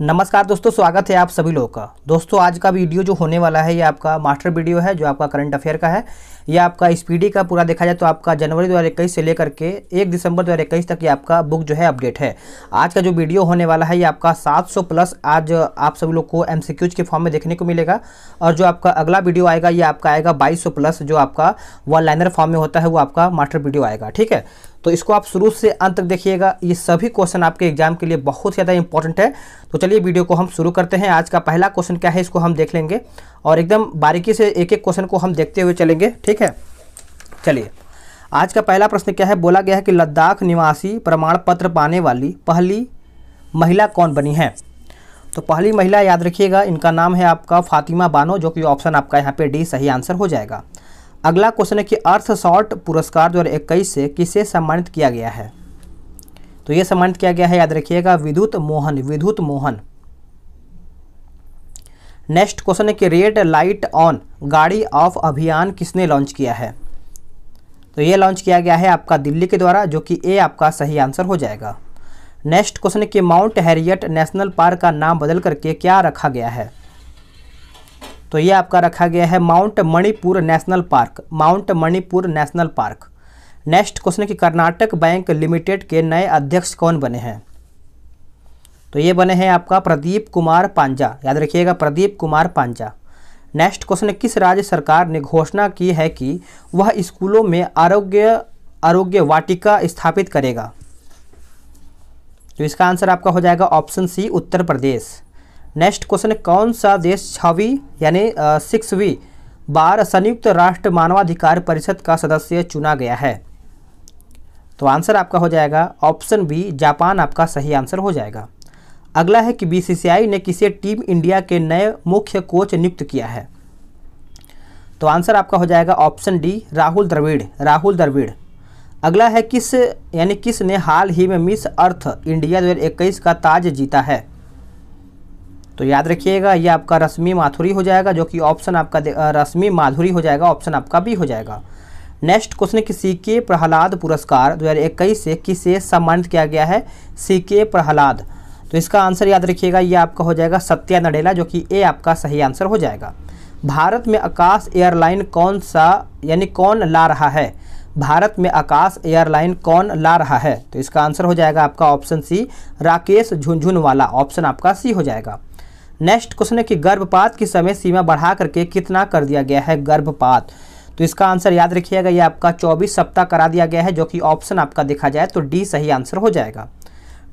नमस्कार दोस्तों स्वागत है आप सभी लोगों का दोस्तों आज का वीडियो जो होने वाला है ये आपका मास्टर वीडियो है जो आपका करंट अफेयर का है या आपका स्पीडी का पूरा देखा जाए तो आपका जनवरी दो से लेकर के एक दिसंबर दो तक ये आपका बुक जो है अपडेट है आज का जो वीडियो होने वाला है ये आपका 700 प्लस आज आप सभी लोग को एम के फॉर्म में देखने को मिलेगा और जो आपका अगला वीडियो आएगा ये आपका आएगा बाईस प्लस जो आपका वन लाइनर फॉर्म में होता है वो आपका मास्टर वीडियो आएगा ठीक है तो इसको आप शुरू से अंत तक देखिएगा ये सभी क्वेश्चन आपके एग्जाम के लिए बहुत ज़्यादा इंपॉर्टेंट है तो चलिए वीडियो को हम शुरू करते हैं आज का पहला क्वेश्चन क्या है इसको हम देख लेंगे और एकदम बारीकी से एक एक क्वेश्चन को हम देखते हुए चलेंगे ठीक है चलिए आज का पहला प्रश्न क्या है बोला गया है कि लद्दाख निवासी प्रमाण पत्र पाने वाली पहली महिला कौन बनी है तो पहली महिला याद रखिएगा इनका नाम है आपका फातिमा बानो जो कि ऑप्शन आपका यहाँ पे डी सही आंसर हो जाएगा अगला क्वेश्चन है कि अर्थ शॉर्ट पुरस्कार दो हज़ार से किसे सम्मानित किया गया है तो यह सम्मानित किया गया है याद रखिएगा विद्युत मोहन विद्युत मोहन नेक्स्ट क्वेश्चन है कि रेड लाइट ऑन गाड़ी ऑफ अभियान किसने लॉन्च किया है तो यह लॉन्च किया गया है आपका दिल्ली के द्वारा जो कि ए आपका सही आंसर हो जाएगा नेक्स्ट क्वेश्चन है कि माउंट हैरियट नेशनल पार्क का नाम बदल करके क्या रखा गया है तो ये आपका रखा गया है Mount Manipur national park Mount Manipur national park next question है कि कर्नाटक बैंक लिमिटेड के नए अध्यक्ष कौन बने हैं तो ये बने हैं आपका प्रदीप कुमार पांजा याद रखिएगा प्रदीप कुमार पांजा नेक्स्ट क्वेश्चन है किस राज्य सरकार ने घोषणा की है कि वह स्कूलों में आरोग्य आरोग्य वाटिका स्थापित करेगा तो इसका आंसर आपका हो जाएगा option C Uttar Pradesh next question है कौन सा देश छवी यानी सिक्सवीं बार संयुक्त राष्ट्र मानवाधिकार परिषद का सदस्य चुना गया है तो आंसर आपका हो जाएगा ऑप्शन बी जापान आपका सही आंसर हो जाएगा अगला है कि बीसीसीआई ने किसे टीम इंडिया के नए मुख्य कोच नियुक्त किया है तो आंसर आपका हो जाएगा ऑप्शन डी राहुल द्रविड़ राहुल द्रविड़ अगला है किस यानी किस ने हाल ही में मिस अर्थ इंडिया दो का ताज जीता है तो याद रखिएगा ये आपका रश्मि माथुरी हो जाएगा जो कि ऑप्शन आपका रश्मि माधुरी हो जाएगा ऑप्शन आपका बी हो जाएगा नेक्स्ट क्वेश्चन कि सी के प्रहलाद पुरस्कार 2021 से किसे सम्मानित किया गया है सी के प्रहलाद तो इसका आंसर याद रखिएगा ये आपका हो जाएगा सत्या नडेला जो कि ए आपका सही आंसर हो जाएगा भारत में आकाश एयरलाइन कौन सा यानी कौन ला रहा है भारत में आकाश एयरलाइन कौन ला रहा है तो इसका आंसर हो जाएगा आपका option C Rakesh Jhunjhunwala option आपका सी हो जाएगा नेक्स्ट क्वेश्चन है कि गर्भपात की समय सीमा बढ़ा करके कितना कर दिया गया है गर्भपात तो इसका आंसर याद रखिएगा ये आपका 24 सप्ताह करा दिया गया है जो कि ऑप्शन आपका देखा जाए तो डी सही आंसर हो जाएगा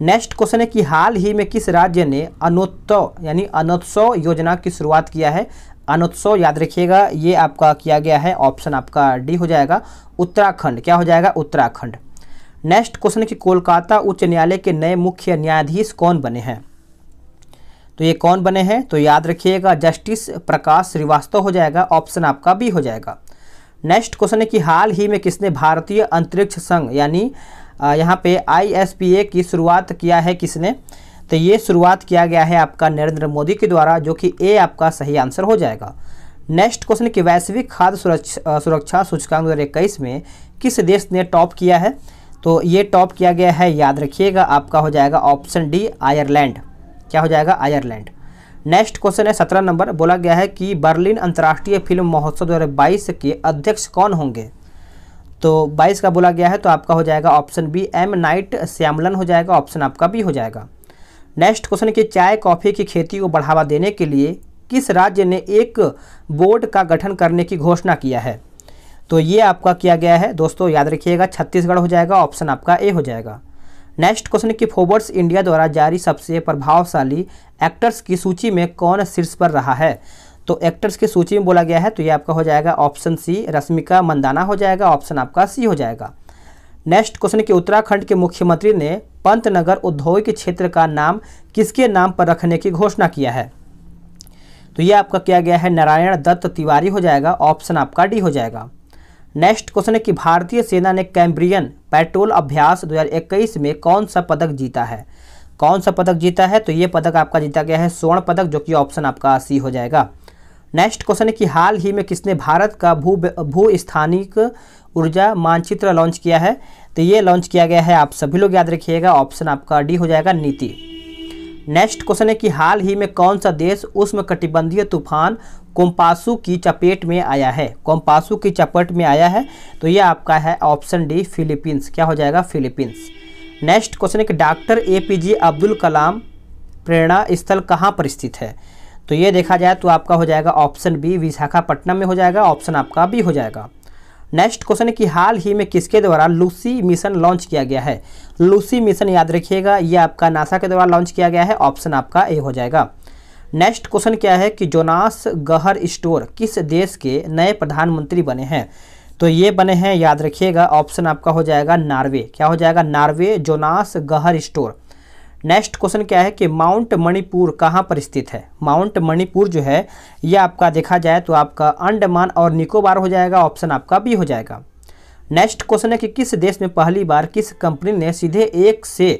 नेक्स्ट क्वेश्चन है कि हाल ही में किस राज्य ने अनोत्सव यानी अनोत्सव योजना की शुरुआत किया है अनोत्सव याद रखिएगा ये आपका किया गया है ऑप्शन आपका डी हो जाएगा उत्तराखंड क्या हो जाएगा उत्तराखंड नेक्स्ट क्वेश्चन है कि कोलकाता उच्च न्यायालय के नए मुख्य न्यायाधीश कौन बने हैं तो ये कौन बने हैं तो याद रखिएगा जस्टिस प्रकाश श्रीवास्तव हो जाएगा ऑप्शन आपका बी हो जाएगा नेक्स्ट क्वेश्चन है कि हाल ही में किसने भारतीय अंतरिक्ष संघ यानी यहाँ पे आईएसपीए की शुरुआत किया है किसने तो ये शुरुआत किया गया है आपका नरेंद्र मोदी के द्वारा जो कि ए आपका सही आंसर हो जाएगा नेक्स्ट क्वेश्चन कि वैश्विक खाद्य सुरक्षा सुरक्षा सूचकांक दो में किस देश ने टॉप किया है तो ये टॉप किया गया है याद रखिएगा आपका हो जाएगा ऑप्शन डी आयरलैंड क्या हो जाएगा आयरलैंड नेक्स्ट क्वेश्चन है सत्रह नंबर बोला गया है कि बर्लिन अंतर्राष्ट्रीय फिल्म महोत्सव दो के अध्यक्ष कौन होंगे तो 22 का बोला गया है तो आपका हो जाएगा option B M Night Shyamalan हो जाएगा ऑप्शन आपका बी हो जाएगा नेक्स्ट क्वेश्चन कि चाय कॉफ़ी की खेती को बढ़ावा देने के लिए किस राज्य ने एक बोर्ड का गठन करने की घोषणा किया है तो ये आपका किया गया है दोस्तों याद रखिएगा छत्तीसगढ़ हो जाएगा ऑप्शन आपका ए हो जाएगा नेक्स्ट क्वेश्चन कि फोबर्स इंडिया द्वारा जारी सबसे प्रभावशाली एक्टर्स की सूची में कौन शीर्ष पर रहा है तो एक्टर्स की सूची में बोला गया है तो ये आपका हो जाएगा ऑप्शन सी रश्मिका मंदाना हो जाएगा ऑप्शन आपका सी हो जाएगा नेक्स्ट क्वेश्चन कि उत्तराखंड के मुख्यमंत्री ने पंतनगर औद्योगिक क्षेत्र का नाम किसके नाम पर रखने की घोषणा किया है तो ये आपका किया गया है नारायण दत्त तिवारी हो जाएगा ऑप्शन आपका डी हो जाएगा नेक्स्ट क्वेश्चन है कि भारतीय सेना ने कैम्ब्रियन पेट्रोल अभ्यास 2021 में कौन सा पदक जीता है कौन सा पदक जीता है तो ये पदक आपका जीता गया है स्वर्ण पदक जो कि ऑप्शन आपका सी हो जाएगा नेक्स्ट क्वेश्चन है कि हाल ही में किसने भारत का भू भू स्थानिक ऊर्जा मानचित्र लॉन्च किया है तो ये लॉन्च किया गया है आप सभी लोग याद रखिएगा ऑप्शन आपका डी हो जाएगा नीति नेक्स्ट क्वेश्चन है कि हाल ही में कौन सा देश उष्म कटिबंधीय तूफान कोम्पासु की चपेट में आया है कोम्पासु की चपेट में आया है तो ये आपका है ऑप्शन डी फिलीपींस क्या हो जाएगा फिलीपींस नेक्स्ट क्वेश्चन है कि doctor A P J Abdul Kalam Prerna Sthal कहाँ पर स्थित है तो ये देखा जाए तो आपका हो जाएगा ऑप्शन बी विशाखापट्टनम में हो जाएगा ऑप्शन आपका बी हो जाएगा नेक्स्ट क्वेश्चन है कि हाल ही में किसके द्वारा लूसी मिशन लॉन्च किया गया है लूसी मिशन याद रखिएगा ये आपका नासा के द्वारा लॉन्च किया गया है ऑप्शन आपका ए हो जाएगा नेक्स्ट क्वेश्चन क्या है कि जोनास गहर स्टोर किस देश के नए प्रधानमंत्री बने हैं तो ये बने हैं याद रखिएगा ऑप्शन आपका हो जाएगा नार्वे क्या हो जाएगा Norway Jonas Gahr Store next question क्या है कि माउंट मणिपुर कहाँ पर स्थित है माउंट मणिपुर जो है ये आपका देखा जाए तो आपका अंडमान और निकोबार हो जाएगा ऑप्शन आपका भी हो जाएगा नेक्स्ट क्वेश्चन है कि किस देश में पहली बार किस कंपनी ने सीधे एक से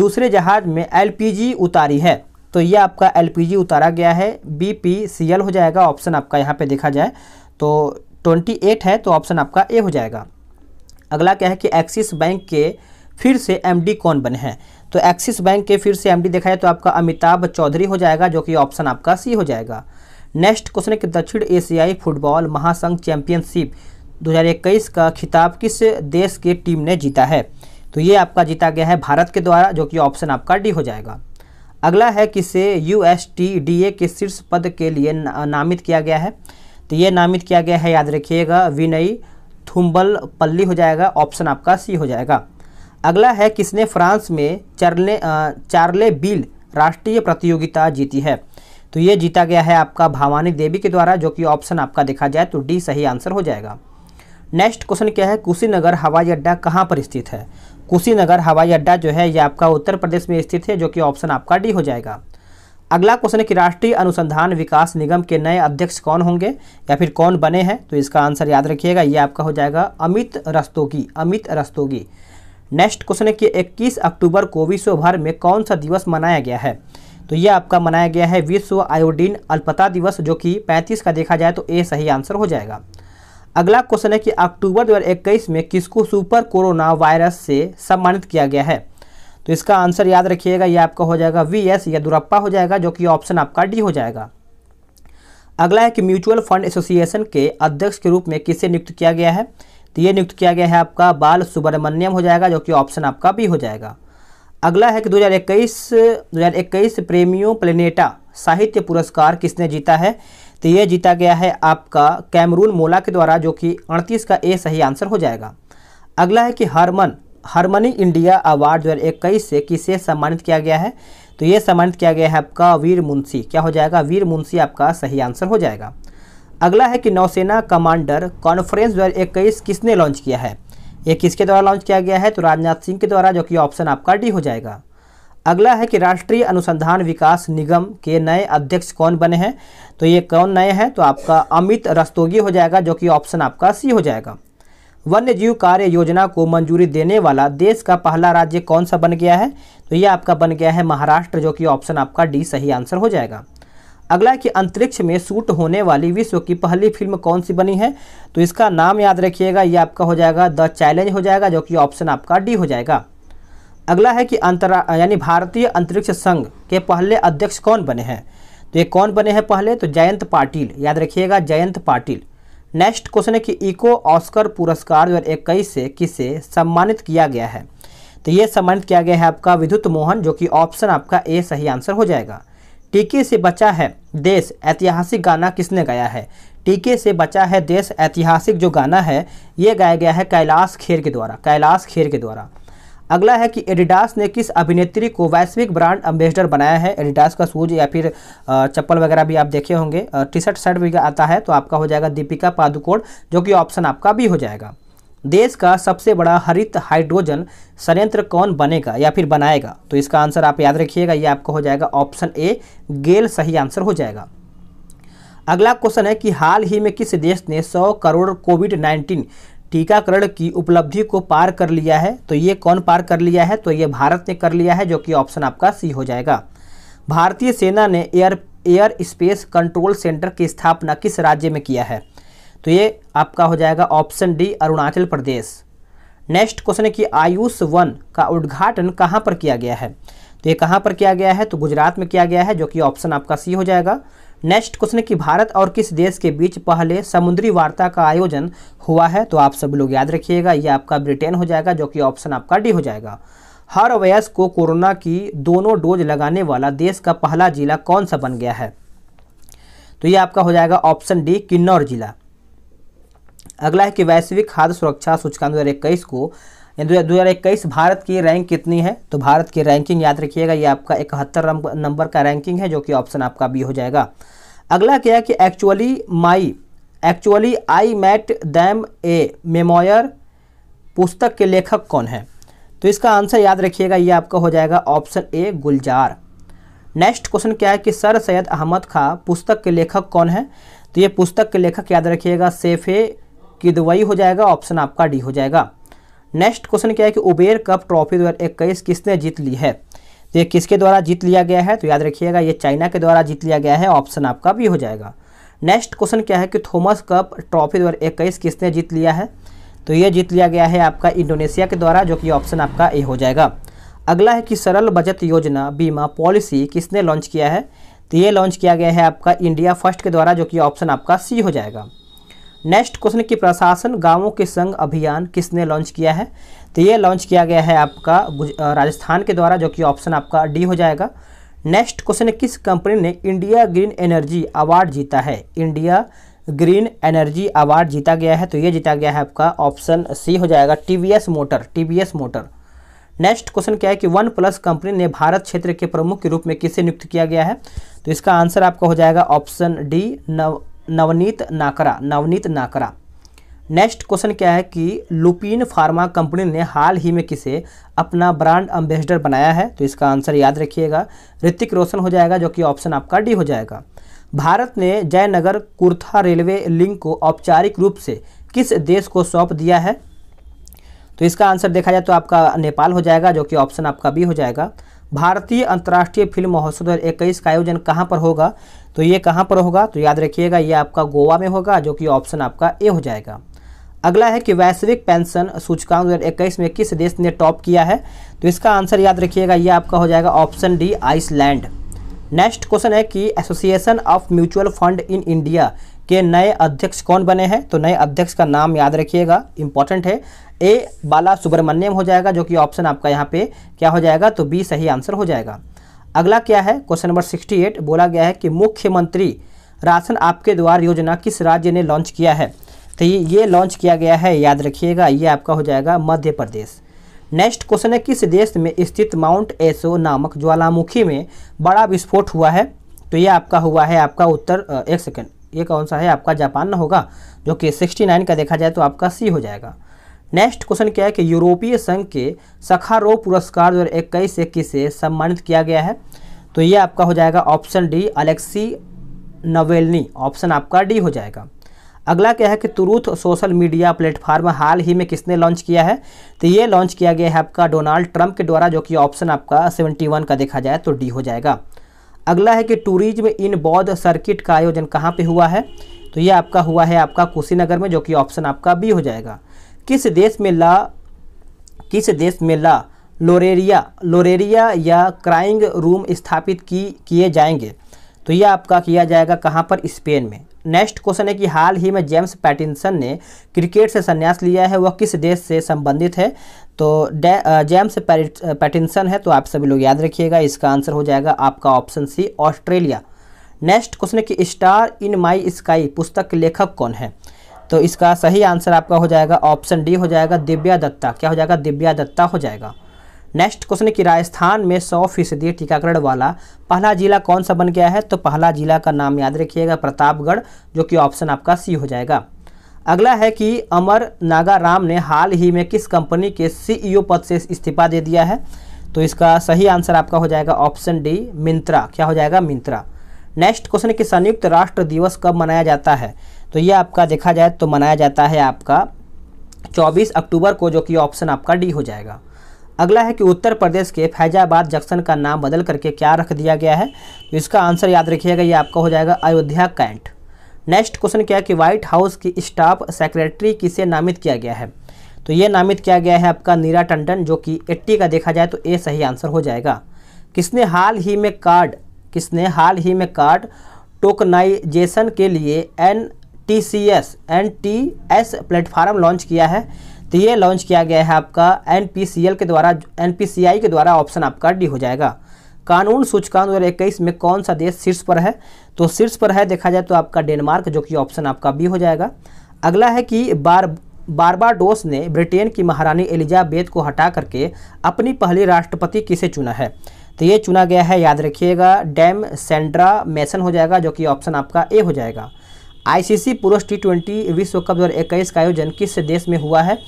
दूसरे जहाज में एलपीजी उतारी है तो ये आपका एलपीजी उतारा गया है बीपीसीएल हो जाएगा ऑप्शन आपका यहाँ पे देखा जाए तो 28 है तो ऑप्शन आपका ए हो जाएगा अगला क्या है कि एक्सिस बैंक के फिर से एमडी कौन बने हैं तो एक्सिस बैंक के फिर से एमडी देखा जाए तो आपका अमिताभ चौधरी हो जाएगा जो कि ऑप्शन आपका सी हो जाएगा नेक्स्ट क्वेश्चन है कि दक्षिण एशियाई फुटबॉल महासंघ चैंपियनशिप 2021 का खिताब किस देश के टीम ने जीता है तो ये आपका जीता गया है भारत के द्वारा जो कि ऑप्शन आपका डी हो जाएगा अगला है किसे U S T D A के शीर्ष पद के लिए नामित किया गया है तो ये नामित किया गया है याद रखिएगा विनयी थुम्बल पल्ली हो जाएगा ऑप्शन आपका सी हो जाएगा अगला है किसने फ्रांस में चार्ले चार्ले बिल राष्ट्रीय प्रतियोगिता जीती है तो ये जीता गया है आपका भावानी देवी के द्वारा जो कि ऑप्शन आपका देखा जाए तो डी सही आंसर हो जाएगा नेक्स्ट क्वेश्चन क्या है कुशीनगर हवाई अड्डा कहाँ पर स्थित है कुशीनगर हवाई अड्डा जो है यह आपका उत्तर प्रदेश में स्थित है जो कि ऑप्शन आपका डी हो जाएगा अगला क्वेश्चन है कि राष्ट्रीय अनुसंधान विकास निगम के नए अध्यक्ष कौन होंगे या फिर कौन बने हैं तो इसका आंसर याद रखिएगा ये आपका हो जाएगा अमित रस्तोगी अमित रस्तोगी नेक्स्ट क्वेश्चन है कि 21 अक्टूबर को विश्वभर में कौन सा दिवस मनाया गया है तो ये आपका मनाया गया है विश्व आयोडीन अल्पता दिवस जो कि पैंतीस का देखा जाए तो ए सही आंसर हो जाएगा अगला क्वेश्चन है कि अक्टूबर 2021 में किसको सुपर कोरोना वायरस से सम्मानित किया गया है तो इसका आंसर याद रखिएगा ये आपका हो जाएगा वी एस येदुरप्पा हो जाएगा जो कि ऑप्शन आपका डी हो जाएगा अगला है कि म्यूचुअल फंड एसोसिएशन के अध्यक्ष के रूप में किसे नियुक्त किया गया है तो ये नियुक्त किया गया है आपका बाल सुब्रमण्यम हो जाएगा जो कि ऑप्शन आपका बी हो जाएगा अगला है कि 2021 2021 प्रेमियो प्लेनेटा साहित्य पुरस्कार किसने जीता है तो यह जीता गया है आपका कैमरून मोला के द्वारा जो कि अड़तीस का ए सही आंसर हो जाएगा अगला है कि हरमन हरमनी इंडिया अवार्ड दो हज़ार से किसे सम्मानित किया गया है तो ये सम्मानित किया गया है आपका वीर मुंशी क्या हो जाएगा वीर मुंशी आपका सही आंसर हो जाएगा अगला है कि नौसेना कमांडर कॉन्फ्रेंस दो किसने लॉन्च किया है ये किसके द्वारा लॉन्च किया गया है तो राजनाथ सिंह के द्वारा जो कि ऑप्शन आपका डी हो जाएगा अगला है कि राष्ट्रीय अनुसंधान विकास निगम के नए अध्यक्ष कौन बने हैं तो ये कौन नए हैं तो आपका अमित रस्तोगी हो जाएगा जो कि ऑप्शन आपका सी हो जाएगा वन्य जीव कार्य योजना को मंजूरी देने वाला देश का पहला राज्य कौन सा बन गया है तो ये आपका बन गया है महाराष्ट्र जो कि ऑप्शन आपका डी सही आंसर हो जाएगा अगला कि अंतरिक्ष में शूट होने वाली विश्व की पहली फिल्म कौन सी बनी है तो इसका नाम याद रखिएगा ये आपका हो जाएगा द चैलेंज हो जाएगा जो कि ऑप्शन आपका डी हो जाएगा अगला है कि अंतरा यानी भारतीय अंतरिक्ष संघ के पहले अध्यक्ष कौन बने हैं तो ये कौन बने हैं पहले तो जयंत पाटिल याद रखिएगा जयंत पाटिल नेक्स्ट क्वेश्चन है कि इको ऑस्कर पुरस्कार दो इक्कीस से किसे सम्मानित किया गया है तो ये सम्मानित किया गया है आपका विद्युत मोहन जो कि ऑप्शन आपका ए सही आंसर हो जाएगा टीके से बचा है देश ऐतिहासिक गाना किसने गाया है टीके से बचा है देश ऐतिहासिक जो गाना है ये गाया गया है कैलाश खेर के द्वारा कैलाश खेर के द्वारा अगला है कि एडिडास ने किस अभिनेत्री को वैश्विक ब्रांड एम्बेसडर बनाया है एडिडास का शूज या फिर चप्पल वगैरह भी आप देखे होंगे टी शर्ट शर्ट भी आता है तो आपका हो जाएगा दीपिका पादुकोण जो कि ऑप्शन आपका भी हो जाएगा देश का सबसे बड़ा हरित हाइड्रोजन संयंत्र कौन बनेगा या फिर बनाएगा तो इसका आंसर आप याद रखिएगा ये आपका हो जाएगा ऑप्शन ए गेल सही आंसर हो जाएगा अगला क्वेश्चन है कि हाल ही में किस देश ने 100 करोड़ कोविड 19 टीकाकरण की उपलब्धि को पार कर लिया है तो ये कौन पार कर लिया है तो ये भारत ने कर लिया है जो कि ऑप्शन आपका सी हो जाएगा भारतीय सेना ने air air space control centre की स्थापना किस राज्य में किया है तो ये आपका हो जाएगा option D Arunachal Pradesh next question है कि आयुष वन का उद्घाटन कहाँ पर किया गया है तो ये कहाँ पर किया गया है तो गुजरात में किया गया है जो कि ऑप्शन आपका सी हो जाएगा नेक्स्ट क्वेश्चन कि भारत और किस देश के बीच पहले समुद्री वार्ता का आयोजन हुआ है तो आप सब लोग याद रखिएगा यह आपका ब्रिटेन हो जाएगा जो कि ऑप्शन आपका डी हो जाएगा हर वयस्क को कोरोना की दोनों डोज लगाने वाला देश का पहला जिला कौन सा बन गया है तो ये आपका हो जाएगा ऑप्शन डी किन्नौर जिला अगला है कि वैश्विक खाद्य सुरक्षा सूचकांक दो को दो हज़ार इक्कीस भारत की रैंक कितनी है तो भारत की रैंकिंग याद रखिएगा ये आपका इकहत्तर नंबर का रैंकिंग है जो कि ऑप्शन आपका बी हो जाएगा अगला क्या है कि actually my actually I met them a memoir पुस्तक के लेखक कौन है तो इसका आंसर याद रखिएगा ये आपका हो जाएगा option A Gulzar next question क्या है कि सर सैयद अहमद खां पुस्तक के लेखक कौन है तो ये पुस्तक के लेखक याद रखिएगा सेफे किदवई हो जाएगा ऑप्शन आपका डी हो जाएगा नेक्स्ट क्वेश्चन क्या है कि उबेर कप ट्रॉफी दो इक्कीस किसने जीत ली है तो ये किसके द्वारा जीत लिया गया है तो याद रखिएगा ये चाइना के द्वारा जीत लिया गया है ऑप्शन आपका भी हो जाएगा नेक्स्ट क्वेश्चन क्या है कि थॉमस कप ट्रॉफी दो इक्कीस किसने जीत लिया है तो ये जीत लिया गया है आपका इंडोनेशिया के द्वारा जो कि ऑप्शन आपका ए हो जाएगा अगला है कि सरल बचत योजना बीमा पॉलिसी किसने लॉन्च किया है तो ये लॉन्च किया गया है आपका इंडिया फर्स्ट के द्वारा जो कि ऑप्शन आपका सी हो जाएगा नेक्स्ट क्वेश्चन कि प्रशासन गांवों के संग अभियान किसने लॉन्च किया है तो ये लॉन्च किया गया है आपका राजस्थान के द्वारा जो कि ऑप्शन आपका डी हो जाएगा नेक्स्ट क्वेश्चन है किस कंपनी ने इंडिया ग्रीन एनर्जी अवार्ड जीता है इंडिया ग्रीन एनर्जी अवार्ड जीता गया है तो ये जीता गया है आपका ऑप्शन सी हो जाएगा TVS Motor TVS Motor next question क्या है कि वन प्लस कंपनी ने भारत क्षेत्र के प्रमुख के रूप में किसे नियुक्त किया गया है तो इसका आंसर आपका हो जाएगा ऑप्शन डी नव नवनीत नाकरा नवनीत नाकरा नेक्स्ट क्वेश्चन क्या है कि लुपिन फार्मा कंपनी ने हाल ही में किसे अपना ब्रांड एम्बेसडर बनाया है तो इसका आंसर याद रखिएगा ऋतिक रोशन हो जाएगा जो कि ऑप्शन आपका डी हो जाएगा भारत ने जयनगर कुर्था रेलवे लिंक को औपचारिक रूप से किस देश को सौंप दिया है तो इसका आंसर देखा जाए तो आपका नेपाल हो जाएगा जो कि ऑप्शन आपका बी हो जाएगा भारतीय अंतर्राष्ट्रीय फिल्म महोत्सव दो इक्कीस का आयोजन कहाँ पर होगा तो ये कहाँ पर होगा तो याद रखिएगा ये आपका गोवा में होगा जो कि ऑप्शन आपका ए हो जाएगा अगला है कि वैश्विक पेंशन सूचकांक दो इक्कीस में किस देश ने टॉप किया है तो इसका आंसर याद रखिएगा ये आपका हो जाएगा option D Iceland next question है कि Association of Mutual Fund in India कि नए अध्यक्ष कौन बने हैं तो नए अध्यक्ष का नाम याद रखिएगा इंपॉर्टेंट है ए बाला सुब्रमण्यम हो जाएगा जो कि ऑप्शन आपका यहाँ पे क्या हो जाएगा तो बी सही आंसर हो जाएगा अगला क्या है क्वेश्चन नंबर 68 बोला गया है कि मुख्यमंत्री राशन आपके द्वार योजना किस राज्य ने लॉन्च किया है तो ये लॉन्च किया गया है याद रखिएगा ये आपका हो जाएगा मध्य प्रदेश नेक्स्ट क्वेश्चन है किस देश में स्थित माउंट एसो नामक ज्वालामुखी में बड़ा विस्फोट हुआ है तो ये आपका हुआ है आपका उत्तर एक सेकेंड ये कौन सा है आपका जापान होगा जो कि 69 का देखा जाए तो आपका सी हो जाएगा नेक्स्ट क्वेश्चन क्या है कि यूरोपीय संघ के सखारो पुरस्कार दो इक्कीस इक्कीस से सम्मानित किया गया है तो ये आपका हो जाएगा option D Alexei Navalny option आपका डी हो जाएगा अगला क्या है कि तुरुथ सोशल मीडिया प्लेटफार्म हाल ही में किसने लॉन्च किया है तो ये लॉन्च किया गया है आपका डोनाल्ड ट्रंप के द्वारा जो कि ऑप्शन आपका 71 का देखा जाए तो डी हो जाएगा अगला है कि टूरिज्म इन बौद्ध सर्किट का आयोजन कहाँ पे हुआ है तो ये आपका हुआ है आपका कुशीनगर में जो कि ऑप्शन आपका बी हो जाएगा किस देश में ला किस देश में ला लोरेरिया लोरेरिया या क्राइंग रूम स्थापित की किए जाएंगे तो यह आपका किया जाएगा कहाँ पर स्पेन में नेक्स्ट क्वेश्चन है कि हाल ही में जेम्स पैटिनसन ने क्रिकेट से संन्यास लिया है वह किस देश से संबंधित है तो जेम्स पैटिनसन है तो आप सभी लोग याद रखिएगा इसका आंसर हो जाएगा आपका option C Australia next question है कि स्टार इन माई स्काई पुस्तक के लेखक कौन है तो इसका सही आंसर आपका हो जाएगा ऑप्शन डी हो जाएगा दिव्या दत्ता क्या हो जाएगा दिव्या दत्ता हो जाएगा नेक्स्ट क्वेश्चन है कि राजस्थान में सौ फीसदी टीकाकरण वाला पहला जिला कौन सा बन गया है तो पहला जिला का नाम याद रखिएगा प्रतापगढ़ जो कि ऑप्शन आपका सी हो जाएगा अगला है कि अमर नागाराम ने हाल ही में किस कंपनी के सीईओ e पद से इस्तीफा दे दिया है तो इसका सही आंसर आपका हो जाएगा ऑप्शन डी मिंत्रा क्या हो जाएगा मिंत्रा नेक्स्ट क्वेश्चन है कि संयुक्त राष्ट्र दिवस कब मनाया जाता है तो ये आपका देखा जाए तो मनाया जाता है आपका 24 अक्टूबर को जो कि ऑप्शन आपका डी हो जाएगा अगला है कि उत्तर प्रदेश के फैजाबाद जंक्शन का नाम बदल करके क्या रख दिया गया है तो इसका आंसर याद रखिएगा ये आपका हो जाएगा अयोध्या कैंट नेक्स्ट क्वेश्चन क्या है कि व्हाइट हाउस की स्टाफ सेक्रेटरी किसे नामित किया गया है तो ये नामित किया गया है आपका नीरा टंडन जो कि एट्टी का देखा जाए तो ए सही आंसर हो जाएगा किसने हाल ही में कार्ड किसने हाल ही में कार्ड टोकनाइजेशन के लिए N T C S N T S platform launch किया है तो ये लॉन्च किया गया है आपका एन के द्वारा एन के द्वारा ऑप्शन आपका डी हो जाएगा कानून सूचकांक दो इक्कीस में कौन सा देश शीर्ष पर है तो शीर्ष पर है देखा जाए तो आपका डेनमार्क जो कि ऑप्शन आपका बी हो जाएगा अगला है कि बार बारबाडोस ने ब्रिटेन की महारानी एलिजाबेथ को हटा करके अपनी पहली राष्ट्रपति किसे चुना है तो ये चुना गया है याद रखिएगा डैम सेंड्रा मैसन हो जाएगा जो कि ऑप्शन आपका ए हो जाएगा आईसीसी पुरुष टी ट्वेंटी विश्व कप दो का आयोजन किस देश में हुआ है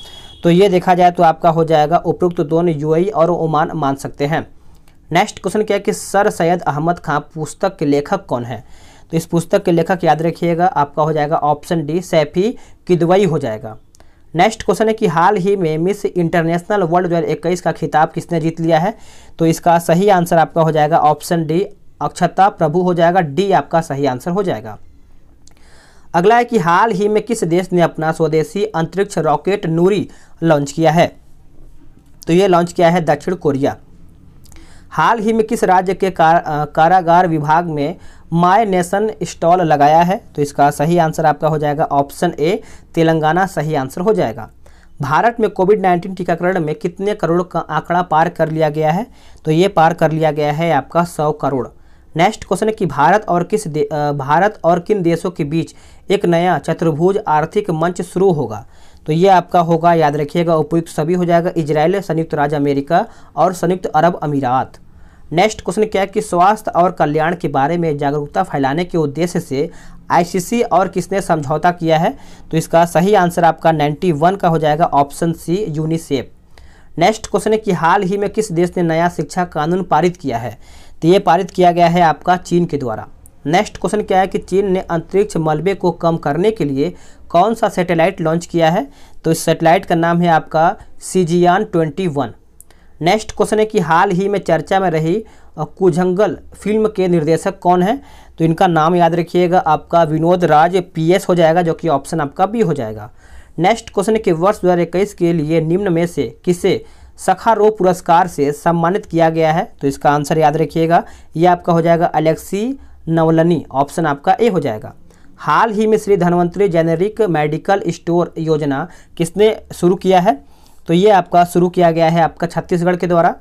तो ये देखा जाए तो आपका हो जाएगा उपरोक्त तो दोनों यूएई और ओमान मान सकते हैं नेक्स्ट क्वेश्चन क्या है कि सर सैयद अहमद खां पुस्तक के लेखक कौन है तो इस पुस्तक के लेखक याद रखिएगा आपका हो जाएगा ऑप्शन डी सैफी किदवई हो जाएगा नेक्स्ट क्वेश्चन है कि हाल ही में मिस इंटरनेशनल वर्ल्ड दो इक्कीस का खिताब किसने जीत लिया है तो इसका सही आंसर आपका हो जाएगा ऑप्शन डी अक्षता प्रभु हो जाएगा डी आपका सही आंसर हो जाएगा अगला है कि हाल ही में किस देश ने अपना स्वदेशी अंतरिक्ष रॉकेट नूरी लॉन्च किया है तो ये लॉन्च किया है दक्षिण कोरिया हाल ही में किस राज्य के कार, कारागार विभाग में माय नेशन स्टॉल लगाया है तो इसका सही आंसर आपका हो जाएगा ऑप्शन ए तेलंगाना सही आंसर हो जाएगा भारत में कोविड 19 टीकाकरण में कितने करोड़ का आंकड़ा पार कर लिया गया है तो ये पार कर लिया गया है आपका सौ करोड़ नेक्स्ट क्वेश्चन है कि भारत और किस भारत और किन देशों के बीच एक नया चतुर्भुज आर्थिक मंच शुरू होगा तो ये आपका होगा याद रखिएगा उपयुक्त सभी हो जाएगा इजराइल संयुक्त राज्य अमेरिका और संयुक्त अरब अमीरात नेक्स्ट क्वेश्चन क्या है कि स्वास्थ्य और कल्याण के बारे में जागरूकता फैलाने के उद्देश्य से आईसीसी और किसने समझौता किया है तो इसका सही आंसर आपका 91 का हो जाएगा option C UNICEF next question है कि हाल ही में किस देश ने नया शिक्षा कानून पारित किया है तो ये पारित किया गया है आपका चीन के द्वारा नेक्स्ट क्वेश्चन क्या है कि चीन ने अंतरिक्ष मलबे को कम करने के लिए कौन सा सैटेलाइट लॉन्च किया है तो इस सैटेलाइट का नाम है आपका सीजियान ट्वेंटी वन नेक्स्ट क्वेश्चन है कि हाल ही में चर्चा में रही कुजंगल फिल्म के निर्देशक कौन है तो इनका नाम याद रखिएगा आपका विनोद राज एस हो जाएगा जो कि ऑप्शन आपका बी हो जाएगा नेक्स्ट क्वेश्चन है कि वर्ष दो के लिए निम्न में से किसे सखारो पुरस्कार से सम्मानित किया गया है तो इसका आंसर याद रखिएगा ये आपका हो जाएगा अलेक्सी नवलनी ऑप्शन आपका ए हो जाएगा हाल ही में Shri Dhanvantari generic medical store योजना किसने शुरू किया है तो ये आपका शुरू किया गया है आपका छत्तीसगढ़ के द्वारा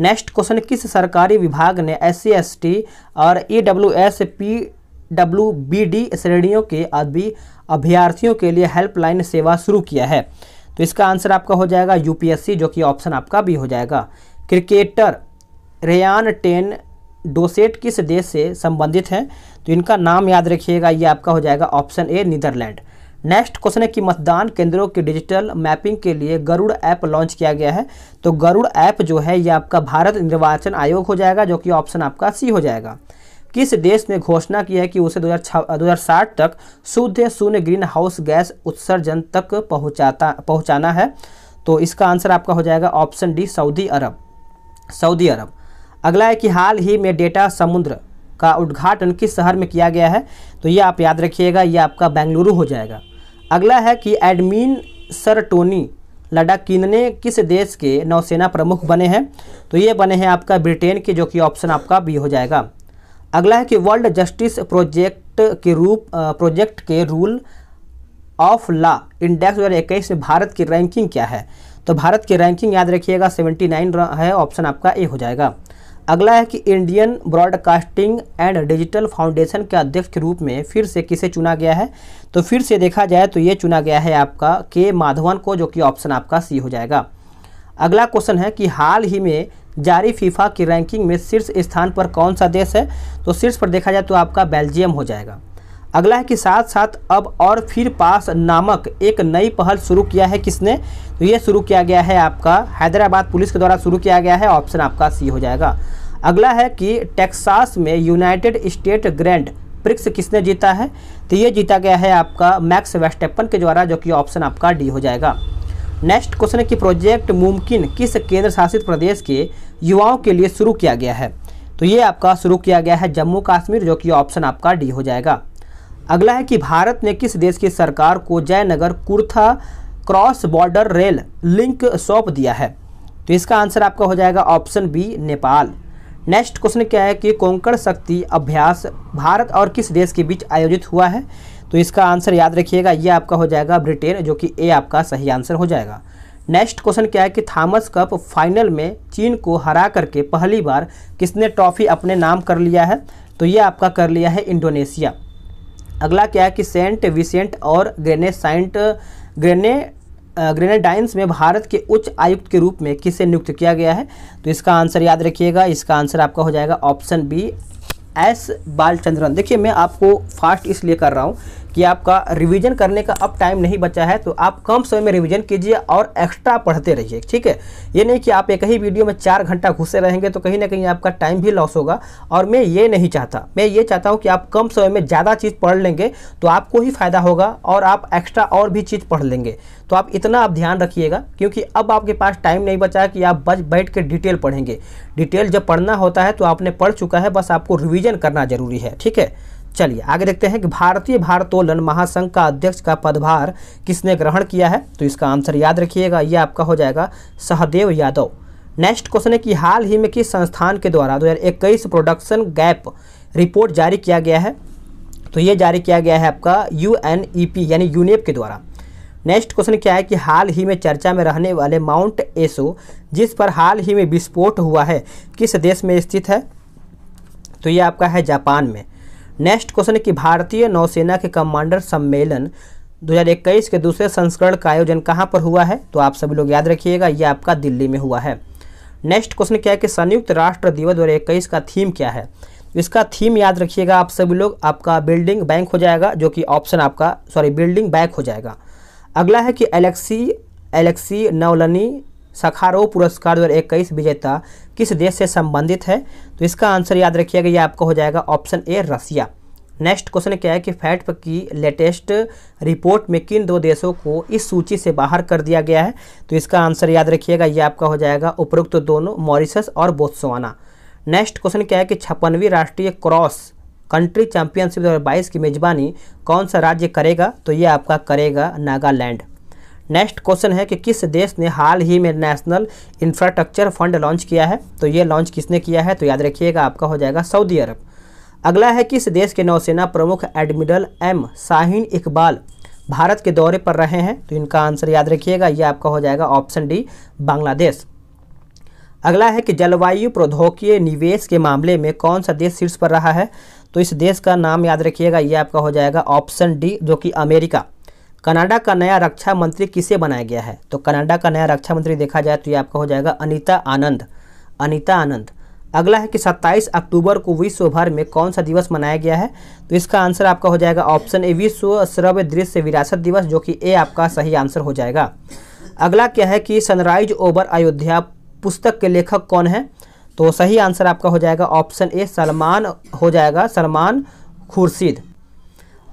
नेक्स्ट क्वेश्चन किस सरकारी विभाग ने एस सी और E W S P W B D श्रेणियों के अभी अभ्यार्थियों के लिए हेल्पलाइन सेवा शुरू किया है तो इसका आंसर आपका हो जाएगा यूपीएससी जो कि ऑप्शन आपका भी हो जाएगा क्रिकेटर रेयान टेन डोसेट किस देश से संबंधित हैं तो इनका नाम याद रखिएगा ये आपका हो जाएगा option A Netherland next question है कि मतदान केंद्रों की के डिजिटल मैपिंग के लिए गरुड़ ऐप लॉन्च किया गया है तो गरुड़ ऐप जो है ये आपका भारत निर्वाचन आयोग हो जाएगा जो कि ऑप्शन आपका सी हो जाएगा किस देश ने घोषणा की है कि उसे 2060 तक शुद्ध शून्य ग्रीन हाउस गैस उत्सर्जन तक पहुंचाता पहुंचाना है तो इसका आंसर आपका हो जाएगा option D Saudi Arab Saudi Arab अगला है कि हाल ही में डेटा समुद्र का उद्घाटन किस शहर में किया गया है तो ये आप याद रखिएगा ये आपका बेंगलुरु हो जाएगा अगला है कि एडमिन सर टोनी लडा किनने किस देश के नौसेना प्रमुख बने हैं तो ये बने हैं आपका ब्रिटेन के जो कि ऑप्शन आपका बी हो जाएगा अगला है कि वर्ल्ड जस्टिस प्रोजेक्ट के रूप प्रोजेक्ट के रूल ऑफ लॉ इंडेक्स दो इक्कीस में भारत की रैंकिंग क्या है तो भारत की रैंकिंग याद रखिएगा 79 है ऑप्शन आपका ए हो जाएगा अगला है कि Indian Broadcasting and Digital Foundation के अध्यक्ष के रूप में फिर से किसे चुना गया है तो फिर से देखा जाए तो ये चुना गया है आपका के माधवन को जो कि ऑप्शन आपका सी हो जाएगा अगला क्वेश्चन है कि हाल ही में जारी फीफा की रैंकिंग में शीर्ष स्थान पर कौन सा देश है तो शीर्ष पर देखा जाए तो आपका बेल्जियम हो जाएगा अगला है कि साथ साथ अब और फिर पास नामक एक नई पहल शुरू किया है किसने तो ये शुरू किया गया है आपका हैदराबाद पुलिस के द्वारा शुरू किया गया है ऑप्शन आपका सी हो जाएगा अगला है कि टेक्सास में यूनाइटेड स्टेट ग्रैंड प्रिक्स किसने जीता है तो ये जीता गया है आपका मैक्स वेस्टेपन के द्वारा जो कि ऑप्शन आपका डी हो जाएगा नेक्स्ट क्वेश्चन है कि प्रोजेक्ट मुमकिन किस केंद्र शासित प्रदेश के युवाओं के लिए शुरू किया गया है तो ये आपका शुरू किया गया है जम्मू कश्मीर जो कि ऑप्शन आपका डी हो जाएगा अगला है कि भारत ने किस देश की सरकार को Jaynagar Kurtha cross border rail link सौंप दिया है तो इसका आंसर आपका हो जाएगा option B Nepal next question क्या है कि कोंकण शक्ति अभ्यास भारत और किस देश के बीच आयोजित हुआ है तो इसका आंसर याद रखिएगा ये आपका हो जाएगा ब्रिटेन जो कि ए आपका सही आंसर हो जाएगा नेक्स्ट क्वेश्चन क्या है कि थॉमस कप फाइनल में चीन को हरा करके पहली बार किसने ट्रॉफी अपने नाम कर लिया है तो ये आपका कर लिया है इंडोनेशिया अगला क्या है कि सेंट विसेंट और ग्रेने साइंट ग्रेने ग्रेनेडाइंस में भारत के उच्च आयुक्त के रूप में किसे नियुक्त किया गया है तो इसका आंसर याद रखिएगा इसका आंसर आपका हो जाएगा ऑप्शन बी एस बालचंद्रन देखिए मैं आपको फास्ट इसलिए कर रहा हूँ कि आपका रिवीजन करने का अब टाइम नहीं बचा है तो आप कम समय में रिवीजन कीजिए और एक्स्ट्रा पढ़ते रहिए ठीक है ये नहीं कि आप एक ही वीडियो में चार घंटा घुसे रहेंगे तो कहीं ना कहीं आपका टाइम भी लॉस होगा और मैं ये नहीं चाहता मैं ये चाहता हूँ कि आप कम समय में ज़्यादा चीज़ पढ़ लेंगे तो आपको ही फ़ायदा होगा और आप एक्स्ट्रा और भी चीज़ पढ़ लेंगे तो आप इतना आप ध्यान रखिएगा क्योंकि अब आपके पास टाइम नहीं बचा है कि आप बच बैठ के डिटेल पढ़ेंगे डिटेल जब पढ़ना होता है तो आपने पढ़ चुका है बस आपको रिविज़न करना ज़रूरी है ठीक है चलिए आगे देखते हैं कि भारतीय भारतोलन महासंघ का अध्यक्ष का पदभार किसने ग्रहण किया है तो इसका आंसर याद रखिएगा यह आपका हो जाएगा सहदेव यादव नेक्स्ट क्वेश्चन है कि हाल ही में किस संस्थान के द्वारा 2021 प्रोडक्शन गैप रिपोर्ट जारी किया गया है तो ये जारी किया गया है आपका यू यानी यूनेप के द्वारा नेक्स्ट क्वेश्चन क्या है कि हाल ही में चर्चा में रहने वाले माउंट एसो जिस पर हाल ही में विस्फोट हुआ है किस देश में स्थित है तो ये आपका है जापान में नेक्स्ट क्वेश्चन है कि भारतीय नौसेना के कमांडर सम्मेलन 2021 के दूसरे संस्करण का आयोजन कहाँ पर हुआ है तो आप सभी लोग याद रखिएगा यह आपका दिल्ली में हुआ है नेक्स्ट क्वेश्चन क्या है कि संयुक्त राष्ट्र दिवस दो का थीम क्या है इसका थीम याद रखिएगा आप सभी लोग आपका बिल्डिंग बैंक हो जाएगा जो कि ऑप्शन आपका सॉरी बिल्डिंग बैक हो जाएगा अगला है कि एलेक्सी एलेक्सी नवलनी सखारो पुरस्कार दो हज़ार विजेता किस देश से संबंधित है तो इसका आंसर याद रखिएगा ये आपका हो जाएगा option A Russia next question क्या है कि फैट की लेटेस्ट रिपोर्ट में किन दो देशों को इस सूची से बाहर कर दिया गया है तो इसका आंसर याद रखिएगा ये आपका हो जाएगा उपरोक्त तो दोनों मॉरिशस और बोत्सवाना नेक्स्ट क्वेश्चन क्या है कि छप्पनवीं राष्ट्रीय क्रॉस कंट्री चैंपियनशिप दो की मेजबानी कौन सा राज्य करेगा तो ये आपका करेगा नागालैंड नेक्स्ट क्वेश्चन है कि किस देश ने हाल ही में नेशनल इंफ्रास्ट्रक्चर फंड लॉन्च किया है तो ये लॉन्च किसने किया है तो याद रखिएगा आपका हो जाएगा सऊदी अरब अगला है किस देश के नौसेना प्रमुख एडमिरल एम शाहीन इकबाल भारत के दौरे पर रहे हैं तो इनका आंसर याद रखिएगा ये आपका हो जाएगा ऑप्शन डी बांग्लादेश अगला है कि जलवायु प्रौद्योगिकीय निवेश के मामले में कौन सा देश शीर्ष पर रहा है तो इस देश का नाम याद रखिएगा ये आपका हो जाएगा ऑप्शन डी जो कि अमेरिका कनाडा का नया रक्षा मंत्री किसे बनाया गया है तो कनाडा का नया रक्षा मंत्री देखा जाए तो ये आपका हो जाएगा अनिता आनंद अनिता आनंद अगला है कि 27 अक्टूबर को विश्व भर में कौन सा दिवस मनाया गया है तो इसका आंसर आपका हो जाएगा ऑप्शन ए विश्व श्रव्य दृश्य विरासत दिवस जो कि ए आपका सही आंसर हो जाएगा अगला क्या है कि सनराइज ओवर अयोध्या पुस्तक के लेखक कौन है तो सही आंसर आपका हो जाएगा ऑप्शन ए सलमान हो जाएगा सलमान खुर्शीद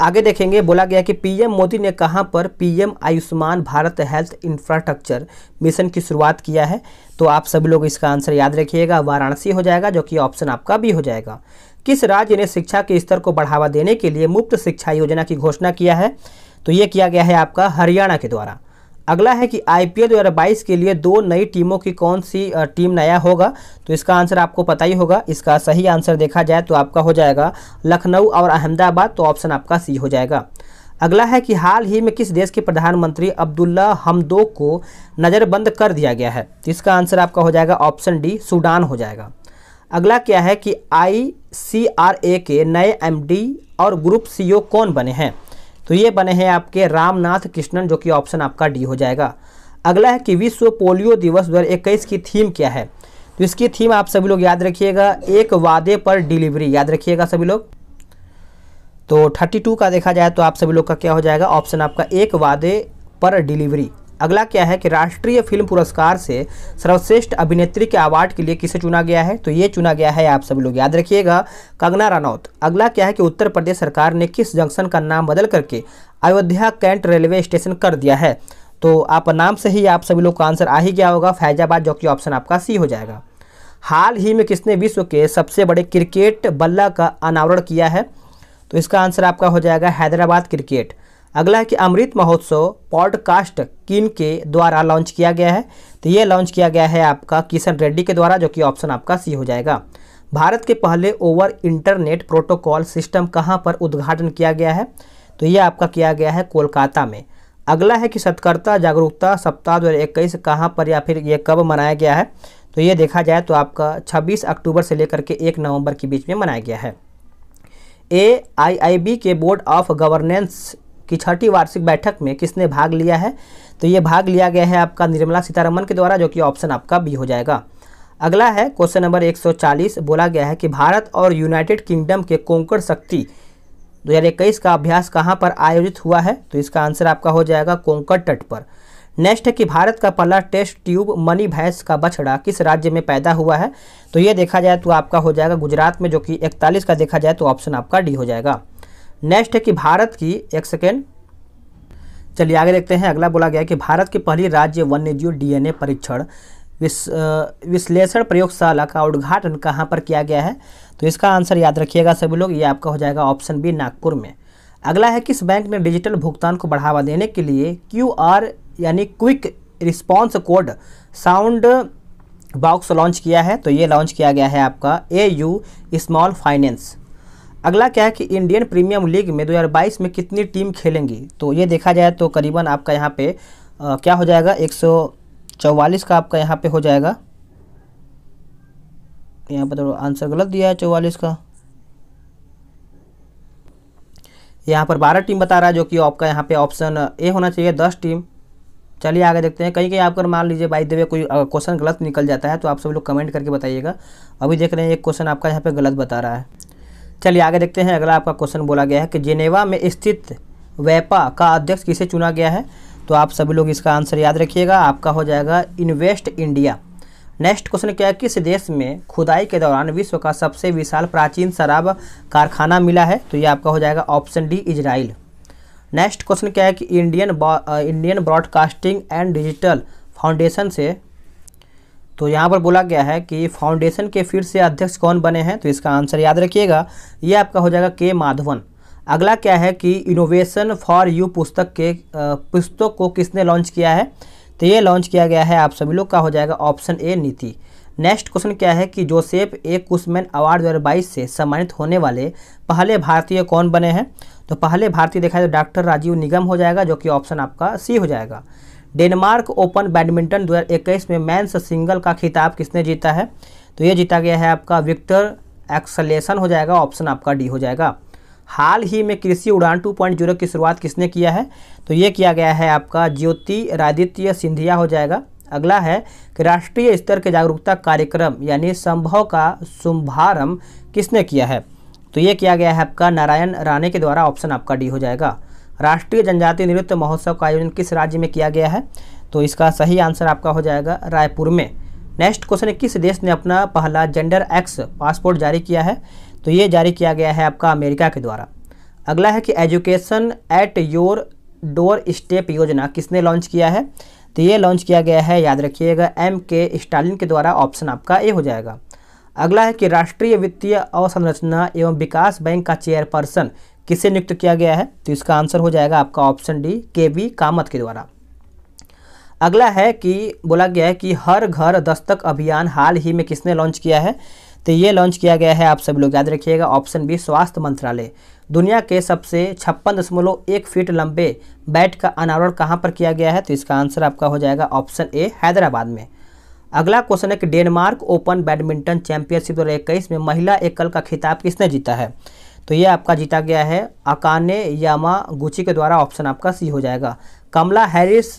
आगे देखेंगे बोला गया कि पीएम मोदी ने कहाँ पर PM Ayushman Bharat health infrastructure mission की शुरुआत किया है तो आप सभी लोग इसका आंसर याद रखिएगा वाराणसी हो जाएगा जो कि ऑप्शन आपका भी हो जाएगा किस राज्य ने शिक्षा के स्तर को बढ़ावा देने के लिए मुफ्त शिक्षा योजना की घोषणा किया है तो ये किया गया है आपका हरियाणा के द्वारा अगला है कि आईपीएल 2022 के लिए दो नई टीमों की कौन सी टीम नया होगा तो इसका आंसर आपको पता ही होगा इसका सही आंसर देखा जाए तो आपका हो जाएगा लखनऊ और अहमदाबाद तो ऑप्शन आपका सी हो जाएगा अगला है कि हाल ही में किस देश के प्रधानमंत्री अब्दुल्ला हमदो को नज़रबंद कर दिया गया है तो इसका आंसर आपका हो जाएगा ऑप्शन डी सूडान हो जाएगा अगला क्या है कि आई के नए एम और ग्रुप सी कौन बने हैं तो ये बने हैं आपके रामनाथ कृष्णन जो कि ऑप्शन आपका डी हो जाएगा अगला है कि विश्व पोलियो दिवस दो की थीम क्या है तो इसकी थीम आप सभी लोग याद रखिएगा एक वादे पर डिलीवरी याद रखिएगा सभी लोग तो 32 का देखा जाए तो आप सभी लोग का क्या हो जाएगा ऑप्शन आपका एक वादे पर डिलीवरी अगला क्या है कि राष्ट्रीय फिल्म पुरस्कार से सर्वश्रेष्ठ अभिनेत्री के अवार्ड के लिए किसे चुना गया है तो ये चुना गया है आप सभी लोग याद रखिएगा कंगना रनौत अगला क्या है कि उत्तर प्रदेश सरकार ने किस जंक्शन का नाम बदल करके अयोध्या कैंट रेलवे स्टेशन कर दिया है तो आप नाम से ही आप सभी लोग का आंसर आ ही गया होगा फैजाबाद जो कि ऑप्शन आपका सी हो जाएगा हाल ही में किसने विश्व के सबसे बड़े क्रिकेट बल्ला का अनावरण किया है तो इसका आंसर आपका हो जाएगा हैदराबाद क्रिकेट अगला है कि अमृत महोत्सव पॉडकास्ट किन के द्वारा लॉन्च किया गया है तो ये लॉन्च किया गया है आपका किशन रेड्डी के द्वारा जो कि ऑप्शन आपका सी हो जाएगा भारत के पहले ओवर इंटरनेट प्रोटोकॉल सिस्टम कहाँ पर उद्घाटन किया गया है तो ये आपका किया गया है कोलकाता में अगला है कि सतकर्ता जागरूकता सप्ताह दो हज़ार कहाँ पर या फिर ये कब मनाया गया है तो ये देखा जाए तो आपका छब्बीस अक्टूबर से लेकर के एक नवंबर के बीच में मनाया गया है ए आई आई बी के बोर्ड ऑफ गवर्नेंस कि छठी वार्षिक बैठक में किसने भाग लिया है तो ये भाग लिया गया है आपका निर्मला सीतारमन के द्वारा जो कि ऑप्शन आपका बी हो जाएगा अगला है क्वेश्चन नंबर 140 बोला गया है कि भारत और यूनाइटेड किंगडम के कोंकण शक्ति 2021 का अभ्यास कहाँ पर आयोजित हुआ है तो इसका आंसर आपका हो जाएगा कोंकण तट पर नेक्स्ट है कि भारत का पहला टेस्ट ट्यूब मनी भैंस का बछड़ा किस राज्य में पैदा हुआ है तो ये देखा जाए तो आपका हो जाएगा गुजरात में जो कि 41 का देखा जाए तो ऑप्शन आपका डी हो जाएगा नेक्स्ट है कि भारत की एक सेकेंड चलिए आगे देखते हैं अगला बोला गया कि भारत की पहली राज्य वन्यजीव डीएनए परीक्षण विश्लेषण प्रयोगशाला का उद्घाटन कहाँ पर किया गया है तो इसका आंसर याद रखिएगा सभी लोग ये आपका हो जाएगा ऑप्शन बी नागपुर में अगला है किस बैंक ने डिजिटल भुगतान को बढ़ावा देने के लिए क्यू यानी quick response code sound box launch किया है तो ये लॉन्च किया गया है आपका ए यू स्मॉल फाइनेंस अगला क्या है कि इंडियन प्रीमियम लीग में 2022 में कितनी टीम खेलेंगी तो ये देखा जाए तो करीबन आपका यहाँ पे आ, क्या हो जाएगा एक का आपका यहाँ पे हो जाएगा यहाँ पर तो आंसर गलत दिया है चौवालीस का यहाँ पर बारह टीम बता रहा है जो कि आपका यहाँ पे ऑप्शन ए होना चाहिए दस टीम चलिए आगे देखते हैं कहीं कहीं आपको मान लीजिए बाई देवे कोई क्वेश्चन गलत निकल जाता है तो आप सब लोग कमेंट करके बताइएगा अभी देख रहे हैं एक क्वेश्चन आपका यहाँ पे गलत बता रहा है चलिए आगे देखते हैं अगला आपका क्वेश्चन बोला गया है कि जेनेवा में स्थित वेपा का अध्यक्ष किसे चुना गया है तो आप सभी लोग इसका आंसर याद रखिएगा आपका हो जाएगा इन्वेस्ट इंडिया नेक्स्ट क्वेश्चन क्या है किस देश में खुदाई के दौरान विश्व का सबसे विशाल प्राचीन शराब कारखाना मिला है तो ये आपका हो जाएगा option D Israel next question क्या है कि Indian Indian Broadcasting and Digital Foundation से तो यहाँ पर बोला गया है कि फाउंडेशन के फिर से अध्यक्ष कौन बने हैं तो इसका आंसर याद रखिएगा ये आपका हो जाएगा के माधवन अगला क्या है कि इनोवेशन फॉर यू पुस्तक के पुस्तक को किसने लॉन्च किया है तो ये लॉन्च किया गया है आप सभी लोग का हो जाएगा ऑप्शन ए नीति नेक्स्ट क्वेश्चन क्या है कि जोसेफ ए कुशमैन अवार्ड दो से सम्मानित होने वाले पहले भारतीय कौन बने हैं तो पहले भारतीय देखा जाए डॉक्टर तो राजीव निगम हो जाएगा जो कि ऑप्शन आपका सी हो जाएगा डेनमार्क ओपन बैडमिंटन 2021 में मैंस सिंगल का खिताब किसने जीता है तो ये जीता गया है आपका विक्टर एक्सलेसन हो जाएगा ऑप्शन आपका डी हो जाएगा हाल ही में कृषि उड़ान 2.0 की शुरुआत किसने किया है तो ये किया गया है आपका ज्योति रादित्य सिंधिया हो जाएगा अगला है कि राष्ट्रीय स्तर के जागरूकता कार्यक्रम यानी संभव का शुभारम्भ किसने किया है तो ये किया गया है आपका नारायण राणे के द्वारा ऑप्शन आपका डी हो जाएगा राष्ट्रीय जनजातीय नृत्य महोत्सव का आयोजन किस राज्य में किया गया है तो इसका सही आंसर आपका हो जाएगा रायपुर में नेक्स्ट क्वेश्चन है किस देश ने अपना पहला जेंडर एक्स पासपोर्ट जारी किया है तो ये जारी किया गया है आपका अमेरिका के द्वारा अगला है कि education at your doorstep योजना किसने लॉन्च किया है तो ये लॉन्च किया गया है याद रखिएगा एम के स्टालिन के द्वारा ऑप्शन आपका ए हो जाएगा अगला है कि राष्ट्रीय वित्तीय अवसंरचना एवं विकास बैंक का चेयरपर्सन किसे नियुक्त किया गया है तो इसका आंसर हो जाएगा आपका option D K V Kamath के द्वारा अगला है कि बोला गया है कि हर घर दस्तक अभियान हाल ही में किसने लॉन्च किया है तो ये लॉन्च किया गया है आप सभी लोग याद रखिएगा ऑप्शन बी स्वास्थ्य मंत्रालय दुनिया के सबसे छप्पन दशमलव एक फीट लंबे बैट का अनावरण कहाँ पर किया गया है तो इसका आंसर आपका हो जाएगा ऑप्शन ए हैदराबाद में अगला क्वेश्चन है कि डेनमार्क ओपन बैडमिंटन चैंपियनशिप दो में महिला एकल का खिताब किसने जीता है तो ये आपका जीता गया है अकाने गुची के द्वारा ऑप्शन आपका सी हो जाएगा Kamala Harris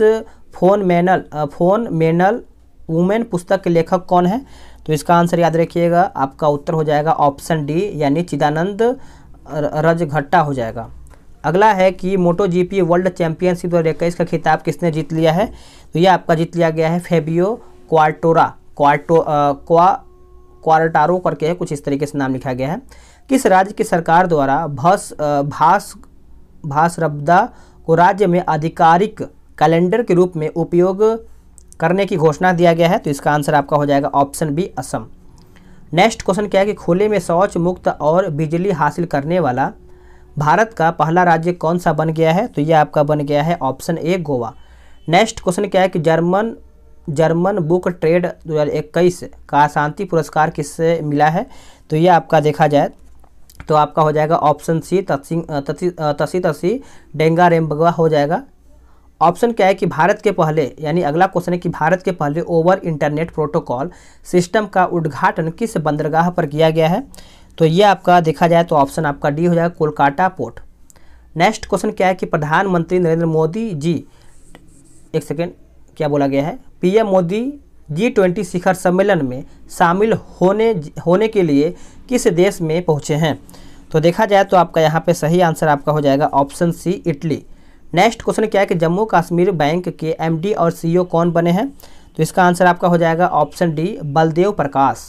phenomenal phenomenal women पुस्तक के लेखक कौन है तो इसका आंसर याद रखिएगा आपका उत्तर हो जाएगा ऑप्शन डी यानी चिदानंद रजघट्टा हो जाएगा अगला है कि मोटो जीपी वर्ल्ड चैंपियनशिप दो इक्कीस का खिताब किसने जीत लिया है तो ये आपका जीत लिया गया है फेबियो क्वार्टोरा क्वार्टो क्वा क्वार्टारो करके है कुछ इस तरीके से नाम लिखा गया है किस राज्य की सरकार द्वारा भास भास भासरब्दा को राज्य में आधिकारिक कैलेंडर के रूप में उपयोग करने की घोषणा दिया गया है तो इसका आंसर आपका हो जाएगा option B Assam next question क्या है कि खुले में शौच मुक्त और बिजली हासिल करने वाला भारत का पहला राज्य कौन सा बन गया है तो यह आपका बन गया है option A Goa next question क्या है कि जर्मन जर्मन बुक ट्रेड 2021 का शांति पुरस्कार किससे मिला है तो यह आपका देखा जाए तो आपका हो जाएगा ऑप्शन सी तत्सिंग तसी तसी तसी डेंगा रेमबगवा हो जाएगा ऑप्शन क्या है कि भारत के पहले यानी अगला क्वेश्चन है कि भारत के पहले ओवर इंटरनेट प्रोटोकॉल सिस्टम का उद्घाटन किस बंदरगाह पर किया गया है तो ये आपका देखा जाए तो ऑप्शन आपका डी हो जाएगा कोलकाता पोर्ट नेक्स्ट क्वेश्चन क्या है कि प्रधानमंत्री नरेंद्र मोदी जी एक सेकेंड क्या बोला गया है पीएम मोदी जी ट्वेंटी शिखर सम्मेलन में शामिल होने होने के लिए किस देश में पहुँचे हैं तो देखा जाए तो आपका यहाँ पे सही आंसर आपका हो जाएगा option C Italy next question क्या है कि जम्मू कश्मीर बैंक के एमडी और सीईओ e कौन बने हैं तो इसका आंसर आपका हो जाएगा option D Baldev Prakash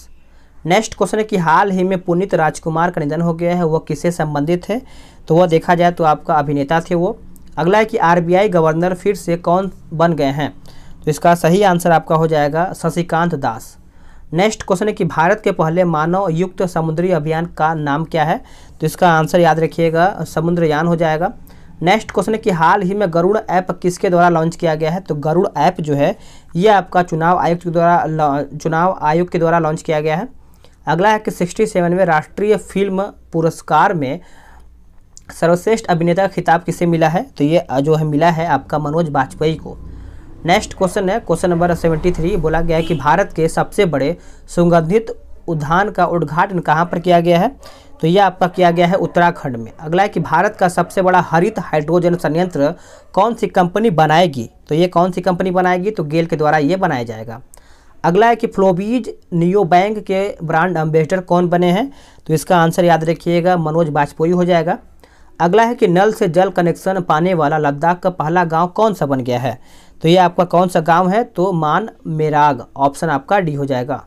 next question है कि हाल ही में पुनीत राजकुमार का निधन हो गया है वो किससे संबंधित है तो वह देखा जाए तो आपका अभिनेता थे वो अगला है कि आरबीआई गवर्नर फिर से कौन बन गए हैं तो इसका सही आंसर आपका हो जाएगा शशिकांत दास नेक्स्ट क्वेश्चन है कि भारत के पहले मानव युक्त समुद्री अभियान का नाम क्या है तो इसका आंसर याद रखिएगा समुद्रयान हो जाएगा नेक्स्ट क्वेश्चन है कि हाल ही में गरुड़ ऐप किसके द्वारा लॉन्च किया गया है तो गरुड़ ऐप जो है ये आपका चुनाव आयोग के द्वारा चुनाव आयोग के द्वारा लॉन्च किया गया है अगला है कि सिक्सटी सेवनवें राष्ट्रीय फिल्म पुरस्कार में सर्वश्रेष्ठ अभिनेता का खिताब किसे मिला है तो ये जो है मिला है आपका मनोज वाजपेयी को नेक्स्ट क्वेश्चन है क्वेश्चन नंबर सेवेंटी थ्री बोला गया है कि भारत के सबसे बड़े सुगंधित उद्यान का उद्घाटन कहाँ पर किया गया है तो यह आपका किया गया है उत्तराखंड में अगला है कि भारत का सबसे बड़ा हरित हाइड्रोजन संयंत्र कौन सी कंपनी बनाएगी तो ये कौन सी कंपनी बनाएगी तो गेल के द्वारा ये बनाया जाएगा अगला है कि फ्लोबीज नियो बैंक के ब्रांड एम्बेसडर कौन बने हैं तो इसका आंसर याद रखिएगा मनोज वाजपेयी हो जाएगा अगला है कि नल से जल कनेक्शन पाने वाला लद्दाख का पहला गांव कौन सा बन गया है तो ये आपका कौन सा गांव है तो मान मेराग ऑप्शन आपका डी हो जाएगा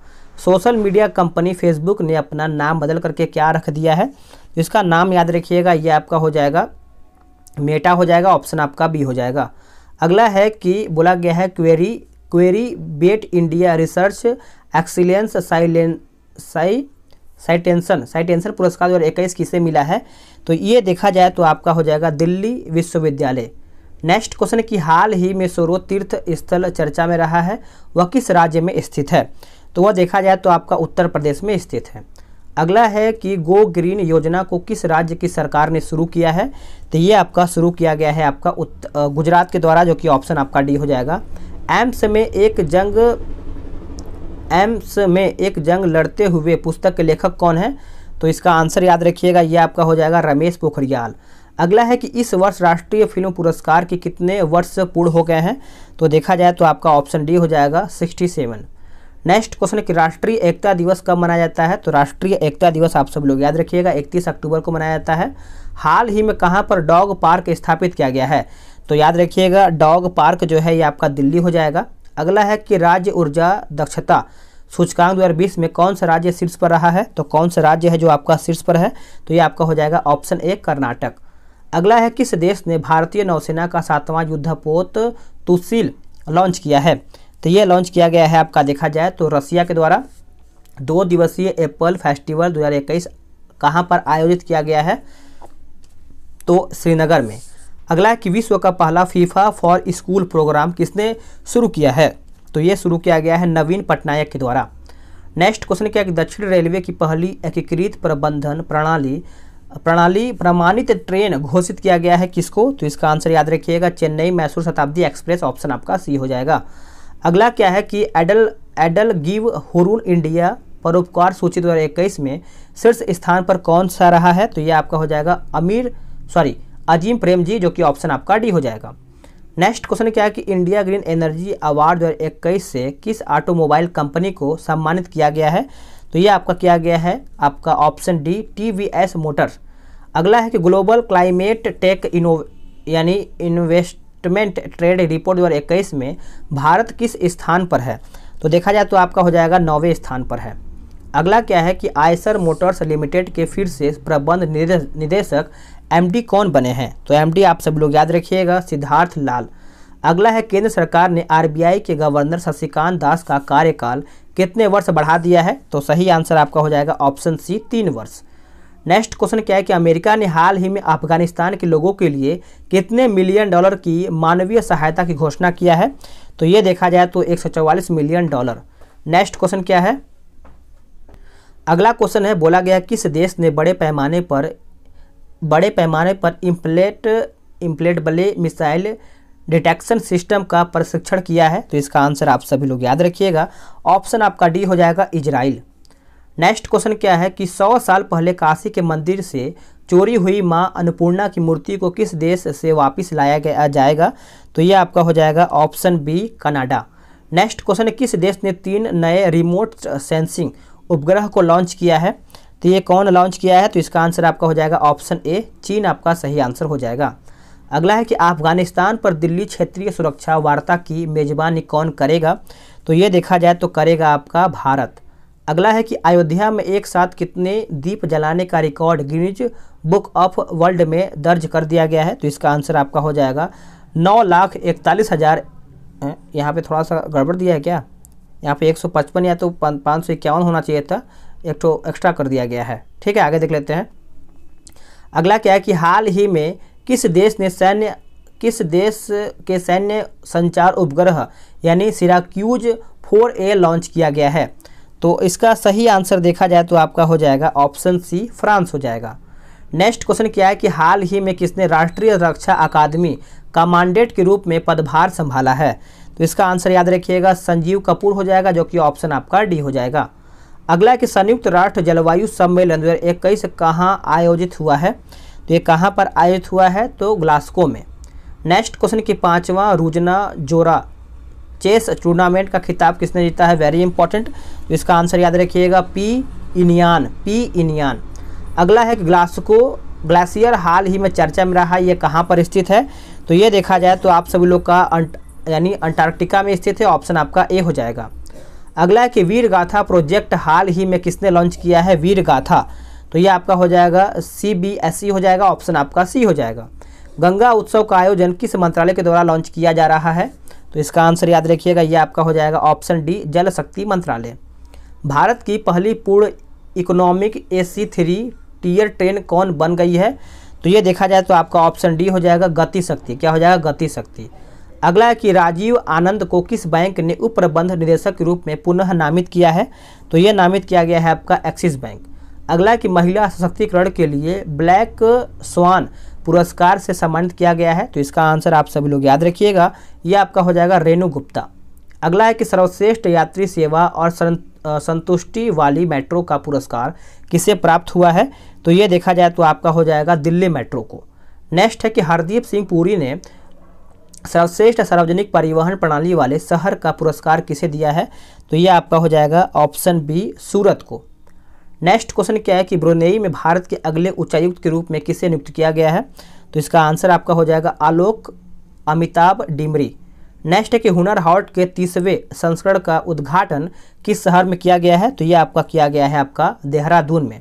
सोशल मीडिया कंपनी फेसबुक ने अपना नाम बदल करके क्या रख दिया है इसका नाम याद रखिएगा ये आपका हो जाएगा मेटा हो जाएगा ऑप्शन आपका बी हो जाएगा अगला है कि बोला गया है क्वेरी क्वेरी बेट इंडिया रिसर्च एक्सीलेंस साइलें साई साइटेंसन साइटेंसन पुरस्कार दो हज़ार इक्कीस किसे मिला है तो ये देखा जाए तो आपका हो जाएगा दिल्ली विश्वविद्यालय नेक्स्ट क्वेश्चन कि हाल ही में सोरो तीर्थ स्थल चर्चा में रहा है वह किस राज्य में स्थित है तो वह देखा जाए तो आपका उत्तर प्रदेश में स्थित है अगला है कि गो ग्रीन योजना को किस राज्य की सरकार ने शुरू किया है तो ये आपका शुरू किया गया है आपका गुजरात के द्वारा जो कि ऑप्शन आपका डी हो जाएगा एम्स में एक जंग एम्स में एक जंग लड़ते हुए पुस्तक के लेखक कौन है तो इसका आंसर याद रखिएगा ये आपका हो जाएगा रमेश पोखरियाल अगला है कि इस वर्ष राष्ट्रीय फिल्म पुरस्कार के कितने वर्ष पूर्ण हो गए हैं तो देखा जाए तो आपका ऑप्शन डी हो जाएगा सिक्सटी सेवन नेक्स्ट क्वेश्चन है कि राष्ट्रीय एकता दिवस कब मनाया जाता है तो राष्ट्रीय एकता दिवस आप सब लोग याद रखिएगा 31 अक्टूबर को मनाया जाता है हाल ही में कहाँ पर डॉग पार्क स्थापित किया गया है तो याद रखिएगा डॉग पार्क जो है ये आपका दिल्ली हो जाएगा अगला है कि राज्य ऊर्जा दक्षता सूचकांक दो हज़ार बीस में कौन सा राज्य शीर्ष पर रहा है तो कौन सा राज्य है जो आपका शीर्ष पर है तो ये आपका हो जाएगा ऑप्शन ए कर्नाटक अगला है किस देश ने भारतीय नौसेना का सातवां युद्धपोत तुसील लॉन्च किया है तो ये लॉन्च किया गया है आपका देखा जाए तो रसिया के द्वारा दो दिवसीय एप्पल फेस्टिवल 2021 कहाँ पर आयोजित किया गया है तो श्रीनगर में अगला है कि विश्व का पहला फीफा फॉर स्कूल प्रोग्राम किसने शुरू किया है तो ये शुरू किया गया है नवीन पटनायक के द्वारा नेक्स्ट क्वेश्चन क्या है कि दक्षिण रेलवे की पहली एकीकृत प्रबंधन प्रणाली प्रणाली प्रमाणित ट्रेन घोषित किया गया है किसको तो इसका आंसर याद रखिएगा चेन्नई मैसूर शताब्दी एक्सप्रेस ऑप्शन आपका सी हो जाएगा अगला क्या है कि एडल एडल गिव हुरून इंडिया परोपकार सूची दो इक्कीस में शीर्ष स्थान पर कौन सा रहा है तो ये आपका हो जाएगा अमीर सॉरी अजीम प्रेम जी जो कि ऑप्शन आपका डी हो जाएगा नेक्स्ट क्वेश्चन क्या है कि इंडिया ग्रीन एनर्जी अवार्ड दो इक्कीस से किस ऑटोमोबाइल कंपनी को सम्मानित किया गया है तो ये आपका किया गया है आपका option D T V S motors अगला है कि ग्लोबल क्लाइमेट टेक इनो यानी इन्वेस्टमेंट ट्रेड रिपोर्ट दो इक्कीस में भारत किस स्थान पर है तो देखा जाए तो आपका हो जाएगा नौवें स्थान पर है अगला क्या है कि आयसर मोटर्स लिमिटेड के फिर से प्रबंध निदेशक एमडी कौन बने हैं तो एमडी आप सब लोग याद रखिएगा सिद्धार्थ लाल अगला है केंद्र सरकार ने आरबीआई के गवर्नर शशिकांत दास का कार्यकाल कितने वर्ष बढ़ा दिया है तो सही आंसर आपका हो जाएगा ऑप्शन सी तीन वर्ष नेक्स्ट क्वेश्चन क्या है कि अमेरिका ने हाल ही में अफगानिस्तान के लोगों के लिए कितने मिलियन डॉलर की मानवीय सहायता की घोषणा किया है तो ये देखा जाए तो एक मिलियन डॉलर नेक्स्ट क्वेश्चन क्या है अगला क्वेश्चन है बोला गया किस देश ने बड़े पैमाने पर बड़े पैमाने पर इम्प्लेट बले मिसाइल डिटेक्शन सिस्टम का प्रशिक्षण किया है तो इसका आंसर आप सभी लोग याद रखिएगा ऑप्शन आपका डी हो जाएगा इजराइल नेक्स्ट क्वेश्चन क्या है कि सौ साल पहले काशी के मंदिर से चोरी हुई माँ अन्नपूर्णा की मूर्ति को किस देश से वापस लाया गया जाएगा तो ये आपका हो जाएगा option B Canada next question है किस देश ने तीन नए रिमोट सेंसिंग उपग्रह को लॉन्च किया है तो ये कौन लॉन्च किया है तो इसका आंसर आपका हो जाएगा ऑप्शन ए चीन आपका सही आंसर हो जाएगा अगला है कि अफगानिस्तान पर दिल्ली क्षेत्रीय सुरक्षा वार्ता की मेजबानी कौन करेगा तो ये देखा जाए तो करेगा आपका भारत अगला है कि अयोध्या में एक साथ कितने दीप जलाने का record Guinness book of world में दर्ज कर दिया गया है तो इसका आंसर आपका हो जाएगा नौ लाख इकतालीस हज़ार यहाँ पर थोड़ा सा गड़बड़ दिया है क्या यहाँ पे 155 या तो पाँच सौ इक्यावन होना चाहिए था एक तो एक्स्ट्रा कर दिया गया है ठीक है आगे देख लेते हैं अगला क्या है कि हाल ही में किस देश ने सैन्य किस देश के सैन्य संचार उपग्रह यानी सिराक्यूज फोर ए लॉन्च किया गया है तो इसका सही आंसर देखा जाए तो आपका हो जाएगा ऑप्शन सी फ्रांस हो जाएगा नेक्स्ट क्वेश्चन क्या है कि हाल ही में किसने राष्ट्रीय रक्षा अकादमी कमांडेंट के रूप में पदभार संभाला है तो इसका आंसर याद रखिएगा संजीव कपूर हो जाएगा जो कि ऑप्शन आपका डी हो जाएगा अगला कि संयुक्त राष्ट्र जलवायु सम्मेलन दो हज़ार इक्कीस कहाँ आयोजित हुआ है तो ये कहाँ पर आयोजित हुआ है तो ग्लास्को में नेक्स्ट क्वेश्चन की पाँचवा रूजना जोरा चेस टूर्नामेंट का खिताब किसने जीता है वेरी इंपॉर्टेंट तो इसका आंसर याद रखिएगा पी इनियान पी इनियान अगला है ग्लास्को ग्लासियर हाल ही में चर्चा में रहा ये कहाँ पर स्थित है तो ये देखा जाए तो आप सभी लोग का अंट, यानी अंटार्कटिका में स्थित है ऑप्शन आपका ए हो जाएगा अगला है कि वीर गाथा प्रोजेक्ट हाल ही में किसने लॉन्च किया है वीर गाथा तो ये आपका हो जाएगा सी बी एस ई हो जाएगा ऑप्शन आपका सी हो जाएगा गंगा उत्सव का आयोजन किस मंत्रालय के द्वारा लॉन्च किया जा रहा है तो इसका आंसर याद रखिएगा ये आपका हो जाएगा ऑप्शन डी जल शक्ति मंत्रालय भारत की पहली पूर्ण economic A C three tier train कौन बन गई है तो ये देखा जाए तो आपका ऑप्शन डी हो जाएगा गति शक्ति क्या हो जाएगा गति शक्ति अगला है कि राजीव आनंद को किस बैंक ने उप प्रबंध निदेशक के रूप में पुनः नामित किया है तो ये नामित किया गया है आपका एक्सिस बैंक अगला है कि महिला सशक्तिकरण के लिए ब्लैक स्वान पुरस्कार से सम्मानित किया गया है तो इसका आंसर आप सभी लोग याद रखिएगा ये आपका हो जाएगा रेणु गुप्ता अगला है कि सर्वश्रेष्ठ यात्री सेवा और संतुष्टि वाली मेट्रो का पुरस्कार किसे प्राप्त हुआ है तो ये देखा जाए तो आपका हो जाएगा दिल्ली मेट्रो को नेक्स्ट है कि हरदीप सिंह पुरी ने सर्वश्रेष्ठ सार्वजनिक परिवहन प्रणाली वाले शहर का पुरस्कार किसे दिया है तो ये आपका हो जाएगा ऑप्शन बी सूरत को नेक्स्ट क्वेश्चन क्या है कि ब्रुनेई में भारत के अगले उच्चायुक्त के रूप में किसे नियुक्त किया गया है तो इसका आंसर आपका हो जाएगा आलोक अमिताभ डिमरी नेक्स्ट है कि हुनर हाट के तीसवें संस्करण का उद्घाटन किस शहर में किया गया है तो ये आपका किया गया है आपका देहरादून में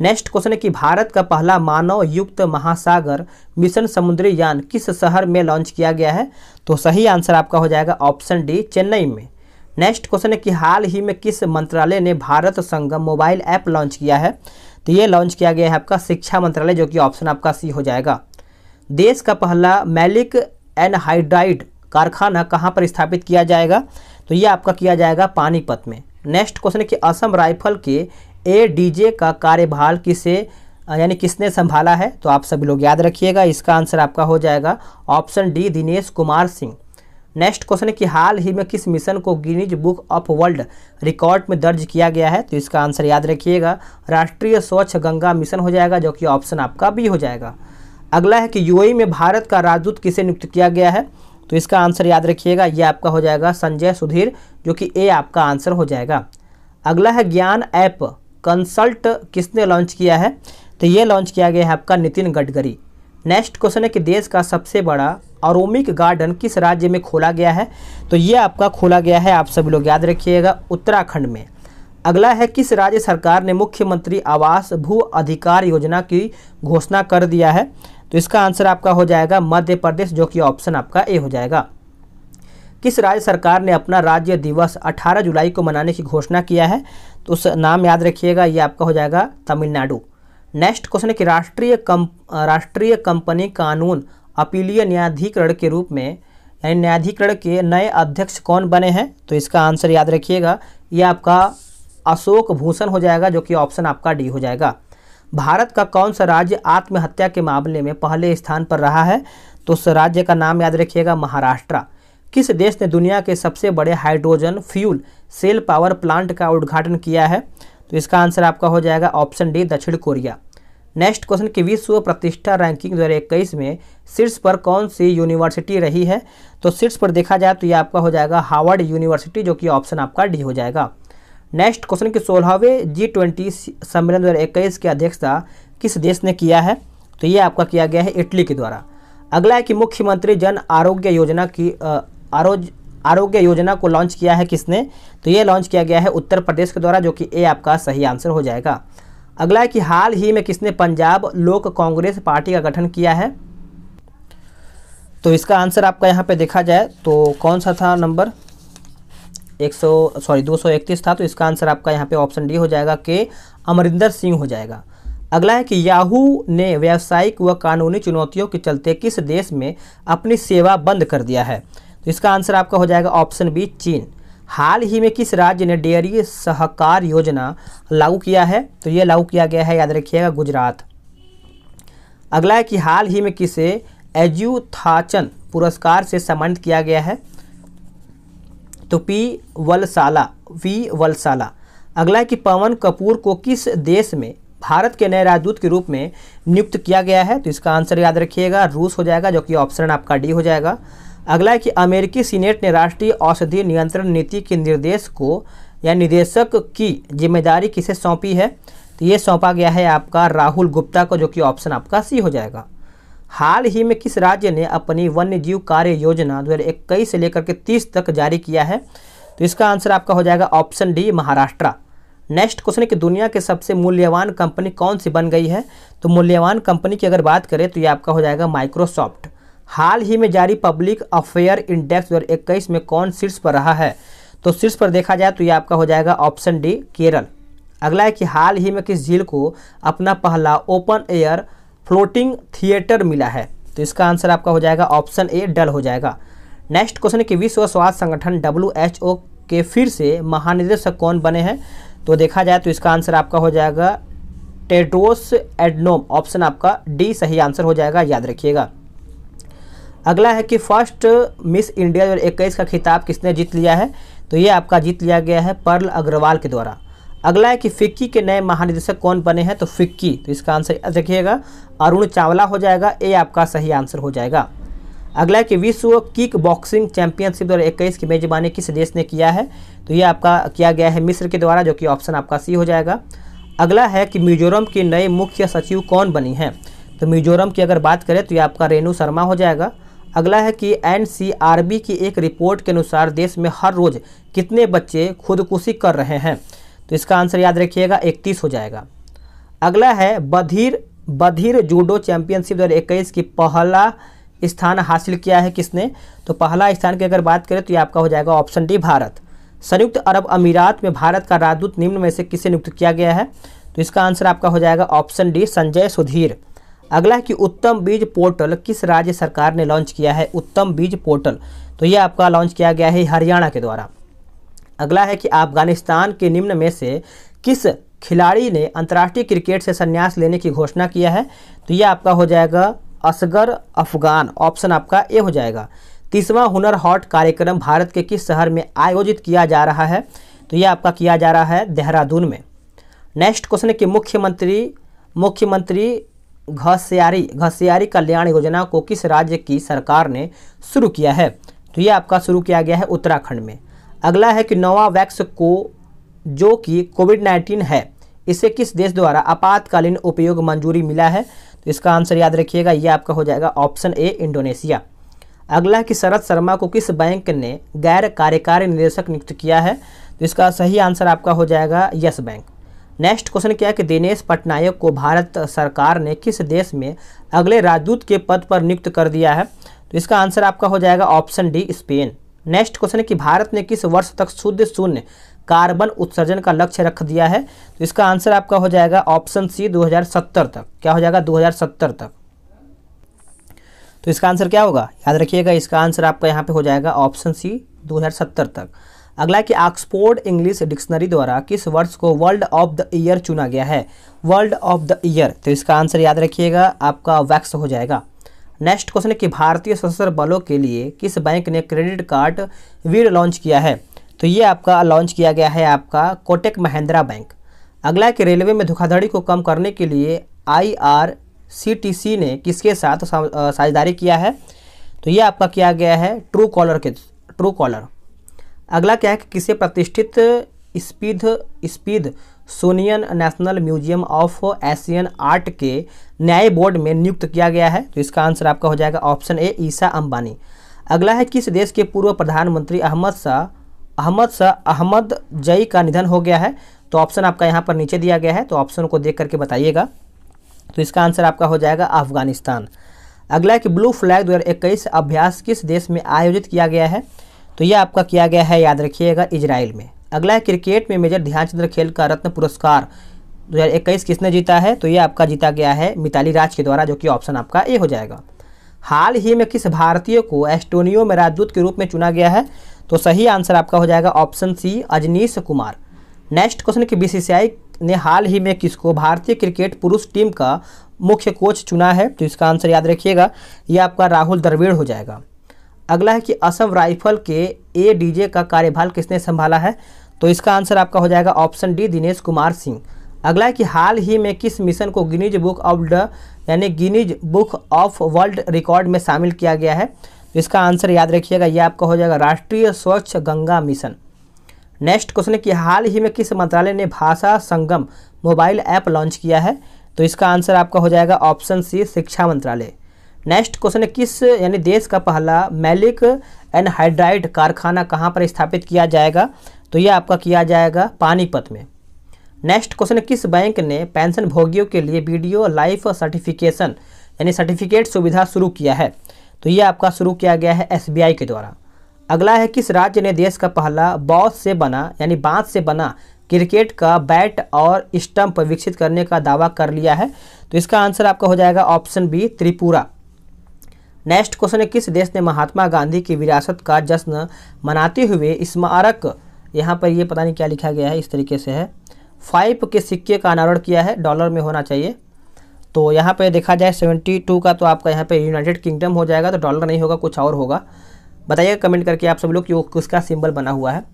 नेक्स्ट क्वेश्चन है कि भारत का पहला मानव युक्त महासागर मिशन समुद्री यान किस शहर में लॉन्च किया गया है तो सही आंसर आपका हो जाएगा ऑप्शन डी चेन्नई में नेक्स्ट क्वेश्चन है कि हाल ही में किस मंत्रालय ने Bharat Sangam mobile app launch किया है तो ये लॉन्च किया गया है आपका शिक्षा मंत्रालय जो कि ऑप्शन आपका सी हो जाएगा देश का पहला मैलिक एनहाइड्राइड कारखाना कहाँ पर स्थापित किया जाएगा तो ये आपका किया जाएगा पानीपत में नेक्स्ट क्वेश्चन है कि असम राइफल के जे का कार्यभार किसे यानी किसने संभाला है तो आप सभी लोग याद रखिएगा इसका आंसर आपका हो जाएगा option D Dinesh Kumar Singh next question है कि हाल ही में किस मिशन को Guinness book of world record में दर्ज किया गया है तो इसका आंसर याद रखिएगा राष्ट्रीय स्वच्छ गंगा मिशन हो जाएगा जो कि ऑप्शन आपका बी हो जाएगा अगला है कि यूएई में भारत का राजदूत किसे नियुक्त किया गया है तो इसका आंसर याद रखिएगा ये आपका हो जाएगा संजय सुधीर जो कि ए आपका आंसर हो जाएगा अगला है ज्ञान ऐप कंसल्ट किसने लॉन्च किया है तो ये लॉन्च किया गया है आपका नितिन गडकरी नेक्स्ट क्वेश्चन है कि देश का सबसे बड़ा अरोमिक गार्डन किस राज्य में खोला गया है तो ये आपका खोला गया है आप सभी लोग याद रखिएगा उत्तराखंड में अगला है किस राज्य सरकार ने मुख्यमंत्री आवास भू अधिकार योजना की घोषणा कर दिया है तो इसका आंसर आपका हो जाएगा मध्य प्रदेश जो कि ऑप्शन आपका ए हो जाएगा किस राज्य सरकार ने अपना राज्य दिवस 18 जुलाई को मनाने की घोषणा किया है तो उस नाम याद रखिएगा ये आपका हो जाएगा तमिलनाडु नेक्स्ट क्वेश्चन है कि राष्ट्रीय कम राष्ट्रीय कंपनी कानून अपीलीय न्यायाधिकरण के रूप में यानी न्यायाधिकरण के नए अध्यक्ष कौन बने हैं तो इसका आंसर याद रखिएगा ये आपका अशोक भूषण हो जाएगा जो कि ऑप्शन आपका डी हो जाएगा भारत का कौन सा राज्य आत्महत्या के मामले में पहले स्थान पर रहा है तो उस राज्य का नाम याद रखिएगा महाराष्ट्र किस देश ने दुनिया के सबसे बड़े hydrogen fuel cell power plant का उद्घाटन किया है तो इसका आंसर आपका हो जाएगा ऑप्शन डी दक्षिण कोरिया नेक्स्ट क्वेश्चन की विश्व प्रतिष्ठा रैंकिंग दो इक्कीस में शीर्ष पर कौन सी यूनिवर्सिटी रही है तो शीर्ष पर देखा जाए तो ये आपका हो जाएगा हार्वर्ड यूनिवर्सिटी जो कि ऑप्शन आपका डी हो जाएगा नेक्स्ट क्वेश्चन की सोलहवें जी ट्वेंटी सम्मेलन दो इक्कीस की अध्यक्षता किस देश ने किया है तो ये आपका किया गया है इटली के द्वारा अगला है कि मुख्यमंत्री जन आरोग्य योजना की आरोज आरोग्य योजना को लॉन्च किया है किसने तो ये लॉन्च किया गया है उत्तर प्रदेश के द्वारा जो कि ए आपका सही आंसर हो जाएगा अगला है कि हाल ही में किसने पंजाब लोक कांग्रेस पार्टी का गठन किया है तो इसका आंसर आपका यहाँ पे देखा जाए तो कौन सा था नंबर 100 सॉरी 231 था तो इसका आंसर आपका यहाँ पे ऑप्शन डी हो जाएगा के अमरिंदर सिंह हो जाएगा अगला है कि याहू ने व्यावसायिक व कानूनी चुनौतियों के चलते किस देश में अपनी सेवा बंद कर दिया है तो इसका आंसर आपका हो जाएगा ऑप्शन बी चीन हाल ही में किस राज्य ने डेयरी सहकार योजना लागू किया है तो यह लागू किया गया है याद रखिएगा गुजरात अगला है कि हाल ही में किसे एज्यूथाचन पुरस्कार से सम्मानित किया गया है तो पी वलसाला वी वलसाला अगला है कि पवन कपूर को किस देश में भारत के नए राजदूत के रूप में नियुक्त किया गया है तो इसका आंसर याद रखिएगा रूस हो जाएगा जो कि ऑप्शन आपका डी हो जाएगा अगला है कि अमेरिकी सीनेट ने राष्ट्रीय औषधि नियंत्रण नीति के निर्देश को या निदेशक की जिम्मेदारी किसे सौंपी है तो ये सौंपा गया है आपका राहुल गुप्ता को जो कि ऑप्शन आपका सी हो जाएगा हाल ही में किस राज्य ने अपनी वन्य जीव कार्य योजना दो हज़ार से लेकर के तीस तक जारी किया है तो इसका आंसर आपका हो जाएगा option D Maharashtra next question है कि दुनिया के सबसे मूल्यवान कंपनी कौन सी बन गई है तो मूल्यवान कंपनी की अगर बात करें तो ये आपका हो जाएगा माइक्रोसॉफ्ट हाल ही में जारी पब्लिक अफेयर इंडेक्स दो इक्कीस में कौन शीर्ष पर रहा है तो शीर्ष पर देखा जाए तो ये आपका हो जाएगा ऑप्शन डी केरल अगला है कि हाल ही में किस झील को अपना पहला ओपन एयर फ्लोटिंग थिएटर मिला है तो इसका आंसर आपका हो जाएगा ऑप्शन ए डल हो जाएगा नेक्स्ट क्वेश्चन है कि विश्व स्वास्थ्य संगठन डब्ल्यू के फिर से महानिदेशक कौन बने हैं तो देखा जाए तो इसका आंसर आपका हो जाएगा टेड्रोस एडनोम ऑप्शन आपका डी सही आंसर हो जाएगा याद रखिएगा अगला है कि फर्स्ट मिस इंडिया दो इक्कीस का खिताब किसने जीत लिया है तो ये आपका जीत लिया गया है पर्ल अग्रवाल के द्वारा अगला है कि फिक्की के नए महानिदेशक कौन बने हैं तो फिक्की तो इसका आंसर देखिएगा अरुण चावला हो जाएगा ये आपका सही आंसर हो जाएगा अगला है कि विश्व किक बॉक्सिंग चैंपियनशिप दो हज़ार की मेजबानी किस देश ने किया है तो ये आपका किया गया है मिस्र के द्वारा जो कि ऑप्शन आपका सी हो जाएगा अगला है कि मिजोरम के नए मुख्य सचिव कौन बनी हैं तो मिजोरम की अगर बात करें तो ये आपका रेणु शर्मा हो जाएगा अगला है कि एनसीआरबी की एक रिपोर्ट के अनुसार देश में हर रोज़ कितने बच्चे खुदकुशी कर रहे हैं तो इसका आंसर याद रखिएगा इकतीस हो जाएगा अगला है बधिर बधिर जूडो चैंपियनशिप दो इक्कीस की पहला स्थान हासिल किया है किसने तो पहला स्थान की अगर बात करें तो ये आपका हो जाएगा ऑप्शन डी भारत संयुक्त अरब अमीरात में भारत का राजदूत निम्न में से किसे नियुक्त किया गया है तो इसका आंसर आपका हो जाएगा ऑप्शन डी संजय सुधीर अगला है कि उत्तम बीज पोर्टल किस राज्य सरकार ने लॉन्च किया है उत्तम बीज पोर्टल तो ये आपका लॉन्च किया गया है हरियाणा के द्वारा अगला है कि अफगानिस्तान के निम्न में से किस खिलाड़ी ने अंतर्राष्ट्रीय क्रिकेट से संन्यास लेने की घोषणा किया है तो ये आपका हो जाएगा असगर अफगान ऑप्शन आपका ए हो जाएगा तीसवा हुनर हॉट कार्यक्रम भारत के किस शहर में आयोजित किया जा रहा है तो यह आपका किया जा रहा है देहरादून में नेक्स्ट क्वेश्चन है कि मुख्यमंत्री मुख्यमंत्री घसियारी घसियारी कल्याण योजना को किस राज्य की सरकार ने शुरू किया है तो ये आपका शुरू किया गया है उत्तराखंड में अगला है कि नोवा वैक्स को जो कि कोविड नाइन्टीन है इसे किस देश द्वारा आपातकालीन उपयोग मंजूरी मिला है तो इसका आंसर याद रखिएगा ये आपका हो जाएगा ऑप्शन ए इंडोनेशिया अगला है कि शरद शर्मा को किस बैंक ने गैर कार्यकारी निदेशक नियुक्त किया है तो इसका सही आंसर आपका हो जाएगा यस बैंक नेक्स्ट क्वेश्चन क्या है कि दिनेश पटनायक को भारत सरकार ने किस देश में अगले राजदूत के पद पर नियुक्त कर दिया है तो इसका आंसर आपका हो जाएगा option D Spain next question है कि भारत ने किस वर्ष तक शुद्ध शून्य कार्बन उत्सर्जन का लक्ष्य रख दिया है तो इसका आंसर आपका हो जाएगा ऑप्शन सी 2070 तक क्या हो जाएगा 2070 तक तो इसका आंसर क्या होगा याद रखिएगा इसका आंसर आपका यहाँ पे हो जाएगा ऑप्शन सी 2070 तक अगला कि ऑक्सफोर्ड इंग्लिश डिक्शनरी द्वारा किस वर्ष को वर्ल्ड ऑफ द ईयर चुना गया है वर्ल्ड ऑफ द ईयर तो इसका आंसर याद रखिएगा आपका वैक्स हो जाएगा नेक्स्ट क्वेश्चन है कि भारतीय सशस्त्र बलों के लिए किस बैंक ने क्रेडिट कार्ड वीर लॉन्च किया है तो ये आपका लॉन्च किया गया है आपका कोटेक महिंद्रा बैंक अगला कि रेलवे में धोखाधड़ी को कम करने के लिए आईआरसीटीसी ने किसके साथ साझेदारी किया है तो ये आपका किया गया है ट्रू कॉलर के ट्रू कॉलर अगला क्या है कि किसे प्रतिष्ठित स्पीड स्पीड सोनियन national museum of Asian art के न्याय बोर्ड में नियुक्त किया गया है तो इसका आंसर आपका हो जाएगा ऑप्शन ए ईसा अंबानी अगला है किस देश के पूर्व प्रधानमंत्री अहमद शाह अहमद शाह अहमद जई का निधन हो गया है तो ऑप्शन आपका यहाँ पर नीचे दिया गया है तो ऑप्शन को देख करके बताइएगा तो इसका आंसर आपका हो जाएगा अफगानिस्तान अगला है कि ब्लू फ्लैग दो अभ्यास किस देश में आयोजित किया गया है तो ये आपका किया गया है याद रखिएगा इजराइल में अगला है क्रिकेट में मेजर ध्यानचंद्र खेल का रत्न पुरस्कार दो हज़ार इक्कीस किसने जीता है तो ये आपका जीता गया है मिताली राज के द्वारा जो कि ऑप्शन आपका ए हो जाएगा हाल ही में किस भारतीय को एस्टोनियो में राजदूत के रूप में चुना गया है तो सही आंसर आपका हो जाएगा option C Ajneesh Kumar next question कि बीसीसीआई ने हाल ही में किसको भारतीय क्रिकेट पुरुष टीम का मुख्य कोच चुना है तो इसका आंसर याद रखिएगा ये आपका राहुल द्रविड़ हो जाएगा अगला है कि असम राइफल के ए डीजे का कार्यभार किसने संभाला है तो इसका आंसर आपका हो जाएगा ऑप्शन डी दिनेश कुमार सिंह अगला है कि हाल ही में किस मिशन को गिनीज बुक ऑफ द यानी Guinness book of world record में शामिल किया गया है तो इसका आंसर याद रखिएगा यह आपका हो जाएगा राष्ट्रीय स्वच्छ गंगा मिशन नेक्स्ट क्वेश्चन है कि हाल ही में किस मंत्रालय ने भाषा संगम मोबाइल ऐप लॉन्च किया है तो इसका आंसर आपका हो जाएगा ऑप्शन सी शिक्षा मंत्रालय नेक्स्ट क्वेश्चन है किस यानी देश का पहला मैलिक एनहाइड्राइड कारखाना कहाँ पर स्थापित किया जाएगा तो यह आपका किया जाएगा पानीपत में नेक्स्ट क्वेश्चन है किस बैंक ने पेंशन भोगियों के लिए वीडियो लाइफ सर्टिफिकेशन यानी सर्टिफिकेट सुविधा शुरू किया है तो ये आपका शुरू किया गया है एसबीआई के द्वारा अगला है किस राज्य ने देश का पहला बॉस से बना यानी बांस से बना क्रिकेट का बैट और स्टंप विकसित करने का दावा कर लिया है तो इसका आंसर आपका हो जाएगा option B Tripura next question है किस देश ने महात्मा गांधी की विरासत का जश्न मनाते हुए स्मारक यहाँ पर ये पता नहीं क्या लिखा गया है इस तरीके से है फाइव के सिक्के का अनावरण किया है डॉलर में होना चाहिए तो यहाँ पर देखा जाए सेवेंटी टू का तो आपका यहाँ पे यूनाइटेड किंगडम हो जाएगा तो डॉलर नहीं होगा कुछ और होगा बताइएगा कमेंट करके आप सब लोग कि वो किसका सिंबल बना हुआ है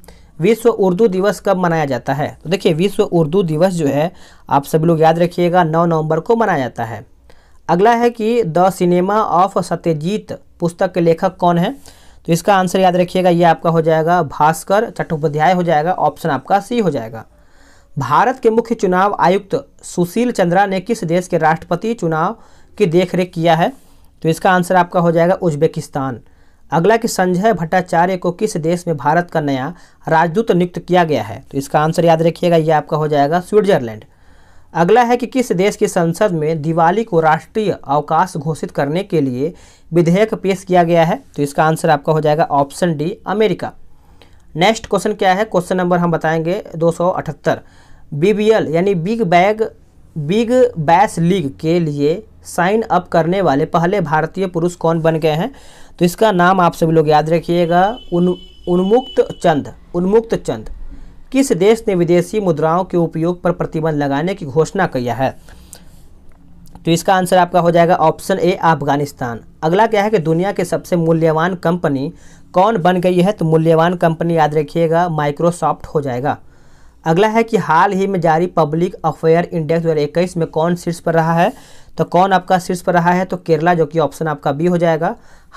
विश्व उर्दू दिवस कब मनाया जाता है तो देखिए विश्व उर्दू दिवस जो है आप सभी लोग याद रखिएगा नौ नवंबर को मनाया जाता है अगला है कि द सिनेमा ऑफ सत्यजीत पुस्तक के लेखक कौन है तो इसका आंसर याद रखिएगा ये आपका हो जाएगा भास्कर चट्टोपाध्याय हो जाएगा ऑप्शन आपका सी हो जाएगा भारत के मुख्य चुनाव आयुक्त सुशील चंद्रा ने किस देश के राष्ट्रपति चुनाव की देखरेख किया है तो इसका आंसर आपका हो जाएगा उज्बेकिस्तान अगला कि संजय भट्टाचार्य को किस देश में भारत का नया राजदूत नियुक्त किया गया है तो इसका आंसर याद रखिएगा यह आपका हो जाएगा स्विट्जरलैंड अगला है कि किस देश की संसद में दिवाली को राष्ट्रीय अवकाश घोषित करने के लिए विधेयक पेश किया गया है तो इसका आंसर आपका हो जाएगा option D America next question क्या है क्वेश्चन नंबर हम बताएंगे 278 बीबीएल यानी big bag big bash league के लिए साइन अप करने वाले पहले भारतीय पुरुष कौन बन गए हैं तो इसका नाम आप सभी लोग याद रखिएगा उन उन्मुक्त चंद उन्मुक्त चंद किस देश ने विदेशी मुद्राओं के उपयोग पर प्रतिबंध लगाने की घोषणा किया है तो इसका आंसर आपका हो जाएगा ऑप्शन ए अफगानिस्तान अगला क्या है कि दुनिया के सबसे मूल्यवान कंपनी कौन बन गई है तो मूल्यवान कंपनी याद रखिएगा माइक्रोसॉफ्ट हो जाएगा अगला है कि हाल ही में जारी पब्लिक अफेयर इंडेक्स दो में कौन शीर्ष पर रहा है तो कौन आपका शीर्ष पर रहा है तो केरला जो कि ऑप्शन आपका बी हो जाएगा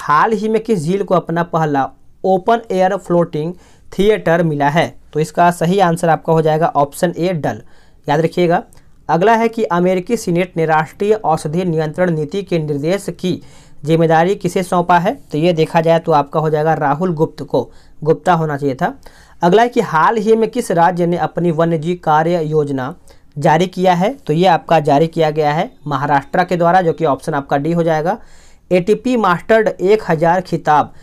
हाल ही में किस झील को अपना पहला ओपन एयर फ्लोटिंग थिएटर मिला है तो इसका सही आंसर आपका हो जाएगा ऑप्शन ए डल याद रखिएगा अगला है कि अमेरिकी सीनेट ने राष्ट्रीय औषधि नियंत्रण नीति के निर्देश की जिम्मेदारी किसे सौंपा है तो ये देखा जाए तो आपका हो जाएगा राहुल गुप्त को गुप्ता होना चाहिए था अगला है कि हाल ही में किस राज्य ने अपनी वन्यजीव कार्य योजना जारी किया है तो ये आपका जारी किया गया है महाराष्ट्र के द्वारा जो कि ऑप्शन आपका डी हो जाएगा ए मास्टर्ड एक हज़ार खिताब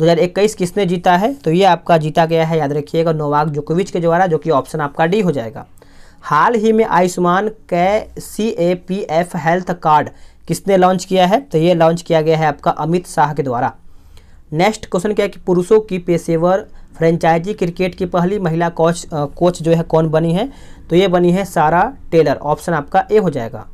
2021 किसने जीता है तो ये आपका जीता गया है याद रखिएगा नोवाक जोकोविच के द्वारा जो कि ऑप्शन आपका डी हो जाएगा हाल ही में आयुष्मान कै C A P F health card किसने लॉन्च किया है तो ये लॉन्च किया गया है आपका अमित शाह के द्वारा नेक्स्ट क्वेश्चन क्या है कि पुरुषों की पेशेवर फ्रेंचाइजी क्रिकेट की पहली महिला कोच कोच जो है कौन बनी है तो ये बनी है सारा टेलर ऑप्शन आपका ए हो जाएगा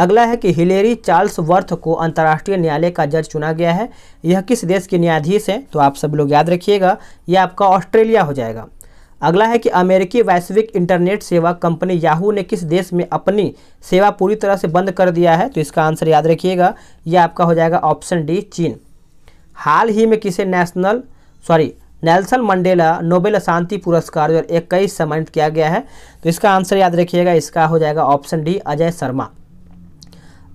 अगला है कि हिलेरी चार्ल्स वर्थ को अंतर्राष्ट्रीय न्यायालय का जज चुना गया है यह किस देश के न्यायाधीश हैं तो आप सब लोग याद रखिएगा यह आपका ऑस्ट्रेलिया हो जाएगा अगला है कि अमेरिकी वैश्विक इंटरनेट सेवा कंपनी याहू ने किस देश में अपनी सेवा पूरी तरह से बंद कर दिया है तो इसका आंसर याद रखिएगा यह आपका हो जाएगा ऑप्शन डी चीन हाल ही में किसे national sorry Nelson Mandela Nobel शांति पुरस्कार दो हज़ार इक्कीस सम्मानित किया गया है तो इसका आंसर याद रखिएगा इसका हो जाएगा ऑप्शन डी अजय शर्मा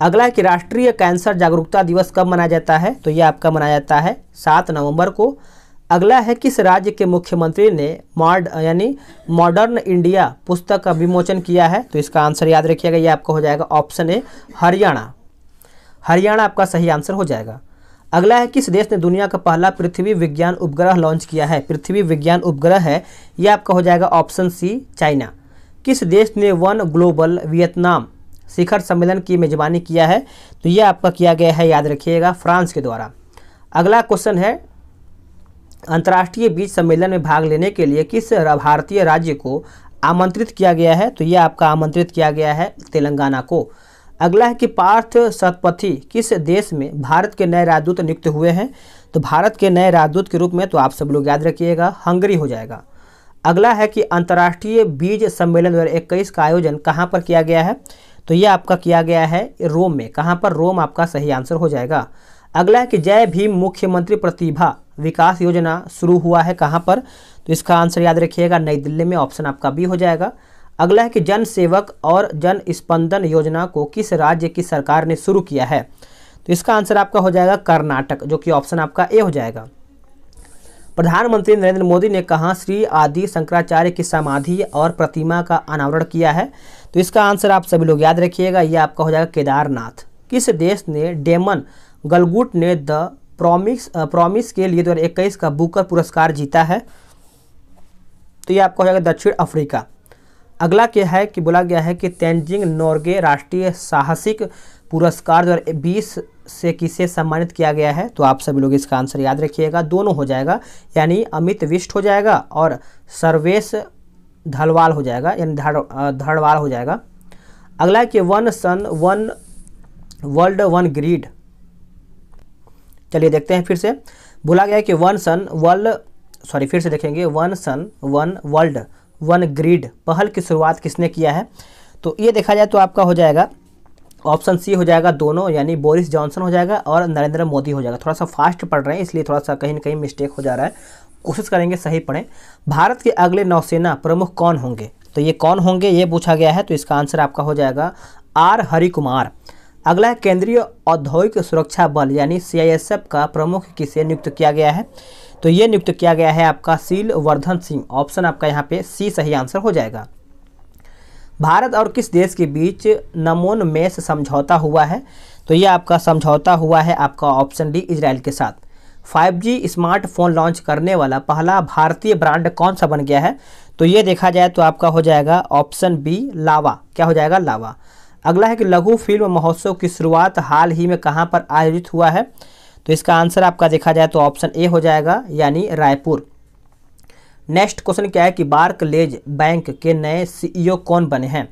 अगला है कि राष्ट्रीय कैंसर जागरूकता दिवस कब मनाया जाता है तो यह आपका मनाया जाता है सात नवंबर को अगला है किस राज्य के मुख्यमंत्री ने मॉड यानी मॉडर्न इंडिया पुस्तक का विमोचन किया है तो इसका आंसर याद रखिएगा ये आपका हो जाएगा ऑप्शन ए हरियाणा हरियाणा आपका सही आंसर हो जाएगा अगला है किस देश ने दुनिया का पहला पृथ्वी विज्ञान उपग्रह लॉन्च किया है पृथ्वी विज्ञान उपग्रह है यह आपका हो जाएगा ऑप्शन सी चाइना किस देश ने वन ग्लोबल वियतनाम शिखर सम्मेलन की मेजबानी किया है तो यह आपका किया गया है याद रखिएगा फ्रांस के द्वारा अगला क्वेश्चन है अंतर्राष्ट्रीय बीज सम्मेलन में भाग लेने के लिए किस भारतीय राज्य को आमंत्रित किया गया है तो यह आपका आमंत्रित किया गया है तेलंगाना को अगला है कि पार्थ सतपथी किस देश में भारत के नए राजदूत नियुक्त हुए हैं तो भारत के नए राजदूत के रूप में तो आप सब लोग याद रखिएगा हंगरी हो जाएगा अगला है कि अंतर्राष्ट्रीय बीज सम्मेलन दो का आयोजन कहाँ पर किया गया है तो ये आपका किया गया है रोम में कहाँ पर रोम आपका सही आंसर हो जाएगा अगला है कि जय भीम मुख्यमंत्री प्रतिभा विकास योजना शुरू हुआ है कहाँ पर तो इसका आंसर याद रखिएगा नई दिल्ली में ऑप्शन आपका बी हो जाएगा अगला है कि जन सेवक और जन स्पंदन योजना को किस राज्य की सरकार ने शुरू किया है तो इसका आंसर आपका हो जाएगा कर्नाटक जो कि ऑप्शन आपका ए हो जाएगा प्रधानमंत्री नरेंद्र मोदी ने कहा श्री आदि शंकराचार्य की समाधि और प्रतिमा का अनावरण किया है तो इसका आंसर आप सभी लोग याद रखिएगा यह आपका हो जाएगा केदारनाथ किस देश ने डेमन गलगुट ने द प्रोमिस प्रोमिस के लिए दो इक्कीस का बुकर पुरस्कार जीता है तो ये आपका हो जाएगा दक्षिण अफ्रीका अगला क्या है कि बोला गया है कि तेंजिंग नॉर्गे राष्ट्रीय साहसिक पुरस्कार दो बीस से किसे सम्मानित किया गया है तो आप सभी लोग इसका आंसर याद रखिएगा दोनों हो जाएगा यानी अमित विष्ट हो जाएगा और सर्वेश धड़वाल हो जाएगा यानी धड़ धड़वाल हो जाएगा अगला है कि one sun one world one grid चलिए देखते हैं फिर से बोला गया कि वन सन वर्ल्ड सॉरी फिर से देखेंगे one sun one world one grid पहल की शुरुआत किसने किया है तो ये देखा जाए तो आपका हो जाएगा ऑप्शन सी हो जाएगा दोनों यानी बोरिस जॉनसन हो जाएगा और नरेंद्र मोदी हो जाएगा थोड़ा सा फास्ट पढ़ रहे हैं इसलिए थोड़ा सा कहीं ना कहीं मिस्टेक हो जा रहा है कोशिश करेंगे सही पढ़ें भारत के अगले नौसेना प्रमुख कौन होंगे तो ये कौन होंगे ये पूछा गया है तो इसका आंसर आपका हो जाएगा आर हरि कुमार अगला है केंद्रीय औद्योगिक सुरक्षा बल यानी सीआईएसएफ का प्रमुख किसे नियुक्त किया गया है तो ये नियुक्त किया गया है आपका सील वर्धन सिंह ऑप्शन आपका यहाँ पे सी सही आंसर हो जाएगा भारत और किस देश के बीच नमोन मेस समझौता हुआ है तो ये आपका समझौता हुआ है आपका ऑप्शन डी इसराइल के साथ 5G स्मार्टफोन लॉन्च करने वाला पहला भारतीय ब्रांड कौन सा बन गया है तो ये देखा जाए तो आपका हो जाएगा ऑप्शन बी लावा क्या हो जाएगा लावा अगला है कि लघु फिल्म महोत्सव की शुरुआत हाल ही में कहाँ पर आयोजित हुआ है तो इसका आंसर आपका देखा जाए तो ऑप्शन ए हो जाएगा यानी रायपुर नेक्स्ट क्वेश्चन क्या है कि लेज बैंक के नए सीईओ कौन बने हैं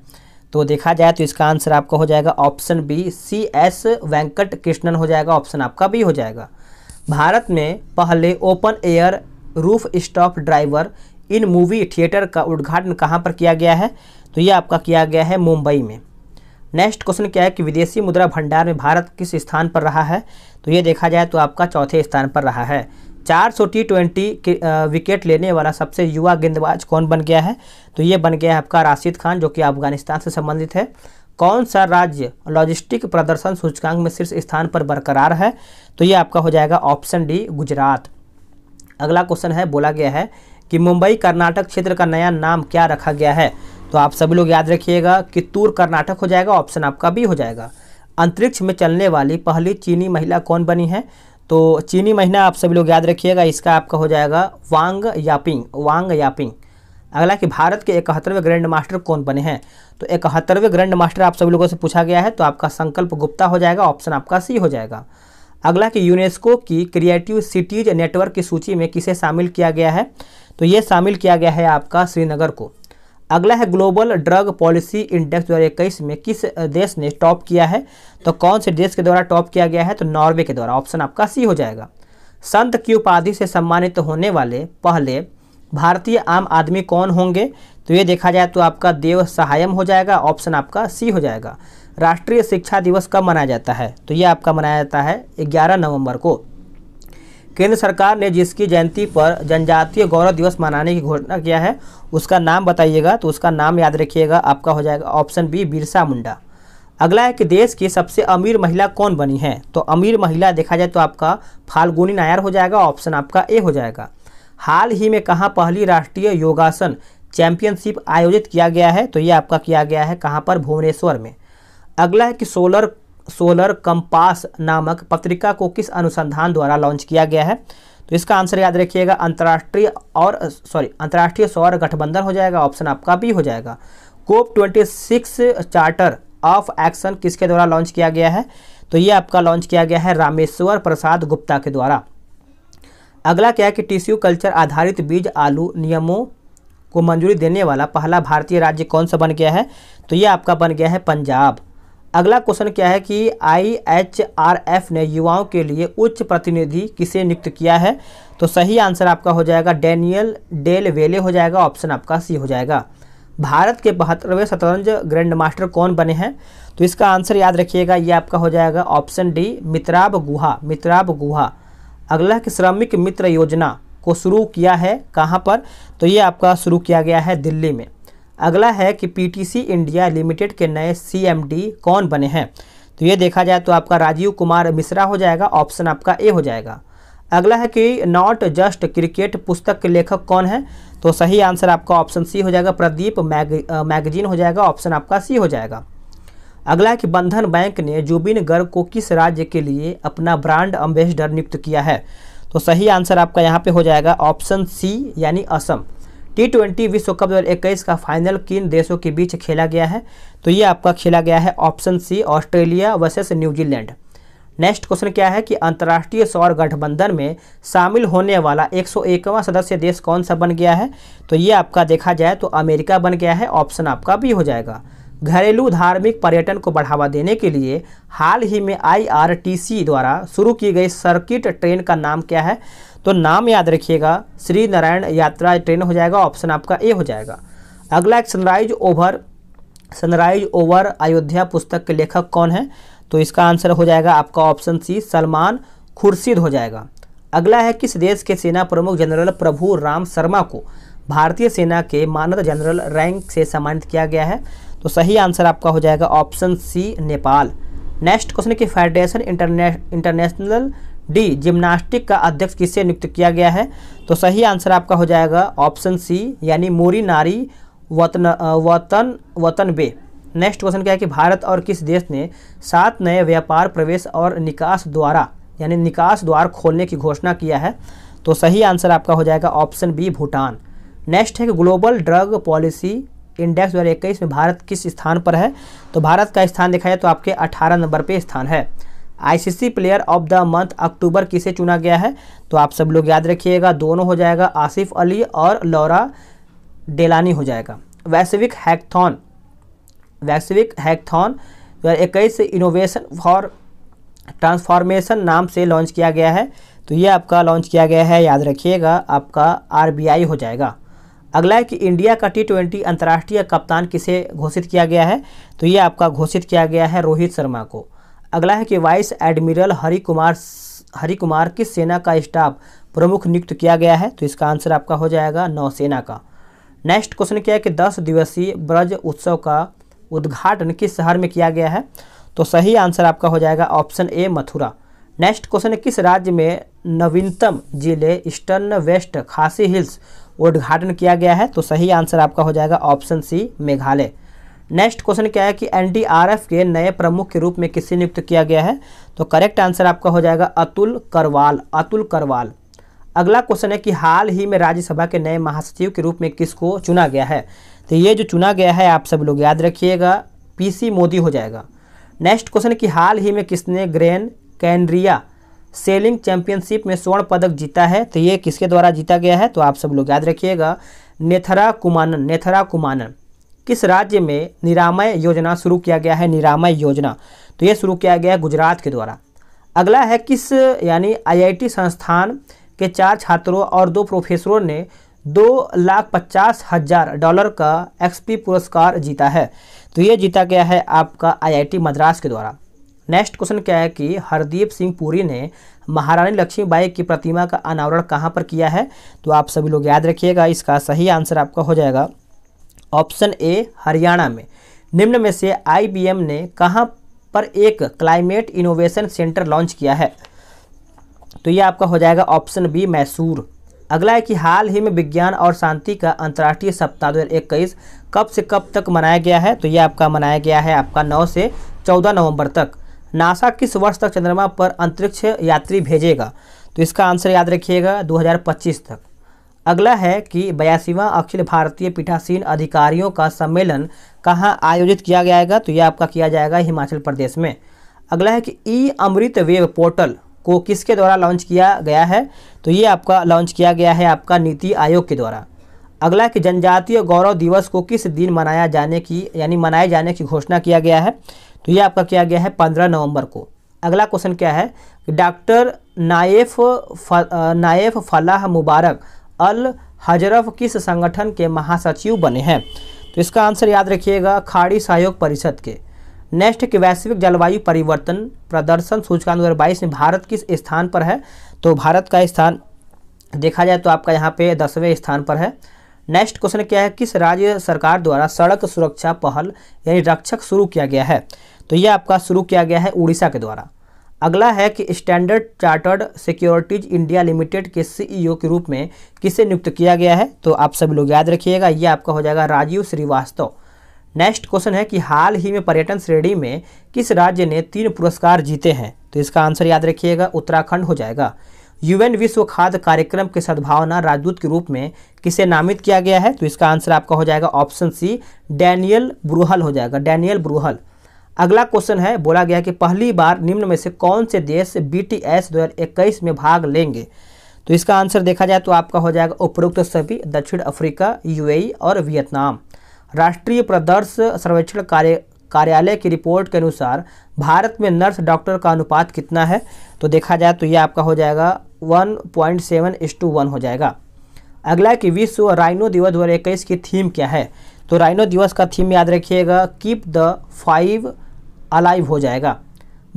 तो देखा जाए तो इसका आंसर आपका हो जाएगा option B C S Venkata Krishnan हो जाएगा ऑप्शन आपका बी हो जाएगा भारत में पहले open air rooftop driver in movie theatre का उद्घाटन कहाँ पर किया गया है तो ये आपका किया गया है मुंबई में नेक्स्ट क्वेश्चन क्या है कि विदेशी मुद्रा भंडार में भारत किस स्थान पर रहा है तो ये देखा जाए तो आपका चौथे स्थान पर रहा है चार सौ टी ट्वेंटी विकेट लेने वाला सबसे युवा गेंदबाज कौन बन गया है तो ये बन गया है आपका राशिद खान जो कि अफगानिस्तान से संबंधित है कौन सा राज्य लॉजिस्टिक प्रदर्शन सूचकांक में शीर्ष स्थान पर बरकरार है तो ये आपका हो जाएगा ऑप्शन डी गुजरात अगला क्वेश्चन है बोला गया है कि मुंबई कर्नाटक क्षेत्र का नया नाम क्या रखा गया है तो आप सभी लोग याद रखिएगा कि तूर कर्नाटक हो जाएगा ऑप्शन आपका बी हो जाएगा अंतरिक्ष में चलने वाली पहली चीनी महिला कौन बनी है तो चीनी महिला आप सभी लोग याद रखिएगा इसका आपका हो जाएगा वांग यापिंग वांग यापिंग अगला कि भारत के इकहत्तरवें ग्रैंड मास्टर कौन बने हैं तो इकहत्तरवें ग्रैंड मास्टर आप सभी लोगों से पूछा गया है तो आपका संकल्प गुप्ता हो जाएगा ऑप्शन आपका सी हो जाएगा अगला कि यूनेस्को की क्रिएटिव सिटीज नेटवर्क की सूची में किसे शामिल किया गया है तो ये शामिल किया गया है आपका श्रीनगर को अगला है ग्लोबल ड्रग पॉलिसी इंडेक्स दो हज़ार में किस देश ने टॉप किया है तो कौन से देश के द्वारा टॉप किया गया है तो नॉर्वे के द्वारा ऑप्शन आपका सी हो जाएगा संत की उपाधि से सम्मानित होने वाले पहले भारतीय आम आदमी कौन होंगे तो ये देखा जाए तो आपका देव सहायम हो जाएगा ऑप्शन आपका सी हो जाएगा राष्ट्रीय शिक्षा दिवस कब मनाया जाता है तो ये आपका मनाया जाता है 11 नवंबर को केंद्र सरकार ने जिसकी जयंती पर जनजातीय गौरव दिवस मनाने की घोषणा किया है उसका नाम बताइएगा तो उसका नाम याद रखिएगा आपका हो जाएगा ऑप्शन बी बिरसा मुंडा अगला है कि देश की सबसे अमीर महिला कौन बनी है तो अमीर महिला देखा जाए तो आपका फाल्गुनी नायर हो जाएगा ऑप्शन आपका ए हो जाएगा हाल ही में कहाँ पहली राष्ट्रीय योगासन चैंपियनशिप आयोजित किया गया है तो ये आपका किया गया है कहाँ पर भुवनेश्वर में अगला है कि सोलर सोलर कंपास नामक पत्रिका को किस अनुसंधान द्वारा लॉन्च किया गया है तो इसका आंसर याद रखिएगा अंतर्राष्ट्रीय और सॉरी अंतर्राष्ट्रीय सौर गठबंधन हो जाएगा ऑप्शन आपका भी हो जाएगा COP twenty six charter of action किसके द्वारा लॉन्च किया गया है तो ये आपका लॉन्च किया गया है रामेश्वर प्रसाद गुप्ता के द्वारा अगला क्या है कि टिश्यू कल्चर आधारित बीज आलू नियमों को मंजूरी देने वाला पहला भारतीय राज्य कौन सा बन गया है तो ये आपका बन गया है पंजाब अगला क्वेश्चन क्या है कि एफ ने युवाओं के लिए उच्च प्रतिनिधि किसे नियुक्त किया है तो सही आंसर आपका हो जाएगा डेनियल डेल वेले हो जाएगा ऑप्शन आपका सी हो जाएगा भारत के बहत्तरवें शतरंज ग्रैंड मास्टर कौन बने हैं तो इसका आंसर याद रखिएगा ये आपका हो जाएगा ऑप्शन डी मित्राब गुहा मित्राब गुहा अगला कि श्रमिक मित्र योजना को शुरू किया है कहाँ पर तो ये आपका शुरू किया गया है दिल्ली में अगला है कि पीटीसी इंडिया लिमिटेड के नए सीएमडी कौन बने हैं तो ये देखा जाए तो आपका राजीव कुमार मिश्रा हो जाएगा ऑप्शन आपका ए हो जाएगा अगला है कि नॉट जस्ट क्रिकेट पुस्तक के लेखक कौन है तो सही आंसर आपका ऑप्शन सी हो जाएगा प्रदीप मैग मैगजीन हो जाएगा ऑप्शन आपका सी हो जाएगा अगला कि बंधन बैंक ने जुबिन गर्ग को किस राज्य के लिए अपना ब्रांड अम्बेसडर नियुक्त किया है तो सही आंसर आपका यहाँ पे हो जाएगा ऑप्शन सी यानी असम टी ट्वेंटी विश्व कप दो इक्कीस का फाइनल किन देशों के बीच खेला गया है तो ये आपका खेला गया है option C Australia versus New Zealand next question क्या है कि अंतर्राष्ट्रीय सौर गठबंधन में शामिल होने वाला एक सौ सदस्य देश कौन सा बन गया है तो ये आपका देखा जाए तो अमेरिका बन गया है ऑप्शन आपका भी हो जाएगा घरेलू धार्मिक पर्यटन को बढ़ावा देने के लिए हाल ही में आईआरटीसी द्वारा शुरू की गई सर्किट ट्रेन का नाम क्या है तो नाम याद रखिएगा श्री नारायण यात्रा ट्रेन हो जाएगा ऑप्शन आपका ए हो जाएगा अगला एक sunrise over sunrise over Ayodhya पुस्तक के लेखक कौन है तो इसका आंसर हो जाएगा आपका ऑप्शन सी सलमान खुर्शीद हो जाएगा अगला है किस देश के सेना प्रमुख जनरल प्रभु राम शर्मा को भारतीय सेना के मानद जनरल रैंक से सम्मानित किया गया है तो सही आंसर आपका हो जाएगा option C Nepal next question की फेडरेशन इंटरनेशनल डी जिम्नास्टिक का अध्यक्ष किससे नियुक्त किया गया है तो सही आंसर आपका हो जाएगा ऑप्शन सी यानी मोरी नारी वतन वतन वतन बे नेक्स्ट क्वेश्चन क्या है कि भारत और किस देश ने सात नए व्यापार प्रवेश और निकास द्वारा यानी निकास द्वार खोलने की घोषणा किया है तो सही आंसर आपका हो जाएगा ऑप्शन बी भूटान नेक्स्ट है कि ग्लोबल ड्रग पॉलिसी इंडेक्स दो हज़ार इक्कीस में भारत किस स्थान पर है तो भारत का स्थान देखा जाए तो आपके अठारह नंबर पे स्थान है ICC player of the month October किसे चुना गया है तो आप सब लोग याद रखिएगा दोनों हो जाएगा आसिफ अली और लौरा डेलानी हो जाएगा वैश्विक हैकथॉन वैश्विक हैकथॉन दो हज़ार इक्कीस इनोवेशन फॉर ट्रांसफॉर्मेशन नाम से लॉन्च किया गया है तो ये आपका लॉन्च किया गया है याद रखिएगा आपका आरबीआई हो जाएगा अगला है कि इंडिया का टी ट्वेंटी अंतर्राष्ट्रीय कप्तान किसे घोषित किया गया है तो ये आपका घोषित किया गया है रोहित शर्मा को अगला है कि वाइस एडमिरल हरि कुमार हरि कुमार किस सेना का स्टाफ प्रमुख नियुक्त किया गया है तो इसका आंसर आपका हो जाएगा नौसेना का नेक्स्ट क्वेश्चन क्या है कि दस दिवसीय ब्रज उत्सव का उद्घाटन किस शहर में किया गया है तो सही आंसर आपका हो जाएगा option A Mathura next question है किस राज्य में नवीनतम जिले ईस्टर्न वेस्ट खासी हिल्स उद्घाटन किया गया है तो सही आंसर आपका हो जाएगा option C Meghalaya next question क्या है कि एनडीआरएफ के नए प्रमुख के रूप में किससे नियुक्त किया गया है तो करेक्ट आंसर आपका हो जाएगा अतुल करवाल अतुल करवाल अगला क्वेश्चन है कि हाल ही में राज्यसभा के नए महासचिव के रूप में किसको चुना गया है तो ये जो चुना गया है आप सब लोग याद रखिएगा पीसी मोदी हो जाएगा नेक्स्ट क्वेश्चन कि हाल ही में किसने ग्रैन कैनरिया सेलिंग चैंपियनशिप में स्वर्ण पदक जीता है तो ये किसके द्वारा जीता गया है तो आप सब लोग याद रखिएगा नेथरा कुमानन नेथरा कुमानन किस राज्य में निरामय योजना शुरू किया गया है निरामय योजना तो ये शुरू किया गया है गुजरात के द्वारा अगला है किस यानी आईआईटी संस्थान के चार छात्रों और दो प्रोफेसरों ने दो लाख पचास हज़ार डॉलर का एक्सपी पुरस्कार जीता है तो ये जीता गया है आपका आईआईटी मद्रास के द्वारा नेक्स्ट क्वेश्चन क्या है कि हरदीप सिंह पुरी ने महारानी लक्ष्मीबाई की प्रतिमा का अनावरण कहाँ पर किया है तो आप सभी लोग याद रखिएगा इसका सही आंसर आपका हो जाएगा ऑप्शन ए हरियाणा में निम्न में से आईबीएम ने कहाँ पर एक क्लाइमेट इनोवेशन सेंटर लॉन्च किया है तो ये आपका हो जाएगा ऑप्शन बी मैसूर अगला है कि हाल ही में विज्ञान और शांति का अंतर्राष्ट्रीय सप्ताह दो कब से कब तक मनाया गया है तो ये आपका मनाया गया है आपका नौ से चौदह नवंबर तक नासा किस वर्ष तक चंद्रमा पर अंतरिक्ष यात्री भेजेगा तो इसका आंसर याद रखिएगा 2025 तक अगला है कि बयासीवा अखिल भारतीय पीठासीन अधिकारियों का सम्मेलन कहाँ आयोजित किया जाएगा तो यह आपका किया जाएगा हिमाचल प्रदेश में अगला है कि ई अमृत वेब पोर्टल को किसके द्वारा लॉन्च किया गया है तो ये आपका लॉन्च किया गया है आपका नीति आयोग के द्वारा अगला कि जनजातीय गौरव दिवस को किस दिन मनाया जाने की यानी मनाए जाने की घोषणा किया गया है तो ये आपका किया गया है पंद्रह नवंबर को अगला क्वेश्चन क्या है doctor Nayef Naif Falah Mubarak Al Hajraf किस संगठन के महासचिव बने हैं तो इसका आंसर याद रखिएगा खाड़ी सहयोग परिषद के नेक्स्ट के वैश्विक जलवायु परिवर्तन प्रदर्शन सूचकांक दो में भारत किस स्थान पर है तो भारत का स्थान देखा जाए तो आपका यहाँ पे दसवें स्थान पर है नेक्स्ट क्वेश्चन क्या है किस राज्य सरकार द्वारा सड़क सुरक्षा पहल यानी रक्षक शुरू किया गया है तो ये आपका शुरू किया गया है उड़ीसा के द्वारा अगला है कि standard chartered securities India limited के सीईओ के रूप में किसे नियुक्त किया गया है तो आप सभी लोग याद रखिएगा ये आपका हो जाएगा राजीव श्रीवास्तव नेक्स्ट क्वेश्चन है कि हाल ही में पर्यटन श्रेणी में किस राज्य ने तीन पुरस्कार जीते हैं तो इसका आंसर याद रखिएगा उत्तराखंड हो जाएगा यूएन विश्व खाद्य कार्यक्रम के सद्भावना राजदूत के रूप में किसे नामित किया गया है तो इसका आंसर आपका हो जाएगा ऑप्शन सी डैनियल ब्रूहल हो जाएगा डैनियल ब्रूहल अगला क्वेश्चन है बोला गया कि पहली बार निम्न में से कौन से देश बी टी एस में भाग लेंगे तो इसका आंसर देखा जाए तो आपका हो जाएगा उपरोक्त सभी दक्षिण अफ्रीका यूएई e और वियतनाम राष्ट्रीय प्रदर्श सर्वेक्षण कार्य कार्यालय की रिपोर्ट के अनुसार भारत में नर्स डॉक्टर का अनुपात कितना है तो देखा जाए तो ये आपका हो जाएगा one point seven two one हो जाएगा अगला कि विश्व राइनो दिवस दो की थीम क्या है तो राइनो दिवस का थीम याद रखिएगा कीप द फाइव अलाइव हो जाएगा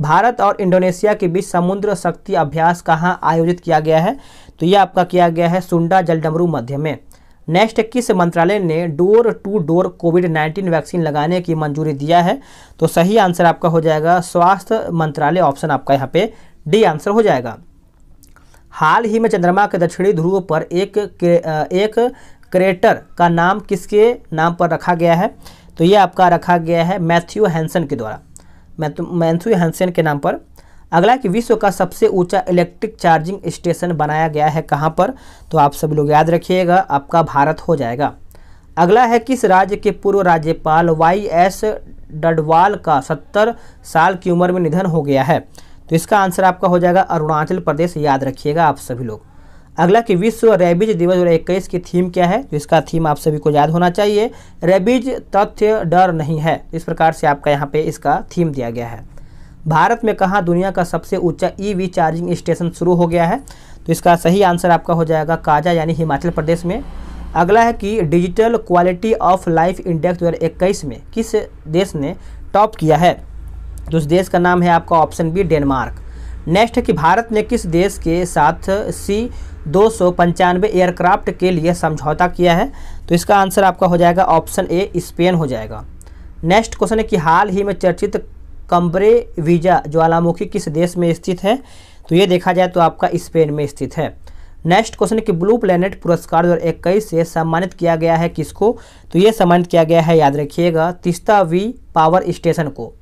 भारत और इंडोनेशिया के बीच समुद्र शक्ति अभ्यास कहाँ आयोजित किया गया है तो यह आपका किया गया है सुंडा जलडमरू मध्य में नेक्स्ट किस मंत्रालय ने door to door covid 19 vaccine लगाने की मंजूरी दिया है तो सही आंसर आपका हो जाएगा स्वास्थ्य मंत्रालय ऑप्शन आपका यहाँ पे डी आंसर हो जाएगा हाल ही में चंद्रमा के दक्षिणी ध्रुव पर एक एक क्रेटर का नाम किसके नाम पर रखा गया है तो ये आपका रखा गया है मैथ्यू हैंसन के द्वारा तो- मैंसू हैंसन के नाम पर अगला कि विश्व का सबसे ऊंचा इलेक्ट्रिक चार्जिंग स्टेशन बनाया गया है कहाँ पर तो आप सभी लोग याद रखिएगा आपका भारत हो जाएगा अगला है किस राज्य के पूर्व राज्यपाल वाई एस डडवाल का सत्तर साल की उम्र में निधन हो गया है तो इसका आंसर आपका हो जाएगा अरुणाचल प्रदेश याद रखिएगा आप सभी लोग अगला कि विश्व रेबिज दिवस दो इक्कीस की थीम क्या है तो इसका थीम आप सभी को याद होना चाहिए रेबिज तथ्य डर नहीं है इस प्रकार से आपका यहाँ पे इसका थीम दिया गया है भारत में कहाँ दुनिया का सबसे ऊंचा ईवी e चार्जिंग स्टेशन शुरू हो गया है तो इसका सही आंसर आपका हो जाएगा काजा यानी हिमाचल प्रदेश में अगला है कि digital quality of life index दो में किस देश ने टॉप किया है तो उस देश का नाम है आपका ऑप्शन बी डेनमार्क नेक्स्ट है कि भारत ने किस देश के साथ सी दो सौ पंचानवे एयरक्राफ्ट के लिए समझौता किया है तो इसका आंसर आपका हो जाएगा ऑप्शन ए स्पेन हो जाएगा नेक्स्ट क्वेश्चन है कि हाल ही में चर्चित कम्बरे वीजा ज्वालामुखी किस देश में स्थित है तो ये देखा जाए तो आपका स्पेन में स्थित है नेक्स्ट क्वेश्चन कि ब्लू प्लेनेट पुरस्कार दो से सम्मानित किया गया है किसको तो ये सम्मानित किया गया है याद रखिएगा तिस्ता वी पावर स्टेशन को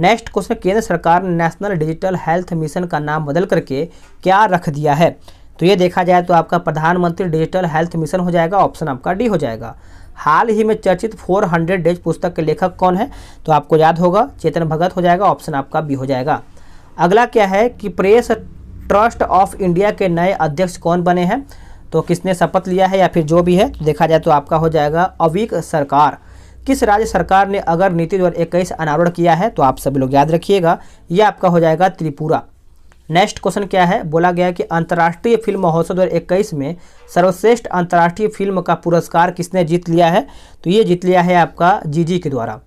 नेक्स्ट क्वेश्चन केंद्र सरकार ने नेशनल डिजिटल हेल्थ मिशन का नाम बदल करके क्या रख दिया है तो ये देखा जाए तो आपका प्रधानमंत्री डिजिटल हेल्थ मिशन हो जाएगा ऑप्शन आपका डी हो जाएगा हाल ही में चर्चित 400 डेज पुस्तक के लेखक कौन है तो आपको याद होगा चेतन भगत हो जाएगा ऑप्शन आपका बी हो जाएगा अगला क्या है कि प्रेस ट्रस्ट ऑफ इंडिया के नए अध्यक्ष कौन बने हैं तो किसने शपथ लिया है या फिर जो भी है तो देखा जाए तो आपका हो जाएगा अवीक सरकार किस राज्य सरकार ने अगर नीति दो हज़ार अनावरण किया है तो आप सभी लोग याद रखिएगा यह आपका हो जाएगा त्रिपुरा नेक्स्ट क्वेश्चन क्या है बोला गया कि अंतर्राष्ट्रीय फिल्म महोत्सव दो में सर्वश्रेष्ठ अंतर्राष्ट्रीय फिल्म का पुरस्कार किसने जीत लिया है तो ये जीत लिया है आपका जीजी के द्वारा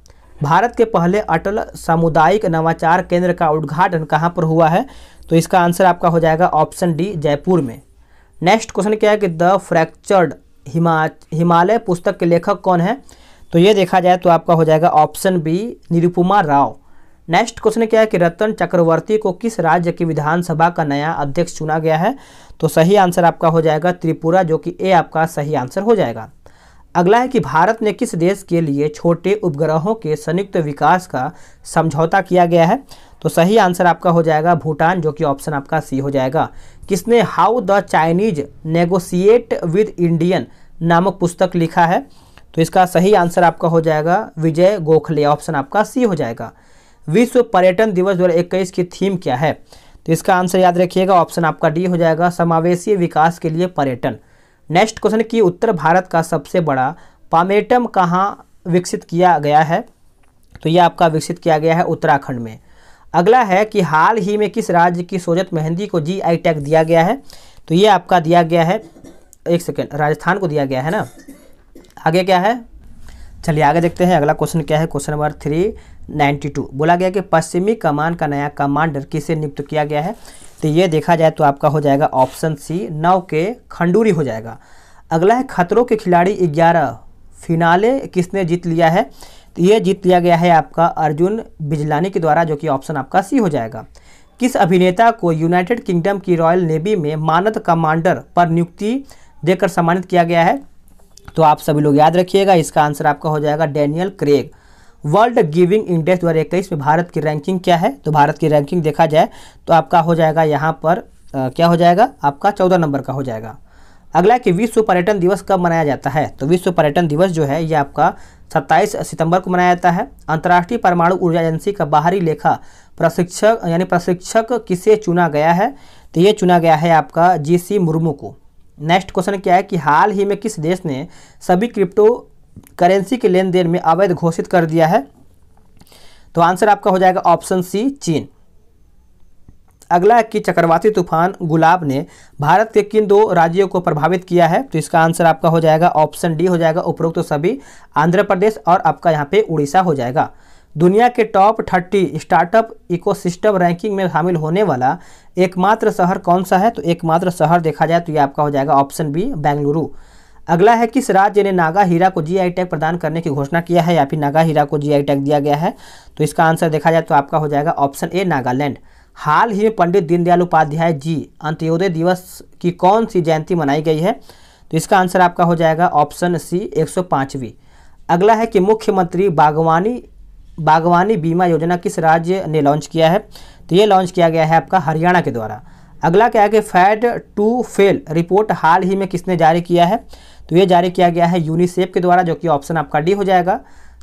भारत के पहले अटल सामुदायिक नवाचार केंद्र का उद्घाटन कहाँ पर हुआ है तो इसका आंसर आपका हो जाएगा ऑप्शन डी जयपुर में नेक्स्ट क्वेश्चन क्या है कि द फ्रैक्चर्ड हिमा हिमालय पुस्तक के लेखक कौन है तो ये देखा जाए तो आपका हो जाएगा option B Nirupama Rao next question क्या है कि रतन चक्रवर्ती को किस राज्य की विधानसभा का नया अध्यक्ष चुना गया है तो सही आंसर आपका हो जाएगा त्रिपुरा जो कि ए आपका सही आंसर हो जाएगा अगला है कि भारत ने किस देश के लिए छोटे उपग्रहों के संयुक्त विकास का समझौता किया गया है तो सही आंसर आपका हो जाएगा भूटान जो कि ऑप्शन आपका सी हो जाएगा किसने how the Chinese negotiate with Indian नामक पुस्तक लिखा है तो इसका सही आंसर आपका हो जाएगा विजय गोखले ऑप्शन आपका सी हो जाएगा विश्व पर्यटन दिवस दो की थीम क्या है तो इसका आंसर याद रखिएगा ऑप्शन आपका डी हो जाएगा समावेशी विकास के लिए पर्यटन नेक्स्ट क्वेश्चन की उत्तर भारत का सबसे बड़ा पामेटम कहाँ विकसित किया गया है तो यह आपका विकसित किया गया है उत्तराखंड में अगला है कि हाल ही में किस राज्य की सोजत मेहंदी को जी आई टैग दिया गया है तो ये आपका दिया गया है एक सेकेंड राजस्थान को दिया गया है ना आगे क्या है चलिए आगे देखते हैं अगला क्वेश्चन क्या है क्वेश्चन नंबर थ्री 1992 बोला गया कि पश्चिमी कमान का नया कमांडर किसे नियुक्त किया गया है तो ये देखा जाए तो आपका हो जाएगा ऑप्शन सी नौ के खंडूरी हो जाएगा अगला है खतरों के खिलाड़ी ग्यारह फिनाले किसने जीत लिया है तो ये जीत लिया गया है आपका अर्जुन बिजलानी के द्वारा जो कि ऑप्शन आपका सी हो जाएगा किस अभिनेता को यूनाइटेड किंगडम की रॉयल नेवी में मानद कमांडर पर नियुक्ति देकर सम्मानित किया गया है तो आप सभी लोग याद रखिएगा इसका आंसर आपका हो जाएगा Daniel Craig world giving index दो हज़ार इक्कीस में भारत की रैंकिंग क्या है तो भारत की रैंकिंग देखा जाए तो आपका हो जाएगा यहाँ पर आ, क्या हो जाएगा आपका चौदह नंबर का हो जाएगा अगला कि विश्व पर्यटन दिवस कब मनाया जाता है तो विश्व पर्यटन दिवस जो है यह आपका 27 सितंबर को मनाया जाता है अंतर्राष्ट्रीय परमाणु ऊर्जा एजेंसी का बाहरी लेखा प्रशिक्षक यानी प्रशिक्षक किसे चुना गया है तो ये चुना गया है आपका जी सी मुर्मू को नेक्स्ट क्वेश्चन क्या है कि हाल ही में किस देश ने सभी क्रिप्टो करेंसी के लेन देन में अवैध घोषित कर दिया है तो आंसर आपका हो जाएगा ऑप्शन सी चीन अगला है कि चक्रवाती तूफान गुलाब ने भारत के किन दो राज्यों को प्रभावित किया है तो इसका आंसर आपका हो जाएगा ऑप्शन डी हो जाएगा उपरोक्त तो सभी आंध्र प्रदेश और आपका यहाँ पे उड़ीसा हो जाएगा दुनिया के top thirty startup ecosystem ranking में शामिल होने वाला एकमात्र शहर कौन सा है तो एकमात्र शहर देखा जाए तो ये आपका हो जाएगा ऑप्शन बी बेंगलुरु अगला है किस राज्य ने नागा हीरा को जीआई टैग प्रदान करने की घोषणा किया है या फिर नागा हीरा को जीआई टैग दिया गया है तो इसका आंसर देखा जाए तो आपका हो जाएगा ऑप्शन ए नागालैंड हाल ही में पंडित दीनदयाल उपाध्याय जी अंत्योदय दिवस की कौन सी जयंती मनाई गई है तो इसका आंसर आपका हो जाएगा ऑप्शन सी एक अगला है कि मुख्यमंत्री बागवानी बागवानी बीमा योजना किस राज्य ने लॉन्च किया है तो ये लॉन्च किया गया है आपका हरियाणा के द्वारा अगला क्या है कि फैड टू फेल रिपोर्ट हाल ही में किसने जारी किया है तो ये जारी किया गया है यूनिसेफ के द्वारा जो कि ऑप्शन आपका डी हो जाएगा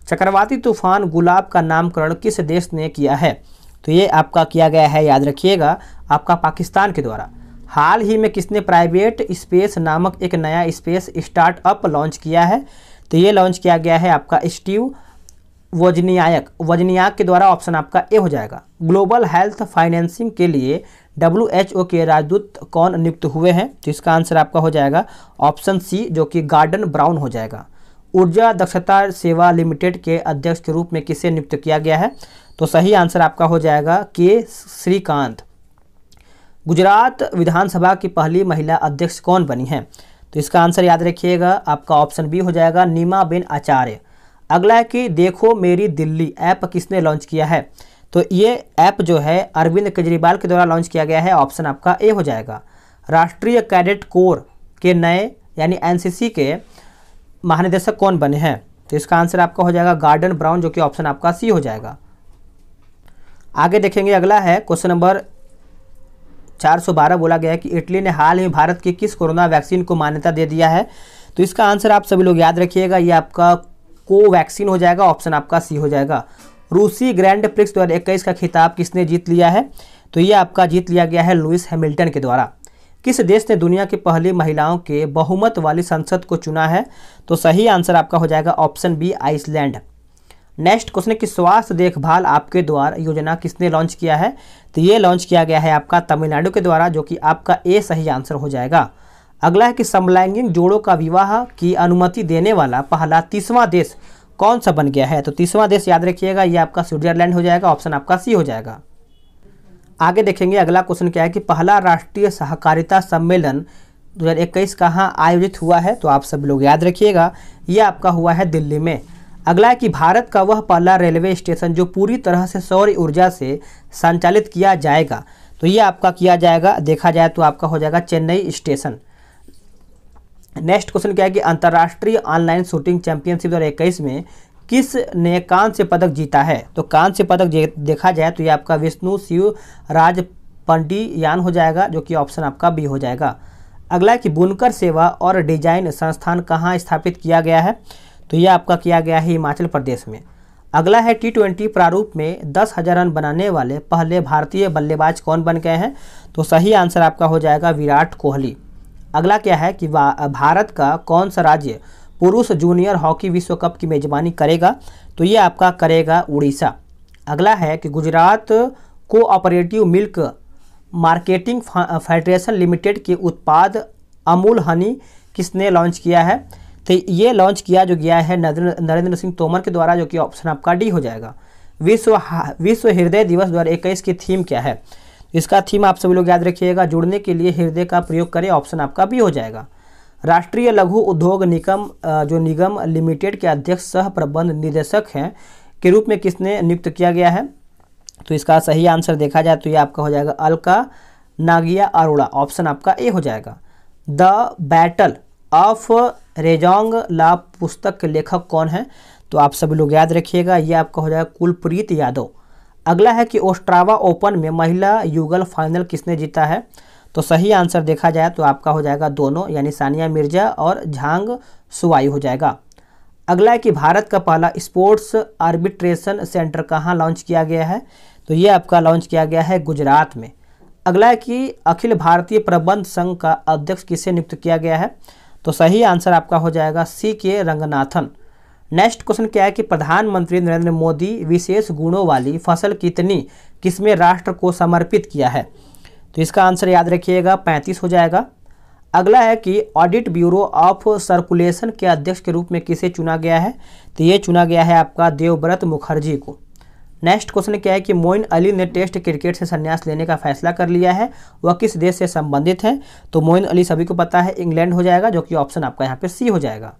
चक्रवाती तूफान गुलाब का नामकरण किस देश ने किया है तो ये आपका किया गया है याद रखिएगा आपका पाकिस्तान के द्वारा हाल ही में किसने प्राइवेट स्पेस नामक एक नया स्पेस स्टार्टअप लॉन्च किया है तो ये लॉन्च किया गया है आपका स्टीव वजनियायक वजनियाक के द्वारा ऑप्शन आपका ए हो जाएगा ग्लोबल हेल्थ फाइनेंसिंग के लिए डब्ल्यू एच ओ के राजदूत कौन नियुक्त हुए हैं तो इसका आंसर आपका हो जाएगा ऑप्शन सी जो कि गार्डन ब्राउन हो जाएगा ऊर्जा दक्षता सेवा लिमिटेड के अध्यक्ष के रूप में किसे नियुक्त किया गया है तो सही आंसर आपका हो जाएगा के श्रीकांत गुजरात विधानसभा की पहली महिला अध्यक्ष कौन बनी है तो इसका आंसर याद रखिएगा आपका ऑप्शन बी हो जाएगा नीमा बेन आचार्य अगला है कि देखो मेरी दिल्ली ऐप किसने लॉन्च किया है तो ये ऐप जो है अरविंद केजरीवाल के द्वारा लॉन्च किया गया है ऑप्शन आपका ए हो जाएगा राष्ट्रीय कैडेट कोर के नए यानी एनसीसी के महानिदेशक कौन बने हैं तो इसका आंसर आपका हो जाएगा गार्डन ब्राउन जो कि ऑप्शन आपका सी हो जाएगा आगे देखेंगे अगला है क्वेश्चन नंबर 412 बोला गया है कि इटली ने हाल ही भारत की किस कोरोना वैक्सीन को मान्यता दे दिया है तो इसका आंसर आप सभी लोग याद रखिएगा ये आपका कोवैक्सीन हो जाएगा ऑप्शन आपका सी हो जाएगा रूसी ग्रैंड प्रिक्स दो का खिताब किसने जीत लिया है तो ये आपका जीत लिया गया है लुइस हैमिल्टन के द्वारा किस देश ने दुनिया की पहली महिलाओं के बहुमत वाली संसद को चुना है तो सही आंसर आपका हो जाएगा option B Iceland next question की स्वास्थ्य देखभाल आपके द्वारा योजना किसने लॉन्च किया है तो ये लॉन्च किया गया है आपका तमिलनाडु के द्वारा जो कि आपका ए सही आंसर हो जाएगा अगला है कि समलैंगिक जोड़ों का विवाह की अनुमति देने वाला पहला तीसवां देश कौन सा बन गया है तो तीसवा देश याद रखिएगा ये आपका स्विट्जरलैंड हो जाएगा ऑप्शन आपका सी हो जाएगा आगे देखेंगे अगला क्वेश्चन क्या है कि पहला राष्ट्रीय सहकारिता सम्मेलन 2021 कहाँ आयोजित हुआ है तो आप सब लोग याद रखिएगा ये आपका हुआ है दिल्ली में अगला है कि भारत का वह पहला रेलवे स्टेशन जो पूरी तरह से सौर ऊर्जा से संचालित किया जाएगा तो ये आपका किया जाएगा देखा जाए तो आपका हो जाएगा चेन्नई स्टेशन नेक्स्ट क्वेश्चन क्या है कि अंतर्राष्ट्रीय ऑनलाइन शूटिंग चैंपियनशिप दो में किस ने कांस्य पदक जीता है तो कांस्य पदक देखा जाए तो ये आपका विष्णु शिव राज यान हो जाएगा जो कि ऑप्शन आपका बी हो जाएगा अगला कि बुनकर सेवा और डिजाइन संस्थान कहाँ स्थापित किया गया है तो यह आपका किया गया है हिमाचल प्रदेश में अगला है टी ट्वेंटी प्रारूप में दस हज़ार रन बनाने वाले पहले भारतीय बल्लेबाज कौन बन गए हैं तो सही आंसर आपका हो जाएगा विराट कोहली अगला क्या है कि भारत का कौन सा राज्य पुरुष जूनियर हॉकी विश्व कप की मेजबानी करेगा तो ये आपका करेगा उड़ीसा अगला है कि Gujarat cooperative milk marketing federation limited के उत्पाद अमूल हनी किसने लॉन्च किया है तो ये लॉन्च किया जो गया है नरेंद्र सिंह तोमर के द्वारा जो कि ऑप्शन आपका डी हो जाएगा विश्व विश्व हृदय दिवस दो की थीम क्या है इसका थीम आप सभी लोग याद रखिएगा जुड़ने के लिए हृदय का प्रयोग करें ऑप्शन आपका भी हो जाएगा राष्ट्रीय लघु उद्योग निगम जो निगम लिमिटेड के अध्यक्ष सह प्रबंध निदेशक हैं के रूप में किसने नियुक्त किया गया है तो इसका सही आंसर देखा जाए तो ये आपका हो जाएगा अलका नागिया अरोड़ा ऑप्शन आपका ए हो जाएगा the battle of Rezang La पुस्तक के लेखक कौन है तो आप सभी लोग याद रखिएगा ये आपका हो जाएगा कुलप्रीत यादव अगला है कि ओस्ट्रावा ओपन में महिला युगल फाइनल किसने जीता है तो सही आंसर देखा जाए तो आपका हो जाएगा दोनों यानी सानिया मिर्जा और झांग सुवाई हो जाएगा अगला है कि भारत का पहला स्पोर्ट्स आर्बिट्रेशन सेंटर कहाँ लॉन्च किया गया है तो ये आपका लॉन्च किया गया है गुजरात में अगला है कि अखिल भारतीय प्रबंध संघ का अध्यक्ष किसे नियुक्त किया गया है तो सही आंसर आपका हो जाएगा सी के रंगनाथन नेक्स्ट क्वेश्चन क्या है कि प्रधानमंत्री नरेंद्र मोदी विशेष गुणों वाली फसल कितनी किसमें राष्ट्र को समर्पित किया है तो इसका आंसर याद रखिएगा पैंतीस हो जाएगा अगला है कि ऑडिट ब्यूरो ऑफ सर्कुलेशन के अध्यक्ष के रूप में किसे चुना गया है तो ये चुना गया है आपका देवव्रत मुखर्जी को नेक्स्ट क्वेश्चन क्या है कि मोइन अली ने टेस्ट क्रिकेट से संन्यास लेने का फैसला कर लिया है वह किस देश से संबंधित है तो मोइन अली सभी को पता है इंग्लैंड हो जाएगा जो कि ऑप्शन आपका यहाँ पर सी हो जाएगा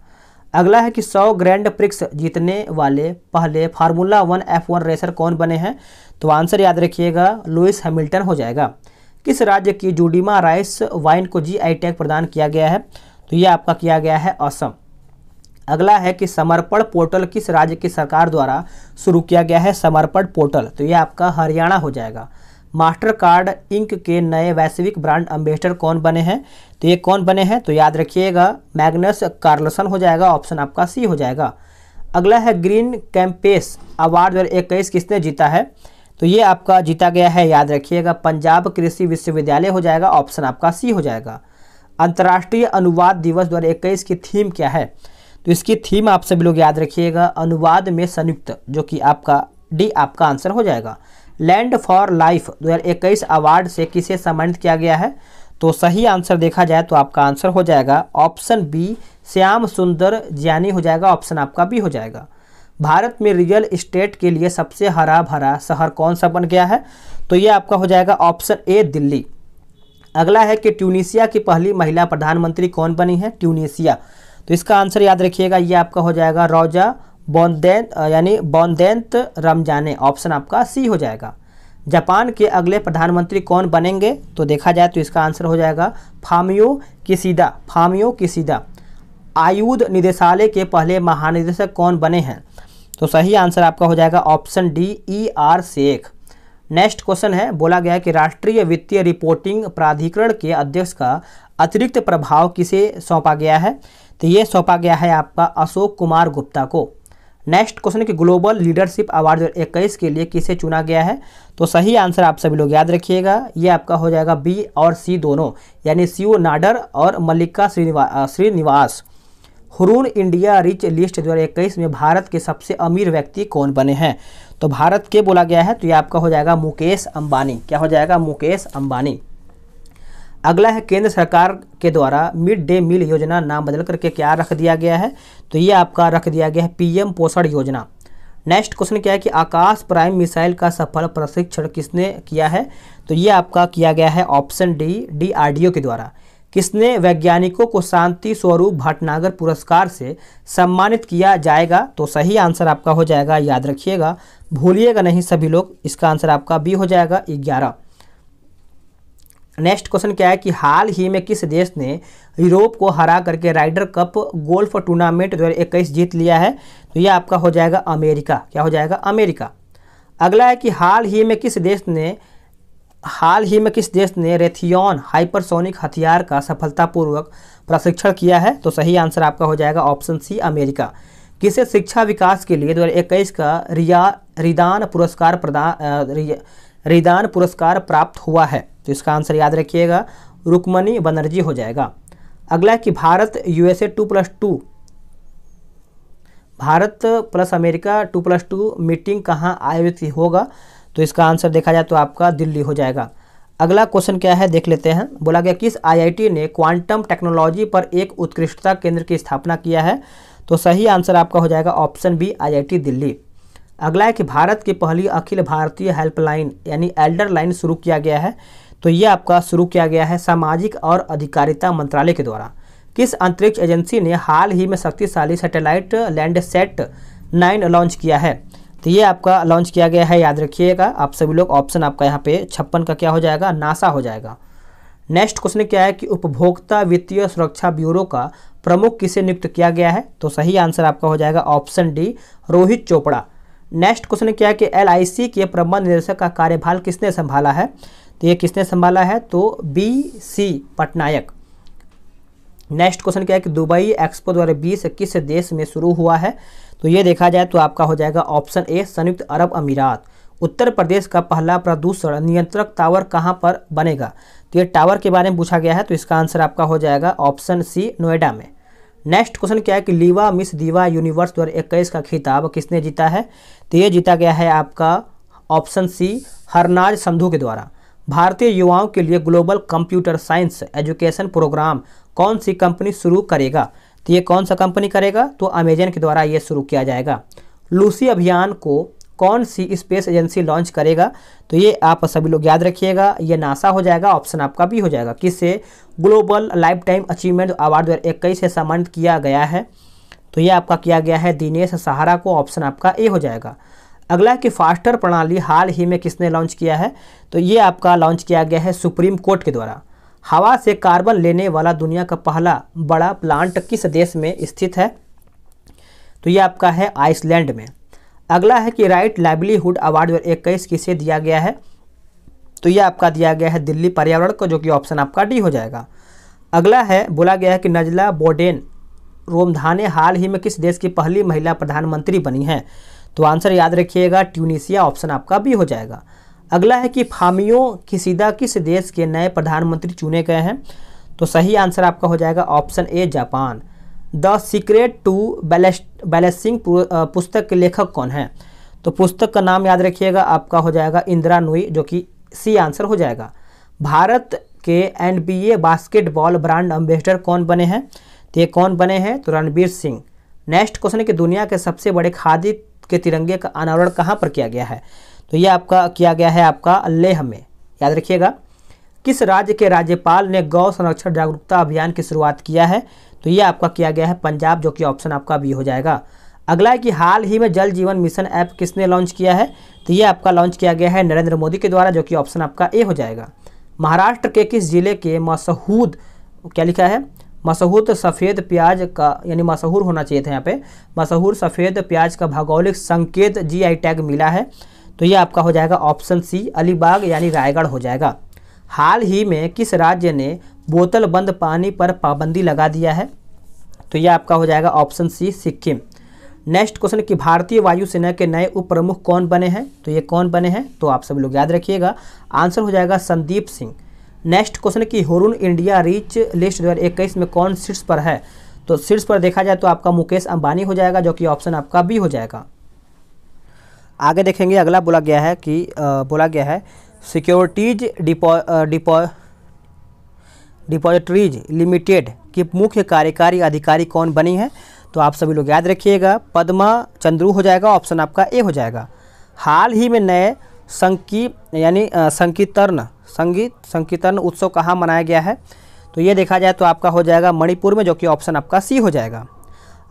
अगला है कि 100 ग्रैंड प्रिक्स जीतने वाले पहले formula one F one racer कौन बने हैं तो आंसर याद रखिएगा लुइस हैमिल्टन हो जाएगा किस राज्य की जूडिमा राइस वाइन को जी आई टैग प्रदान किया गया है तो यह आपका किया गया है असम अगला है कि समर्पण पोर्टल किस राज्य की सरकार द्वारा शुरू किया गया है समर्पण पोर्टल तो यह आपका हरियाणा हो जाएगा मास्टर कार्ड इंक के नए वैश्विक ब्रांड एम्बेसडर कौन बने हैं तो ये कौन बने हैं तो याद रखिएगा मैग्नस कार्लसन हो जाएगा ऑप्शन आपका सी हो जाएगा अगला है ग्रीन कैंपेस अवार्ड दो इक्कीस किसने जीता है तो ये आपका जीता गया है याद रखिएगा पंजाब कृषि विश्वविद्यालय हो जाएगा ऑप्शन आपका सी हो जाएगा अंतर्राष्ट्रीय अनुवाद दिवस दो इक्कीस की थीम क्या है तो इसकी थीम आप सभी लोग याद रखिएगा अनुवाद में संयुक्त जो कि आपका डी आपका आंसर हो जाएगा लैंड फॉर लाइफ 2021 अवार्ड से किसे सम्मानित किया गया है तो सही आंसर देखा जाए तो आपका आंसर हो जाएगा ऑप्शन बी श्याम सुंदर ज्ञानी हो जाएगा ऑप्शन आपका बी हो जाएगा भारत में रियल इस्टेट के लिए सबसे हरा भरा शहर कौन सा बन गया है तो ये आपका हो जाएगा ऑप्शन ए दिल्ली अगला है कि ट्यूनिशिया की पहली महिला प्रधानमंत्री कौन बनी है ट्यूनिसिया तो इसका आंसर याद रखिएगा ये आपका हो जाएगा रोजा बौंदेंत यानी बोंदेंत रमजाने ऑप्शन आपका सी हो जाएगा जापान के अगले प्रधानमंत्री कौन बनेंगे तो देखा जाए तो इसका आंसर हो जाएगा फामियो किसीदा फामियो किसीदा आयुध निदेशालय के पहले महानिदेशक कौन बने हैं तो सही आंसर आपका हो जाएगा option D E R Sheikh next question है बोला गया कि राष्ट्रीय वित्तीय रिपोर्टिंग प्राधिकरण के अध्यक्ष का अतिरिक्त प्रभाव किसे सौंपा गया है तो ये सौंपा गया है आपका अशोक कुमार गुप्ता को नेक्स्ट क्वेश्चन है कि ग्लोबल लीडरशिप अवार्ड दो इक्कीस के लिए किसे चुना गया है तो सही आंसर आप सभी लोग याद रखिएगा ये आपका हो जाएगा बी और सी दोनों यानी सी ओ नाडर और Mallika Srinivas Srinivas Hurun India rich list दो में भारत के सबसे अमीर व्यक्ति कौन बने हैं तो भारत के बोला गया है तो ये आपका हो जाएगा मुकेश अंबानी क्या हो जाएगा मुकेश अंबानी अगला है केंद्र सरकार के द्वारा मिड डे मील योजना नाम बदल करके क्या रख दिया गया है तो ये आपका रख दिया गया है पीएम पोषण योजना नेक्स्ट क्वेश्चन क्या है कि आकाश प्राइम मिसाइल का सफल प्रशिक्षण किसने किया है तो ये आपका किया गया है ऑप्शन डी डीआरडीओ के द्वारा किसने वैज्ञानिकों को शांति स्वरूप भटनागर पुरस्कार से सम्मानित किया जाएगा तो सही आंसर आपका हो जाएगा याद रखिएगा भूलिएगा नहीं सभी लोग इसका आंसर आपका बी हो जाएगा ग्यारह नेक्स्ट क्वेश्चन क्या है कि हाल ही में किस देश ने यूरोप को हरा करके राइडर कप गोल्फ टूर्नामेंट दो इक्कीस जीत लिया है तो ये आपका हो जाएगा अमेरिका क्या हो जाएगा अमेरिका अगला है कि हाल ही में किस देश ने हाल ही में किस देश ने रेथियॉन हाइपरसोनिक हथियार का सफलतापूर्वक प्रशिक्षण किया है तो सही आंसर आपका हो जाएगा ऑप्शन सी अमेरिका किसे शिक्षा विकास के लिए दो का रिया रिदान पुरस्कार प्रदान रिदान पुरस्कार प्राप्त हुआ है तो इसका आंसर याद रखिएगा रुक्मणी बनर्जी हो जाएगा अगला कि Bharat USA two plus two Bharat plus America two plus two meeting कहाँ आयोजित होगा तो इसका आंसर देखा जाए तो आपका दिल्ली हो जाएगा अगला क्वेश्चन क्या है देख लेते हैं बोला गया किस आईआईटी ने क्वांटम टेक्नोलॉजी पर एक उत्कृष्टता केंद्र की स्थापना किया है तो सही आंसर आपका हो जाएगा ऑप्शन बी आईआईटी दिल्ली अगला है कि भारत की पहली अखिल भारतीय हेल्पलाइन यानी एल्डर लाइन शुरू किया गया है तो ये आपका शुरू किया गया है सामाजिक और अधिकारिता मंत्रालय के द्वारा किस अंतरिक्ष एजेंसी ने हाल ही में शक्तिशाली satellite Landsat nine launch किया है तो ये आपका लॉन्च किया गया है याद रखिएगा आप सभी लोग ऑप्शन आपका यहाँ पे छप्पन का क्या हो जाएगा नासा हो जाएगा नेक्स्ट क्वेश्चन क्या है कि उपभोक्ता वित्तीय सुरक्षा ब्यूरो का प्रमुख किसे नियुक्त किया गया है तो सही आंसर आपका हो जाएगा option D Rohit Chopra next question क्या है कि एल के प्रबंध निदेशक का कार्यभार किसने संभाला है तो ये किसने संभाला है तो B C Pattanaik next question क्या है कि दुबई एक्सपो बीस किस देश में शुरू हुआ है तो ये देखा जाए तो आपका हो जाएगा ऑप्शन ए संयुक्त अरब अमीरात उत्तर प्रदेश का पहला प्रदूषण नियंत्रक टावर कहाँ पर बनेगा तो ये टावर के बारे में पूछा गया है तो इसका आंसर आपका हो जाएगा ऑप्शन सी नोएडा में नेक्स्ट क्वेश्चन क्या है कि लीवा मिस दीवा यूनिवर्स दो का खिताब किसने जीता है तो ये जीता गया है आपका ऑप्शन सी हरनाज संधू के द्वारा भारतीय युवाओं के लिए global computer science education programme कौन सी कंपनी शुरू करेगा तो ये कौन सा कंपनी करेगा तो अमेजन के द्वारा ये शुरू किया जाएगा लूसी अभियान को कौन सी स्पेस एजेंसी लॉन्च करेगा तो ये आप सभी लोग याद रखिएगा ये नासा हो जाएगा ऑप्शन आपका भी हो जाएगा किससे global lifetime achievement award दो हज़ार से सम्मानित किया गया है तो ये आपका किया गया है दिनेश सहारा को ऑप्शन आपका ए हो जाएगा अगला है कि फास्टर प्रणाली हाल ही में किसने लॉन्च किया है तो ये आपका लॉन्च किया गया है सुप्रीम कोर्ट के द्वारा हवा से कार्बन लेने वाला दुनिया का पहला बड़ा प्लांट किस देश में स्थित है तो ये आपका है आइसलैंड में अगला है कि राइट लाइवलीहुड अवार्ड दो इक्कीस किसे दिया गया है तो ये आपका दिया गया है दिल्ली पर्यावरण को जो कि ऑप्शन आपका डी हो जाएगा अगला है बोला गया है कि नजला बोडेन रोमधाने हाल ही में किस देश की पहली महिला प्रधानमंत्री बनी है तो आंसर याद रखिएगा ट्यूनिसिया ऑप्शन आपका भी हो जाएगा अगला है कि फामियो किसीदा किस देश के नए प्रधानमंत्री चुने गए हैं तो सही आंसर आपका हो जाएगा option A Japan the secret to balancing पुस्तक के लेखक कौन है तो पुस्तक का नाम याद रखिएगा आपका हो जाएगा इंदिरा नुई जो कि सी आंसर हो जाएगा भारत के एनबीए बास्केटबॉल ब्रांड एम्बेसडर कौन बने हैं तो ये कौन बने हैं तो रणबीर सिंह नेक्स्ट क्वेश्चन है कि दुनिया के सबसे बड़े खादी के तिरंगे का अनावरण कहाँ पर किया गया है तो यह आपका किया गया है आपका लेह में याद रखिएगा किस राज्य के राज्यपाल ने गौ संरक्षण जागरूकता अभियान की शुरुआत किया है तो यह आपका किया गया है पंजाब जो कि ऑप्शन आपका बी हो जाएगा अगला है कि हाल ही में जल जीवन मिशन ऐप किसने लॉन्च किया है तो ये आपका लॉन्च किया गया है नरेंद्र मोदी के द्वारा जो कि ऑप्शन आपका ए हो जाएगा महाराष्ट्र के किस जिले के मसहूद क्या लिखा है मशहूर सफ़ेद प्याज का यानी मशहूर होना चाहिए था यहाँ पे मशहूर सफ़ेद प्याज का भौगोलिक संकेत जीआई टैग मिला है तो ये आपका हो जाएगा ऑप्शन सी अलीबाग यानी रायगढ़ हो जाएगा हाल ही में किस राज्य ने बोतल बंद पानी पर पाबंदी लगा दिया है तो यह आपका हो जाएगा option C Sikkim next question कि भारतीय वायुसेना के नए उप प्रमुख कौन बने हैं तो ये कौन बने हैं तो आप सब लोग याद रखिएगा आंसर हो जाएगा संदीप सिंह नेक्स्ट क्वेश्चन की होरून इंडिया रिच लिस्ट दो में कौन सीट्स पर है तो सीट्स पर देखा जाए तो आपका मुकेश अंबानी हो जाएगा जो कि ऑप्शन आपका बी हो जाएगा आगे देखेंगे अगला बोला गया है कि आ, बोला गया है securities depo depo depositories limited की मुख्य कार्यकारी अधिकारी कौन बनी है तो आप सभी लोग याद रखिएगा पद्मा चंद्रू हो जाएगा ऑप्शन आपका ए हो जाएगा हाल ही में नए संकी यानी संकीर्तन संगीत संकीर्तन उत्सव कहाँ मनाया गया है तो ये देखा जाए तो आपका हो जाएगा मणिपुर में जो कि ऑप्शन आपका सी हो जाएगा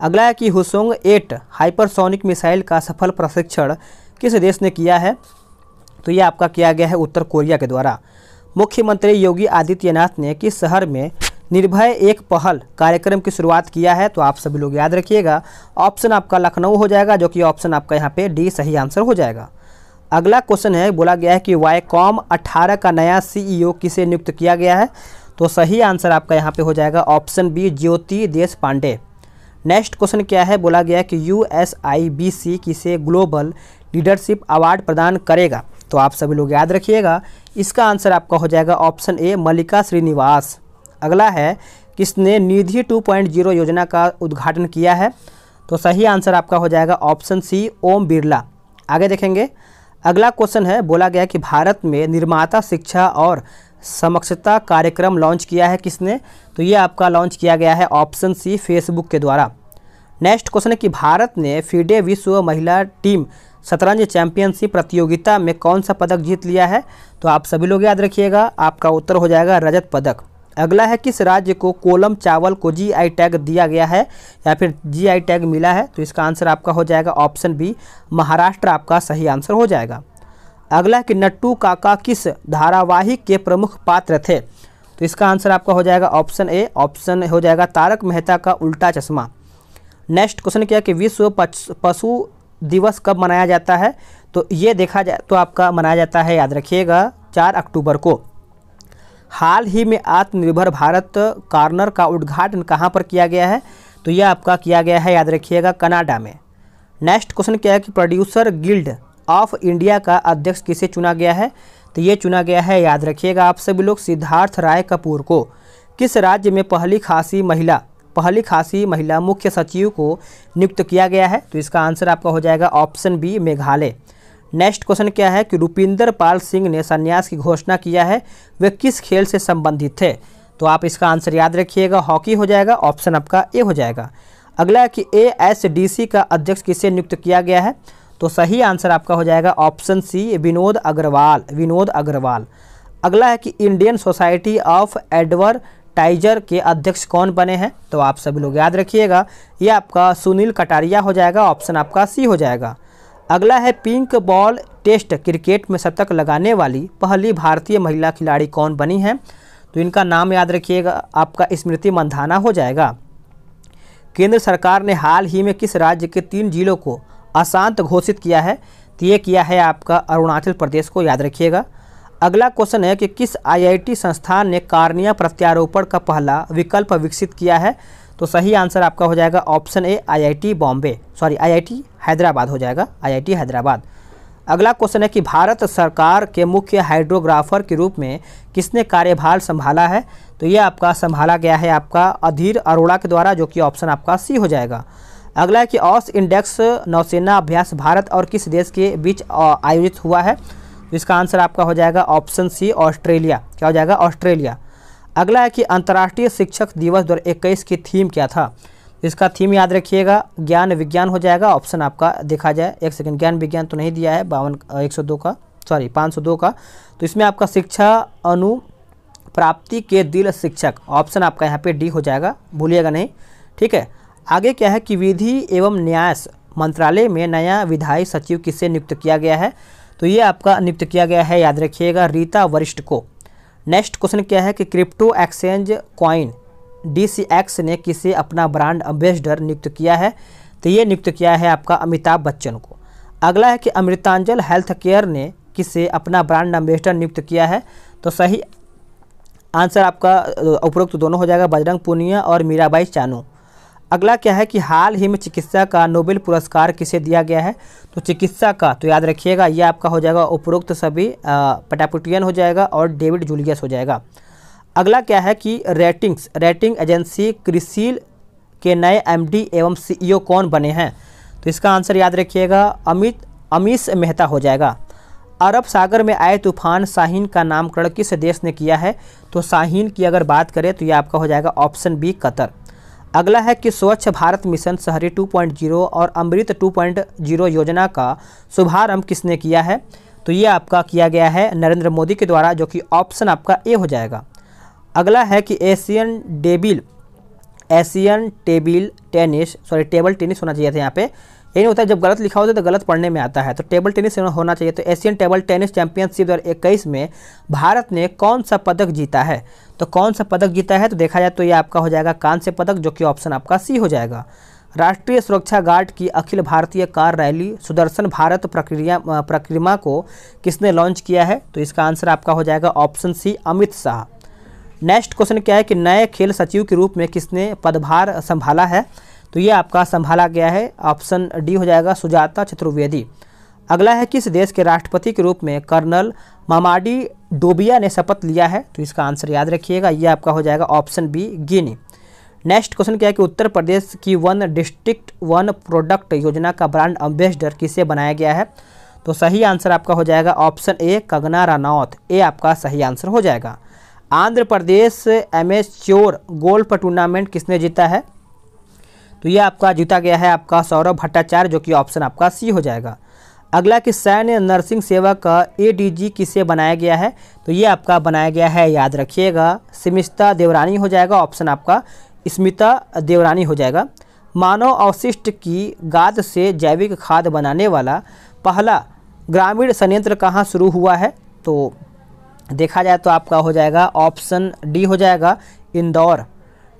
अगला है कि हुसोंग एट हाइपरसोनिक मिसाइल का सफल प्रशिक्षण किस देश ने किया है तो ये आपका किया गया है उत्तर कोरिया के द्वारा मुख्यमंत्री योगी आदित्यनाथ ने किस शहर में निर्भय एक पहल कार्यक्रम की शुरुआत किया है तो आप सभी लोग याद रखिएगा ऑप्शन आपका लखनऊ हो जाएगा जो कि ऑप्शन आपका यहाँ पे डी सही आंसर हो जाएगा अगला क्वेश्चन है बोला गया है कि वाईकॉम 18 का नया सीईओ e किसे नियुक्त किया गया है तो सही आंसर आपका यहाँ पे हो जाएगा ऑप्शन बी ज्योति देश पांडे नेक्स्ट क्वेश्चन क्या है बोला गया है कि U S I B C किसे ग्लोबल लीडरशिप अवार्ड प्रदान करेगा तो आप सभी लोग याद रखिएगा इसका आंसर आपका हो जाएगा ऑप्शन ए मल्लिका श्रीनिवास अगला है किसने निधि 2.0 योजना का उद्घाटन किया है तो सही आंसर आपका हो जाएगा ऑप्शन सी ओम बिरला आगे देखेंगे अगला क्वेश्चन है बोला गया कि भारत में निर्माता शिक्षा और समक्षता कार्यक्रम लॉन्च किया है किसने तो ये आपका लॉन्च किया गया है ऑप्शन सी फेसबुक के द्वारा नेक्स्ट क्वेश्चन है कि भारत ने फीडे विश्व महिला टीम शतरंज चैंपियनशिप प्रतियोगिता में कौन सा पदक जीत लिया है तो आप सभी लोग याद रखिएगा आपका उत्तर हो जाएगा रजत पदक अगला है किस राज्य को कोलम चावल को जीआई टैग दिया गया है या फिर जीआई टैग मिला है तो इसका आंसर आपका हो जाएगा ऑप्शन बी महाराष्ट्र आपका सही आंसर हो जाएगा अगला है कि नट्टू काका किस धारावाहिक के प्रमुख पात्र थे तो इसका आंसर आपका हो जाएगा ऑप्शन ए ऑप्शन हो जाएगा तारक मेहता का उल्टा चश्मा नेक्स्ट क्वेश्चन क्या कि विश्व पशु दिवस कब मनाया जाता है तो ये देखा जाए तो आपका मनाया जाता है याद रखिएगा चार अक्टूबर को हाल ही में आत्मनिर्भर भारत कॉर्नर का उद्घाटन कहाँ पर किया गया है तो यह आपका किया गया है याद रखिएगा कनाडा में नेक्स्ट क्वेश्चन क्या है कि प्रोड्यूसर गिल्ड ऑफ इंडिया का अध्यक्ष किसे चुना गया है तो ये चुना गया है याद रखिएगा आप सभी लोग सिद्धार्थ राय कपूर को किस राज्य में पहली खासी महिला पहली खासी महिला मुख्य सचिव को नियुक्त किया गया है तो इसका आंसर आपका हो जाएगा option B Meghalaya next question क्या है कि रुपिंदर पाल सिंह ने संन्यास की घोषणा किया है वे किस खेल से संबंधित थे तो आप इसका आंसर याद रखिएगा हॉकी हो जाएगा ऑप्शन आपका ए हो जाएगा अगला है कि ए का अध्यक्ष किसे नियुक्त किया गया है तो सही आंसर आपका हो जाएगा ऑप्शन सी विनोद अग्रवाल विनोद अग्रवाल अगला है कि Indian society of advertiser के अध्यक्ष कौन बने हैं तो आप सभी लोग याद रखिएगा ये आपका सुनील कटारिया हो जाएगा ऑप्शन आपका सी हो जाएगा अगला है पिंक बॉल टेस्ट क्रिकेट में शतक लगाने वाली पहली भारतीय महिला खिलाड़ी कौन बनी है तो इनका नाम याद रखिएगा आपका स्मृति मंधाना हो जाएगा केंद्र सरकार ने हाल ही में किस राज्य के तीन जिलों को अशांत घोषित किया है तो ये किया है आपका अरुणाचल प्रदेश को याद रखिएगा अगला क्वेश्चन है कि किस आईआईटी संस्थान ने कार्निया प्रत्यारोपण का पहला विकल्प विकसित किया है तो सही आंसर आपका हो जाएगा option A IIT Bombay sorry IIT Hyderabad हो जाएगा आईआईटी हैदराबाद अगला क्वेश्चन है कि भारत सरकार के मुख्य हाइड्रोग्राफर के रूप में किसने कार्यभार संभाला है तो ये आपका संभाला गया है आपका अधीर अरोड़ा के द्वारा जो कि ऑप्शन आपका सी हो जाएगा अगला है कि ऑस इंडेक्स नौसेना अभ्यास भारत और किस देश के बीच आयोजित हुआ है तो इसका आंसर आपका हो जाएगा ऑप्शन सी ऑस्ट्रेलिया क्या हो जाएगा ऑस्ट्रेलिया अगला है कि अंतर्राष्ट्रीय शिक्षक दिवस दो की थीम क्या था इसका थीम याद रखिएगा ज्ञान विज्ञान हो जाएगा ऑप्शन आपका देखा जाए एक सेकंड ज्ञान विज्ञान तो नहीं दिया है बावन एक सौ दो का सॉरी पाँच सौ दो का तो इसमें आपका शिक्षा अनु प्राप्ति के दिल शिक्षक ऑप्शन आपका यहाँ पे डी हो जाएगा भूलिएगा नहीं ठीक है आगे क्या है कि विधि एवं न्यास मंत्रालय में नया विधायी सचिव किसे नियुक्त किया गया है तो ये आपका नियुक्त किया गया है याद रखिएगा रीता वरिष्ठ को नेक्स्ट क्वेश्चन क्या है कि क्रिप्टो एक्सचेंज कॉइन डी ने किसे अपना ब्रांड एम्बेसडर नियुक्त किया है तो ये नियुक्त किया है आपका अमिताभ बच्चन को अगला है कि अमृतांजल हेल्थ केयर ने किसे अपना ब्रांड एम्बेसडर नियुक्त किया है तो सही आंसर आपका उपरोक्त तो दोनों हो जाएगा बजरंग पुनिया और मीराबाई चानू अगला क्या है कि हाल ही में चिकित्सा का नोबेल पुरस्कार किसे दिया गया है तो चिकित्सा का तो याद रखिएगा यह आपका हो जाएगा उपरोक्त सभी पटापुटियन हो जाएगा और डेविड जूलियस हो जाएगा अगला क्या है कि रेटिंग्स रेटिंग एजेंसी क्रिसील के नए एमडी एवं सीईओ e कौन बने हैं तो इसका आंसर याद रखिएगा अमित अमीश मेहता हो जाएगा अरब सागर में आए तूफान शाहीन का नामकरण किस देश ने किया है तो शाहीन की अगर बात करें तो ये आपका हो जाएगा ऑप्शन बी कतर अगला है कि स्वच्छ भारत मिशन शहरी 2.0 और अमृत 2.0 योजना का शुभारंभ किसने किया है तो ये आपका किया गया है नरेंद्र मोदी के द्वारा जो कि ऑप्शन आपका ए हो जाएगा अगला है कि Asian table Asian table tennis sorry table tennis होना चाहिए था यहाँ पे यही होता है जब गलत लिखा होता है तो गलत पढ़ने में आता है तो टेबल टेनिस होना चाहिए तो एशियन टेबल टेनिस चैंपियनशिप दो इक्कीस में भारत ने कौन सा पदक जीता है तो कौन सा पदक जीता है तो देखा जाए तो ये आपका हो जाएगा कांस्य पदक जो कि ऑप्शन आपका सी हो जाएगा राष्ट्रीय सुरक्षा गार्ड की अखिल भारतीय कार रैली सुदर्शन भारत प्रक्रिया प्रक्रिमा को किसने लॉन्च किया है तो इसका आंसर आपका हो जाएगा option C Amit Shah next question क्या है कि नए खेल सचिव के रूप में किसने पदभार संभाला है तो ये आपका संभाला गया है ऑप्शन डी हो जाएगा सुजाता चतुर्वेदी अगला है किस देश के राष्ट्रपति के रूप में कर्नल मामाडी डोबिया ने शपथ लिया है तो इसका आंसर याद रखिएगा ये आपका हो जाएगा option B Guinea next question क्या है कि उत्तर प्रदेश की वन डिस्ट्रिक्ट वन प्रोडक्ट योजना का ब्रांड एम्बेसडर किसे बनाया गया है तो सही आंसर आपका हो जाएगा ऑप्शन ए कगना रानौत ए आपका सही आंसर हो जाएगा Andhra Pradesh amateur golf tournament किसने जीता है तो ये आपका जीता गया है आपका सौरभ भट्टाचार्य जो कि ऑप्शन आपका सी हो जाएगा अगला कि सैन्य नर्सिंग सेवा का एडीजी किसे बनाया गया है तो ये आपका बनाया गया है याद रखिएगा सिमिस्ता देवरानी हो जाएगा ऑप्शन आपका स्मिता देवरानी हो जाएगा मानव अवशिष्ट की गाद से जैविक खाद बनाने वाला पहला ग्रामीण संयंत्र कहाँ शुरू हुआ है तो देखा जाए तो आपका हो जाएगा ऑप्शन डी हो जाएगा इंदौर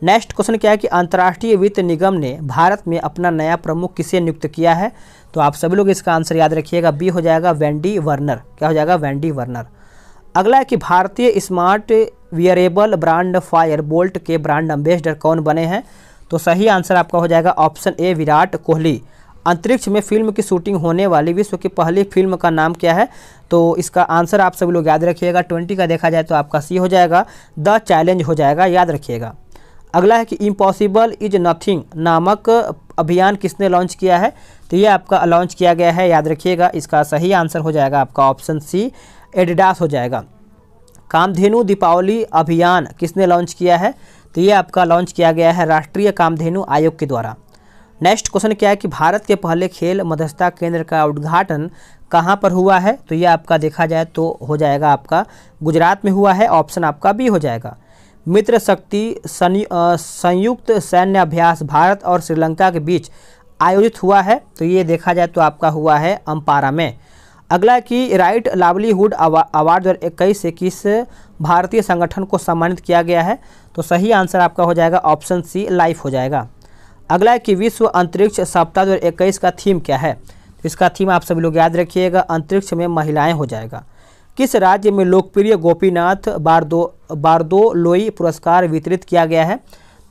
नेक्स्ट क्वेश्चन क्या है कि अंतर्राष्ट्रीय वित्त निगम ने भारत में अपना नया प्रमुख किसे नियुक्त किया है तो आप सभी लोग इसका आंसर याद रखिएगा बी हो जाएगा वेंडी वर्नर क्या हो जाएगा वेंडी वर्नर अगला है कि भारतीय smart wearable brand Fire Boltt के ब्रांड एम्बेसडर कौन बने हैं तो सही आंसर आपका हो जाएगा ऑप्शन ए विराट कोहली अंतरिक्ष में फिल्म की शूटिंग होने वाली विश्व की पहली फिल्म का नाम क्या है तो इसका आंसर आप सभी लोग याद रखिएगा ट्वेंटी का देखा जाए तो आपका सी हो जाएगा द चैलेंज हो जाएगा याद रखिएगा अगला है कि इम्पॉसिबल इज नथिंग नामक अभियान किसने लॉन्च किया है तो ये आपका लॉन्च किया गया है याद रखिएगा इसका सही आंसर हो जाएगा आपका ऑप्शन सी एडिडास हो जाएगा कामधेनु दीपावली अभियान किसने लॉन्च किया है तो ये आपका लॉन्च किया गया है राष्ट्रीय कामधेनु आयोग के द्वारा नेक्स्ट क्वेश्चन क्या है कि भारत के पहले खेल मध्यस्थता केंद्र का उद्घाटन कहाँ पर हुआ है तो ये आपका देखा जाए तो हो जाएगा आपका गुजरात में हुआ है ऑप्शन आपका बी हो जाएगा मित्र शक्ति संयुक्त सैन्य अभ्यास भारत और श्रीलंका के बीच आयोजित हुआ है तो ये देखा जाए तो आपका हुआ है अम्पारा में अगला कि राइट लावलीहुड अवार्ड दो हज़ार इक्कीस से किस भारतीय संगठन को सम्मानित किया गया है तो सही आंसर आपका हो जाएगा ऑप्शन सी लाइफ हो जाएगा अगला कि विश्व अंतरिक्ष सप्ताह दो का थीम क्या है तो इसका थीम आप सभी लोग याद रखिएगा अंतरिक्ष में महिलाएं हो जाएगा किस राज्य में लोकप्रिय गोपीनाथ बारदो बारदोलोई पुरस्कार वितरित किया गया है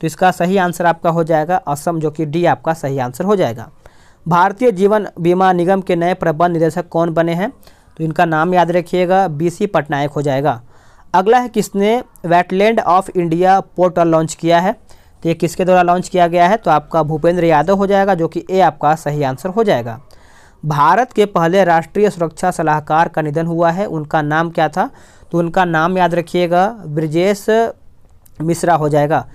तो इसका सही आंसर आपका हो जाएगा असम जो कि डी आपका सही आंसर हो जाएगा भारतीय जीवन बीमा निगम के नए प्रबंध निदेशक कौन बने हैं तो इनका नाम याद रखिएगा बीसी पटनायक हो जाएगा अगला है किसने wetland of India portal launch किया है तो ये किसके द्वारा लॉन्च किया गया है तो आपका भूपेंद्र यादव हो जाएगा जो कि ए आपका सही आंसर हो जाएगा भारत के पहले राष्ट्रीय सुरक्षा सलाहकार का निधन हुआ है उनका नाम क्या था तो उनका नाम याद रखिएगा ब्रजेश मिश्रा हो जाएगा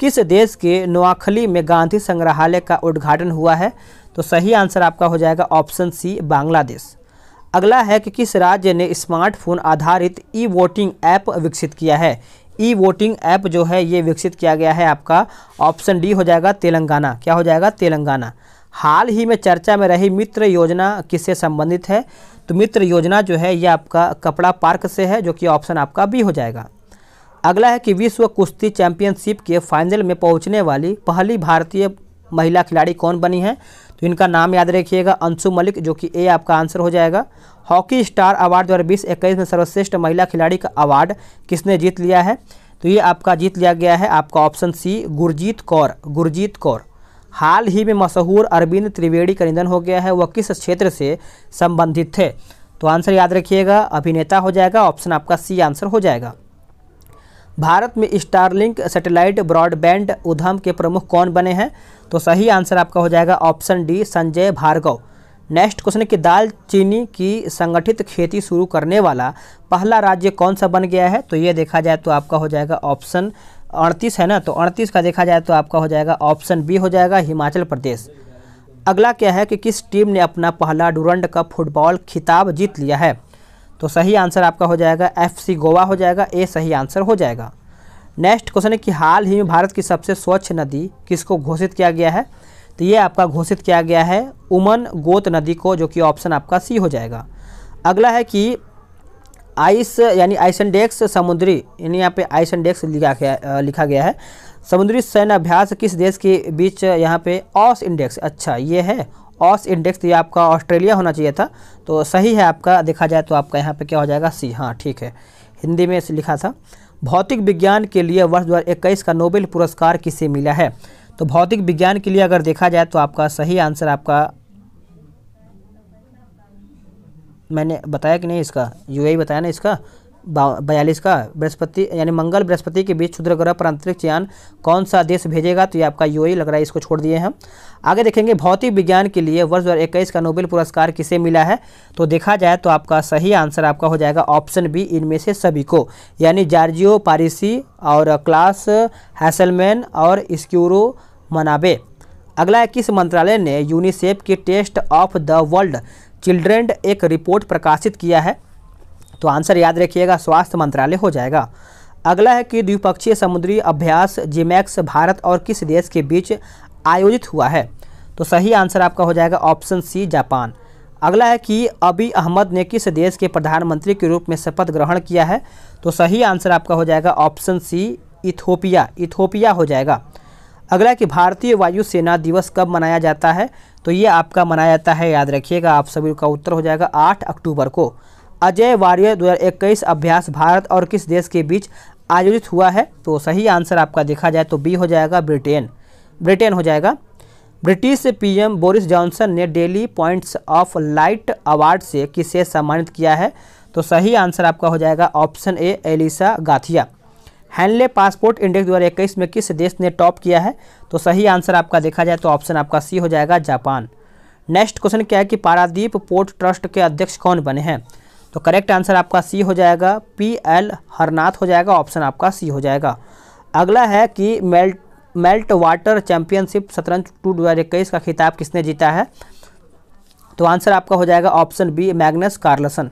किस देश के नोआखली में गांधी संग्रहालय का उद्घाटन हुआ है तो सही आंसर आपका हो जाएगा ऑप्शन सी बांग्लादेश अगला है कि किस राज्य ने स्मार्टफोन आधारित ई वोटिंग ऐप विकसित किया है ई वोटिंग ऐप जो है ये विकसित किया गया है आपका ऑप्शन डी हो जाएगा तेलंगाना क्या हो जाएगा तेलंगाना हाल ही में चर्चा में रही मित्र योजना किससे संबंधित है तो मित्र योजना जो है यह आपका कपड़ा पार्क से है जो कि ऑप्शन आपका बी हो जाएगा अगला है कि विश्व कुश्ती चैंपियनशिप के फाइनल में पहुंचने वाली पहली भारतीय महिला खिलाड़ी कौन बनी है तो इनका नाम याद रखिएगा अंशु मलिक जो कि ए आपका आंसर हो जाएगा हॉकी स्टार अवार्ड दो हज़ार बीस इक्कीस में सर्वश्रेष्ठ महिला खिलाड़ी का अवार्ड किसने जीत लिया है तो ये आपका जीत लिया गया है आपका ऑप्शन सी गुरजीत कौर गुरजीत कौर हाल ही में मशहूर अरविंद त्रिवेणी का निधन हो गया है वह किस क्षेत्र से संबंधित थे तो आंसर याद रखिएगा अभिनेता हो जाएगा ऑप्शन आपका सी आंसर हो जाएगा भारत में स्टारलिंक सैटेलाइट ब्रॉडबैंड उधम के प्रमुख कौन बने हैं तो सही आंसर आपका हो जाएगा option D Sanjay Bhargava next question है कि दालचीनी की संगठित खेती शुरू करने वाला पहला राज्य कौन सा बन गया है तो ये देखा जाए तो आपका हो जाएगा ऑप्शन अड़तीस है ना तो अड़तीस का देखा जाए तो आपका हो जाएगा ऑप्शन बी हो जाएगा हिमाचल प्रदेश अगला क्या है कि किस टीम ने अपना पहला डूरंड कप फुटबॉल खिताब जीत लिया है तो सही आंसर आपका हो जाएगा एफसी गोवा हो जाएगा ए सही आंसर हो जाएगा नेक्स्ट क्वेश्चन है कि हाल ही में भारत की सबसे स्वच्छ नदी किसको घोषित किया गया है तो ये आपका घोषित किया गया है उमन गोत नदी को जो कि ऑप्शन आपका सी हो जाएगा अगला है कि आइस यानी आइसनडेक्स समुद्री यानी यहाँ पे आइसनडेक्स लिखा गया लिखा गया है समुद्री सैन्य अभ्यास किस देश के बीच यहाँ पे ऑस इंडेक्स अच्छा ये है ऑस इंडेक्स तो ये आपका ऑस्ट्रेलिया होना चाहिए था तो सही है आपका देखा जाए तो आपका यहाँ पे क्या हो जाएगा सी हाँ ठीक है हिंदी में लिखा था भौतिक विज्ञान के लिए वर्ष दो का नोबेल पुरस्कार किसे मिला है तो भौतिक विज्ञान के लिए अगर देखा जाए तो आपका सही आंसर आपका मैंने बताया कि नहीं इसका यू बताया ना इसका बयालीस का बृहस्पति यानी मंगल बृहस्पति के बीच क्षुद्र ग्रह पर अंतरिक्ष यान कौन सा देश भेजेगा तो ये आपका यू लग रहा है इसको छोड़ दिए हम आगे देखेंगे भौतिक विज्ञान के लिए वर्ष दो का नोबेल पुरस्कार किसे मिला है तो देखा जाए तो आपका सही आंसर आपका हो जाएगा ऑप्शन बी इनमें से सभी को यानी जार्जियो पारिसी और क्लास हैसलमैन और स्क्यूरो मनाबे अगला है किस मंत्रालय ने यूनिसेफ की test of the world children एक रिपोर्ट प्रकाशित किया है तो आंसर याद रखिएगा स्वास्थ्य मंत्रालय हो जाएगा अगला है कि द्विपक्षीय समुद्री अभ्यास जिमैक्स भारत और किस देश के बीच आयोजित हुआ है तो सही आंसर आपका हो जाएगा ऑप्शन सी जापान अगला है कि अबी अहमद ने किस देश के प्रधानमंत्री के रूप में शपथ ग्रहण किया है तो सही आंसर आपका हो जाएगा ऑप्शन सी इथोपिया इथोपिया हो जाएगा अगला कि भारतीय वायुसेना दिवस कब मनाया जाता है तो ये आपका मनाया जाता है याद रखिएगा आप सभी का उत्तर हो जाएगा आठ अक्टूबर को अजय वारियर दो अभ्यास भारत और किस देश के बीच आयोजित हुआ है तो सही आंसर आपका देखा जाए तो बी हो जाएगा ब्रिटेन ब्रिटेन हो जाएगा ब्रिटिश पीएम बोरिस जॉनसन ने daily points of light award से किसे सम्मानित किया है तो सही आंसर आपका हो जाएगा ऑप्शन ए एलिसा गाथिया हैनले पासपोर्ट इंडेक्स दो में किस देश ने टॉप किया है तो सही आंसर आपका देखा जाए तो ऑप्शन आपका सी हो जाएगा जापान नेक्स्ट क्वेश्चन क्या है कि पारादीप पोर्ट ट्रस्ट के अध्यक्ष कौन बने हैं तो करेक्ट आंसर आपका सी हो जाएगा पी एल हरनाथ हो जाएगा ऑप्शन आपका सी हो जाएगा अगला है कि मेल्ट मेल्ट वाटर चैंपियनशिप शतरंज टू दो का खिताब किसने जीता है तो आंसर आपका हो जाएगा ऑप्शन बी मैग्नस कार्लसन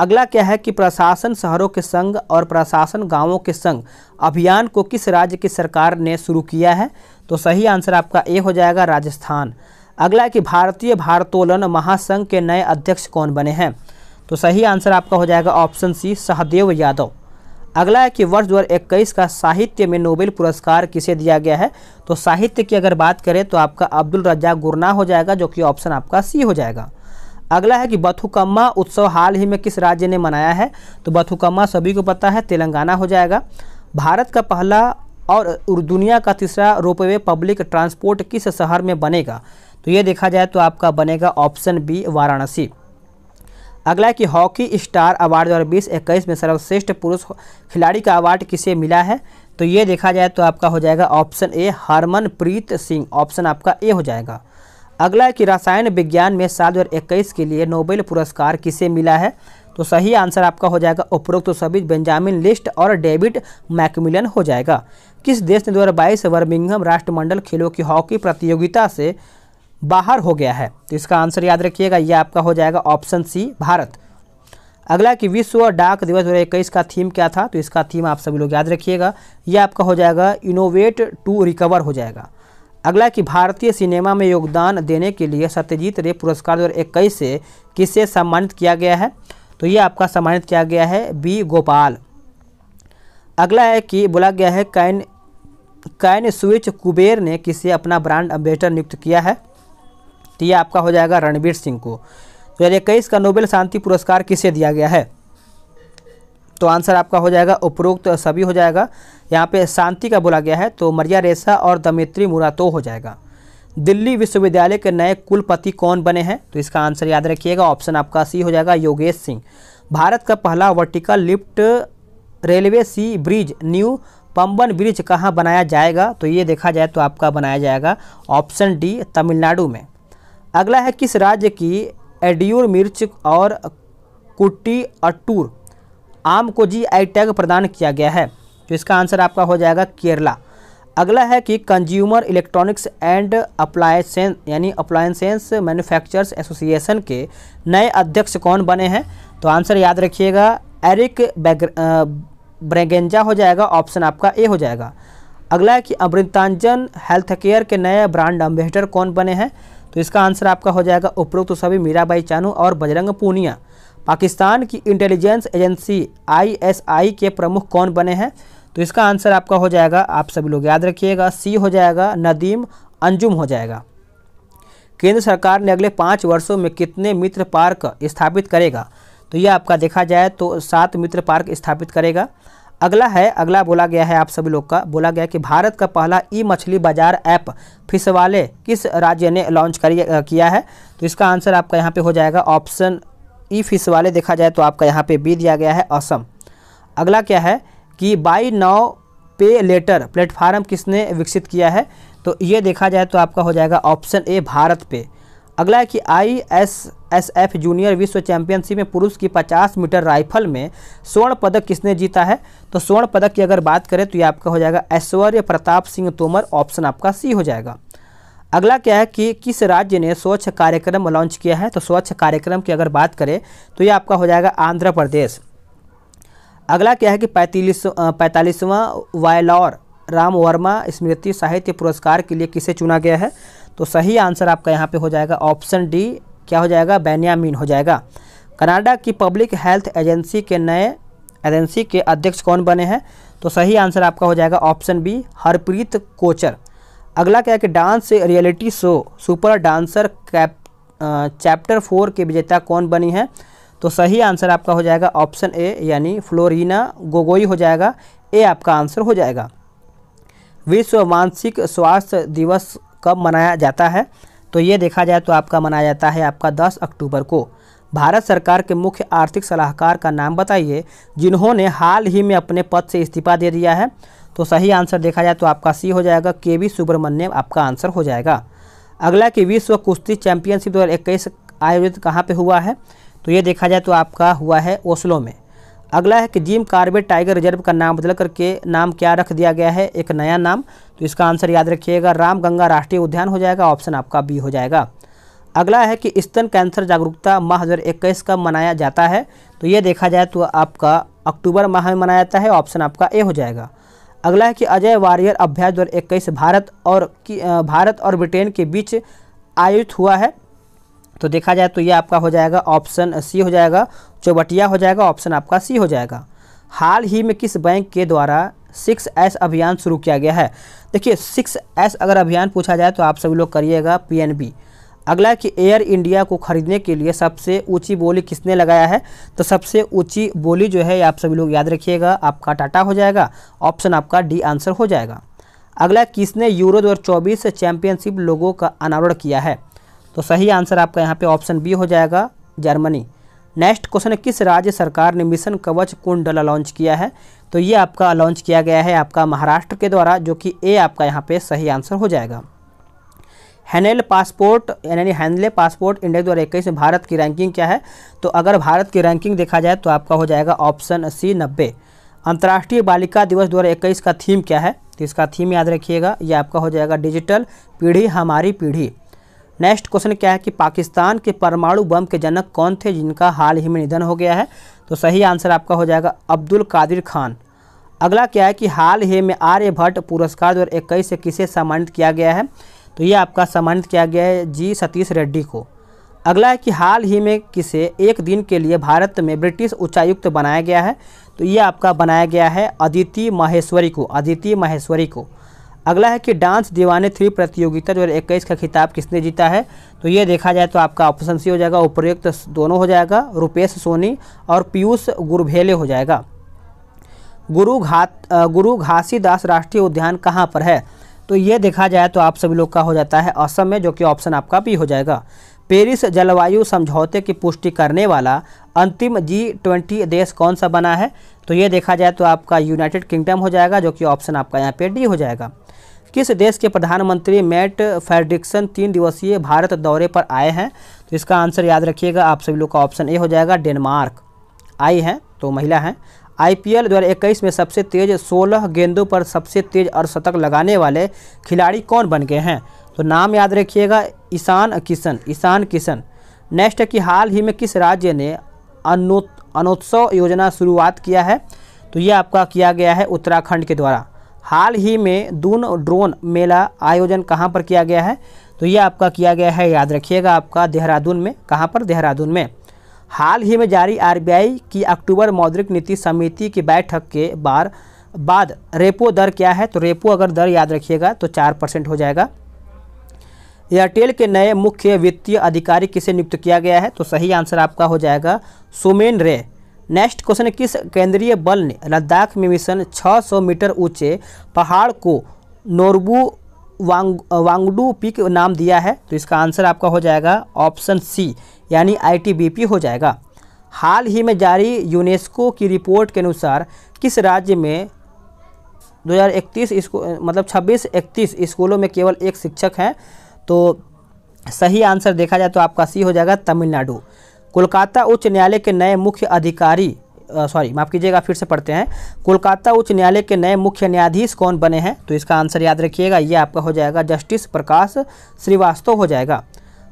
अगला क्या है कि प्रशासन शहरों के संग और प्रशासन गांवों के संग अभियान को किस राज्य की सरकार ने शुरू किया है तो सही आंसर आपका ए हो जाएगा राजस्थान अगला कि भारतीय भारतोलन महासंघ के नए अध्यक्ष कौन बने हैं तो सही आंसर आपका हो जाएगा ऑप्शन सी सहदेव यादव अगला है कि वर्ष दो का साहित्य में नोबेल पुरस्कार किसे दिया गया है तो साहित्य की अगर बात करें तो आपका अब्दुल रज्जाक गुरना हो जाएगा जो कि ऑप्शन आपका सी हो जाएगा अगला है कि बथुकम्मा उत्सव हाल ही में किस राज्य ने मनाया है तो बथुकम्मा सभी को पता है तेलंगाना हो जाएगा भारत का पहला और दुनिया का तीसरा रोपवे पब्लिक ट्रांसपोर्ट किस शहर में बनेगा तो ये देखा जाए तो आपका बनेगा ऑप्शन बी वाराणसी अगला है कि हॉकी स्टार अवार्ड दो हज़ार में सर्वश्रेष्ठ पुरुष खिलाड़ी का अवार्ड किसे मिला है तो ये देखा जाए तो आपका हो जाएगा option A Harmanpreet Singh option आपका ए हो जाएगा अगला है कि रसायन विज्ञान में साल दो के लिए नोबेल पुरस्कार किसे मिला है तो सही आंसर आपका हो जाएगा उपरोक्त तो सभी बेंजामिन लिस्ट और डेविड मैकमिलन हो जाएगा किस देश ने 2022 वर्मिंघम राष्ट्रमंडल खेलों की हॉकी प्रतियोगिता से बाहर हो गया है तो इसका आंसर याद रखिएगा यह आपका हो जाएगा ऑप्शन सी भारत अगला कि विश्व डाक दिवस दो का थीम क्या था तो इसका थीम आप सभी लोग याद रखिएगा यह आपका हो जाएगा इनोवेट टू रिकवर हो जाएगा अगला कि भारतीय सिनेमा में योगदान देने के लिए सत्यजीत रे पुरस्कार दो हज़ार से किसे सम्मानित किया गया है तो ये आपका सम्मानित किया गया है बी गोपाल अगला है कि बोला गया है कैन कैन स्विच कुबेर ने किसे अपना ब्रांड एम्बेसडर नियुक्त किया है तो ये आपका हो जाएगा रणबीर सिंह को दो हज़ार इक्कीस का नोबेल शांति पुरस्कार किसे दिया गया है तो आंसर आपका हो जाएगा उपरोक्त सभी हो जाएगा यहाँ पे शांति का बोला गया है तो मरिया रेसा और दमित्री मुरातो हो जाएगा दिल्ली विश्वविद्यालय के नए कुलपति कौन बने हैं तो इसका आंसर याद रखिएगा ऑप्शन आपका सी हो जाएगा योगेश सिंह भारत का पहला vertical lift railway sea bridge new Pamban bridge कहाँ बनाया जाएगा तो ये देखा जाए तो आपका बनाया जाएगा ऑप्शन डी तमिलनाडु में अगला है किस राज्य की एडियोर मिर्च और कुट्टी अट्टूर आम को जी आई टैग प्रदान किया गया है तो इसका आंसर आपका हो जाएगा केरला अगला है कि कंज्यूमर इलेक्ट्रॉनिक्स एंड अप्लायसेंस यानी अप्लायसेंस मैन्युफैक्चरर्स एसोसिएशन के नए अध्यक्ष कौन बने हैं तो आंसर याद रखिएगा एरिक ब्रेगेंजा हो जाएगा ऑप्शन आपका ए हो जाएगा अगला है कि अमृतांजन हेल्थ केयर के नए ब्रांड एम्बेसडर कौन बने हैं तो इसका आंसर आपका हो जाएगा उपरोक्त तो सभी मीराबाई चानू और बजरंग पूनिया पाकिस्तान की इंटेलिजेंस एजेंसी आईएसआई के प्रमुख कौन बने हैं तो इसका आंसर आपका हो जाएगा आप सभी लोग याद रखिएगा सी हो जाएगा नदीम अंजुम हो जाएगा केंद्र सरकार ने अगले पाँच वर्षों में कितने मित्र पार्क स्थापित करेगा तो यह आपका देखा जाए तो सात मित्र पार्क स्थापित करेगा अगला है अगला बोला गया है आप सभी लोग का बोला गया कि भारत का पहला ई मछली बाजार ऐप फिसवाले किस राज्य ने लॉन्च कर किया है तो इसका आंसर आपका यहाँ पे हो जाएगा ऑप्शन ई फिसवाले देखा जाए तो आपका यहाँ पे बी दिया गया है असम अगला क्या है कि buy now pay later platform किसने विकसित किया है तो ये देखा जाए तो आपका हो जाएगा ऑप्शन ए भारत पे अगला है कि I S S F junior विश्व चैंपियनशिप में पुरुष की 50 मीटर राइफल में स्वर्ण पदक किसने जीता है तो स्वर्ण पदक की अगर बात करें तो ये आपका हो जाएगा ऐश्वर्य प्रताप सिंह तोमर ऑप्शन आपका सी हो जाएगा अगला क्या है कि किस राज्य ने स्वच्छ कार्यक्रम लॉन्च किया है तो स्वच्छ कार्यक्रम की अगर बात करें तो ये आपका हो जाएगा आंध्र प्रदेश अगला क्या है कि पैंतीस पैंतालीसवां वायलौर राम वर्मा स्मृति साहित्य पुरस्कार के लिए किसे चुना गया है तो सही आंसर आपका यहाँ पे हो जाएगा ऑप्शन डी क्या हो जाएगा बेनियामीन हो जाएगा कनाडा की पब्लिक हेल्थ एजेंसी के नए एजेंसी के अध्यक्ष कौन बने हैं तो सही आंसर आपका हो जाएगा ऑप्शन बी हरप्रीत कोचर अगला क्या है कि dance reality show super dancer cap chapter four के विजेता कौन बनी है तो सही आंसर आपका हो जाएगा ऑप्शन ए यानी फ्लोरिना गोगोई हो जाएगा ए आपका आंसर हो जाएगा विश्व मानसिक स्वास्थ्य दिवस कब मनाया जाता है तो ये देखा जाए तो आपका मनाया जाता है आपका 10 अक्टूबर को भारत सरकार के मुख्य आर्थिक सलाहकार का नाम बताइए जिन्होंने हाल ही में अपने पद से इस्तीफा दे दिया है तो सही आंसर देखा जाए तो आपका सी हो जाएगा के वी सुब्रमण्यम आपका आंसर हो जाएगा अगला कि विश्व कुश्ती चैंपियनशिप दो आयोजित कहाँ पर हुआ है तो ये देखा जाए तो आपका हुआ है ओस्लो में अगला है कि जिम कार्बेट टाइगर रिजर्व का नाम बदल करके नाम क्या रख दिया गया है एक नया नाम तो इसका आंसर याद रखिएगा राम गंगा राष्ट्रीय उद्यान हो जाएगा ऑप्शन आपका बी हो जाएगा अगला है कि स्तन कैंसर जागरूकता माह हज़ार इक्कीस का मनाया जाता है तो ये देखा जाए तो आपका अक्टूबर माह में मनाया जाता है ऑप्शन आपका ए हो जाएगा अगला है कि अजय वारियर अभ्यास दो भारत और भारत और ब्रिटेन के बीच आयोजित हुआ है तो देखा जाए तो ये आपका हो जाएगा ऑप्शन सी हो जाएगा चौबटिया हो जाएगा ऑप्शन आपका सी हो जाएगा हाल ही में किस बैंक के द्वारा सिक्स एस अभियान शुरू किया गया है देखिए सिक्स एस अगर अभियान पूछा जाए तो आप सभी लोग करिएगा पीएनबी अगला कि एयर इंडिया को खरीदने के लिए सबसे ऊंची बोली किसने लगाया है तो सबसे ऊंची बोली जो है आप सभी लोग याद रखिएगा आपका टाटा हो जाएगा ऑप्शन आपका डी आंसर हो जाएगा अगला किसने यूरो चौबीस चैंपियनशिप लोगों का अनावरण किया है तो सही आंसर आपका यहाँ पे ऑप्शन बी हो जाएगा जर्मनी नेक्स्ट क्वेश्चन है किस राज्य सरकार ने मिशन कवच कुंडला लॉन्च किया है तो ये आपका लॉन्च किया गया है आपका महाराष्ट्र के द्वारा जो कि ए आपका यहाँ पे सही आंसर हो जाएगा हैनेल पासपोर्ट यानी हैनले पासपोर्ट इंडेक्स द्वारा इक्कीस में भारत की रैंकिंग क्या है तो अगर भारत की रैंकिंग देखा जाए तो आपका हो जाएगा ऑप्शन सी नब्बे अंतर्राष्ट्रीय बालिका दिवस दो इक्कीस का थीम क्या है तो इसका थीम याद रखिएगा यह आपका हो जाएगा डिजिटल पीढ़ी हमारी पीढ़ी नेक्स्ट क्वेश्चन क्या है कि पाकिस्तान के परमाणु बम के जनक कौन थे जिनका हाल ही में निधन हो गया है तो सही आंसर आपका हो जाएगा अब्दुल कादिर खान अगला क्या है कि हाल ही में आर्यभट्ट पुरस्कार दो से किसे सम्मानित किया गया है तो ये आपका सम्मानित किया गया है जी सतीश रेड्डी को अगला है कि हाल ही में किसे एक दिन के लिए भारत में ब्रिटिश उच्चायुक्त बनाया गया है तो ये आपका बनाया गया है अदिति माहेश्वरी को अदिति माहेश्वरी को अगला है कि डांस दीवाने थ्री प्रतियोगिता दो इक्कीस का खिताब किसने जीता है तो ये देखा जाए तो आपका ऑप्शन सी हो जाएगा उपयुक्त दोनों हो जाएगा रुपेश सोनी और पीयूष गुरभेले हो जाएगा गुरु घात गुरु घासीदास राष्ट्रीय उद्यान कहाँ पर है तो ये देखा जाए तो आप सभी लोग का हो जाता है असम में जो कि ऑप्शन आपका भी हो जाएगा पेरिस जलवायु समझौते की पुष्टि करने वाला अंतिम जी ट्वेंटी देश कौन सा बना है तो ये देखा जाए तो आपका यूनाइटेड किंगडम हो जाएगा जो कि ऑप्शन आपका यहाँ पे डी हो जाएगा किस देश के प्रधानमंत्री मैट फेडरिक्सन तीन दिवसीय भारत दौरे पर आए हैं तो इसका आंसर याद रखिएगा आप सभी लोग का ऑप्शन ए हो जाएगा डेनमार्क आई हैं तो महिला हैं आईपीएल 2021 में सबसे तेज 16 गेंदों पर सबसे तेज अर्धशतक लगाने वाले खिलाड़ी कौन बन गए हैं तो नाम याद रखिएगा ईशान किशन ईशान किशन नेक्स्ट है कि हाल ही में किस राज्य ने अनोत्सव योजना शुरुआत किया है तो ये आपका किया गया है उत्तराखंड के द्वारा हाल ही में दून ड्रोन मेला आयोजन कहाँ पर किया गया है तो ये आपका किया गया है याद रखिएगा आपका देहरादून में कहाँ पर देहरादून में हाल ही में जारी आरबीआई की अक्टूबर मौद्रिक नीति समिति की बैठक के बार बाद रेपो दर क्या है तो रेपो अगर दर याद रखिएगा तो चार परसेंट हो जाएगा एयरटेल के नए मुख्य वित्तीय अधिकारी किसे नियुक्त किया गया है तो सही आंसर आपका हो जाएगा सुमेन रे नेक्स्ट क्वेश्चन है किस केंद्रीय बल ने लद्दाख में मिशन 600 मीटर ऊंचे पहाड़ को नोरबू वांग वांगडू पिक नाम दिया है तो इसका आंसर आपका हो जाएगा ऑप्शन सी यानी आईटीबीपी हो जाएगा हाल ही में जारी यूनेस्को की रिपोर्ट के अनुसार किस राज्य में 2031 स्कूल मतलब 26 31 स्कूलों में केवल एक शिक्षक हैं तो सही आंसर देखा जाए तो आपका सी हो जाएगा तमिलनाडु कोलकाता उच्च न्यायालय के नए मुख्य अधिकारी सॉरी माफ कीजिएगा फिर से पढ़ते हैं कोलकाता उच्च न्यायालय के नए मुख्य न्यायाधीश कौन बने हैं तो इसका आंसर याद रखिएगा ये आपका हो जाएगा जस्टिस प्रकाश श्रीवास्तव हो जाएगा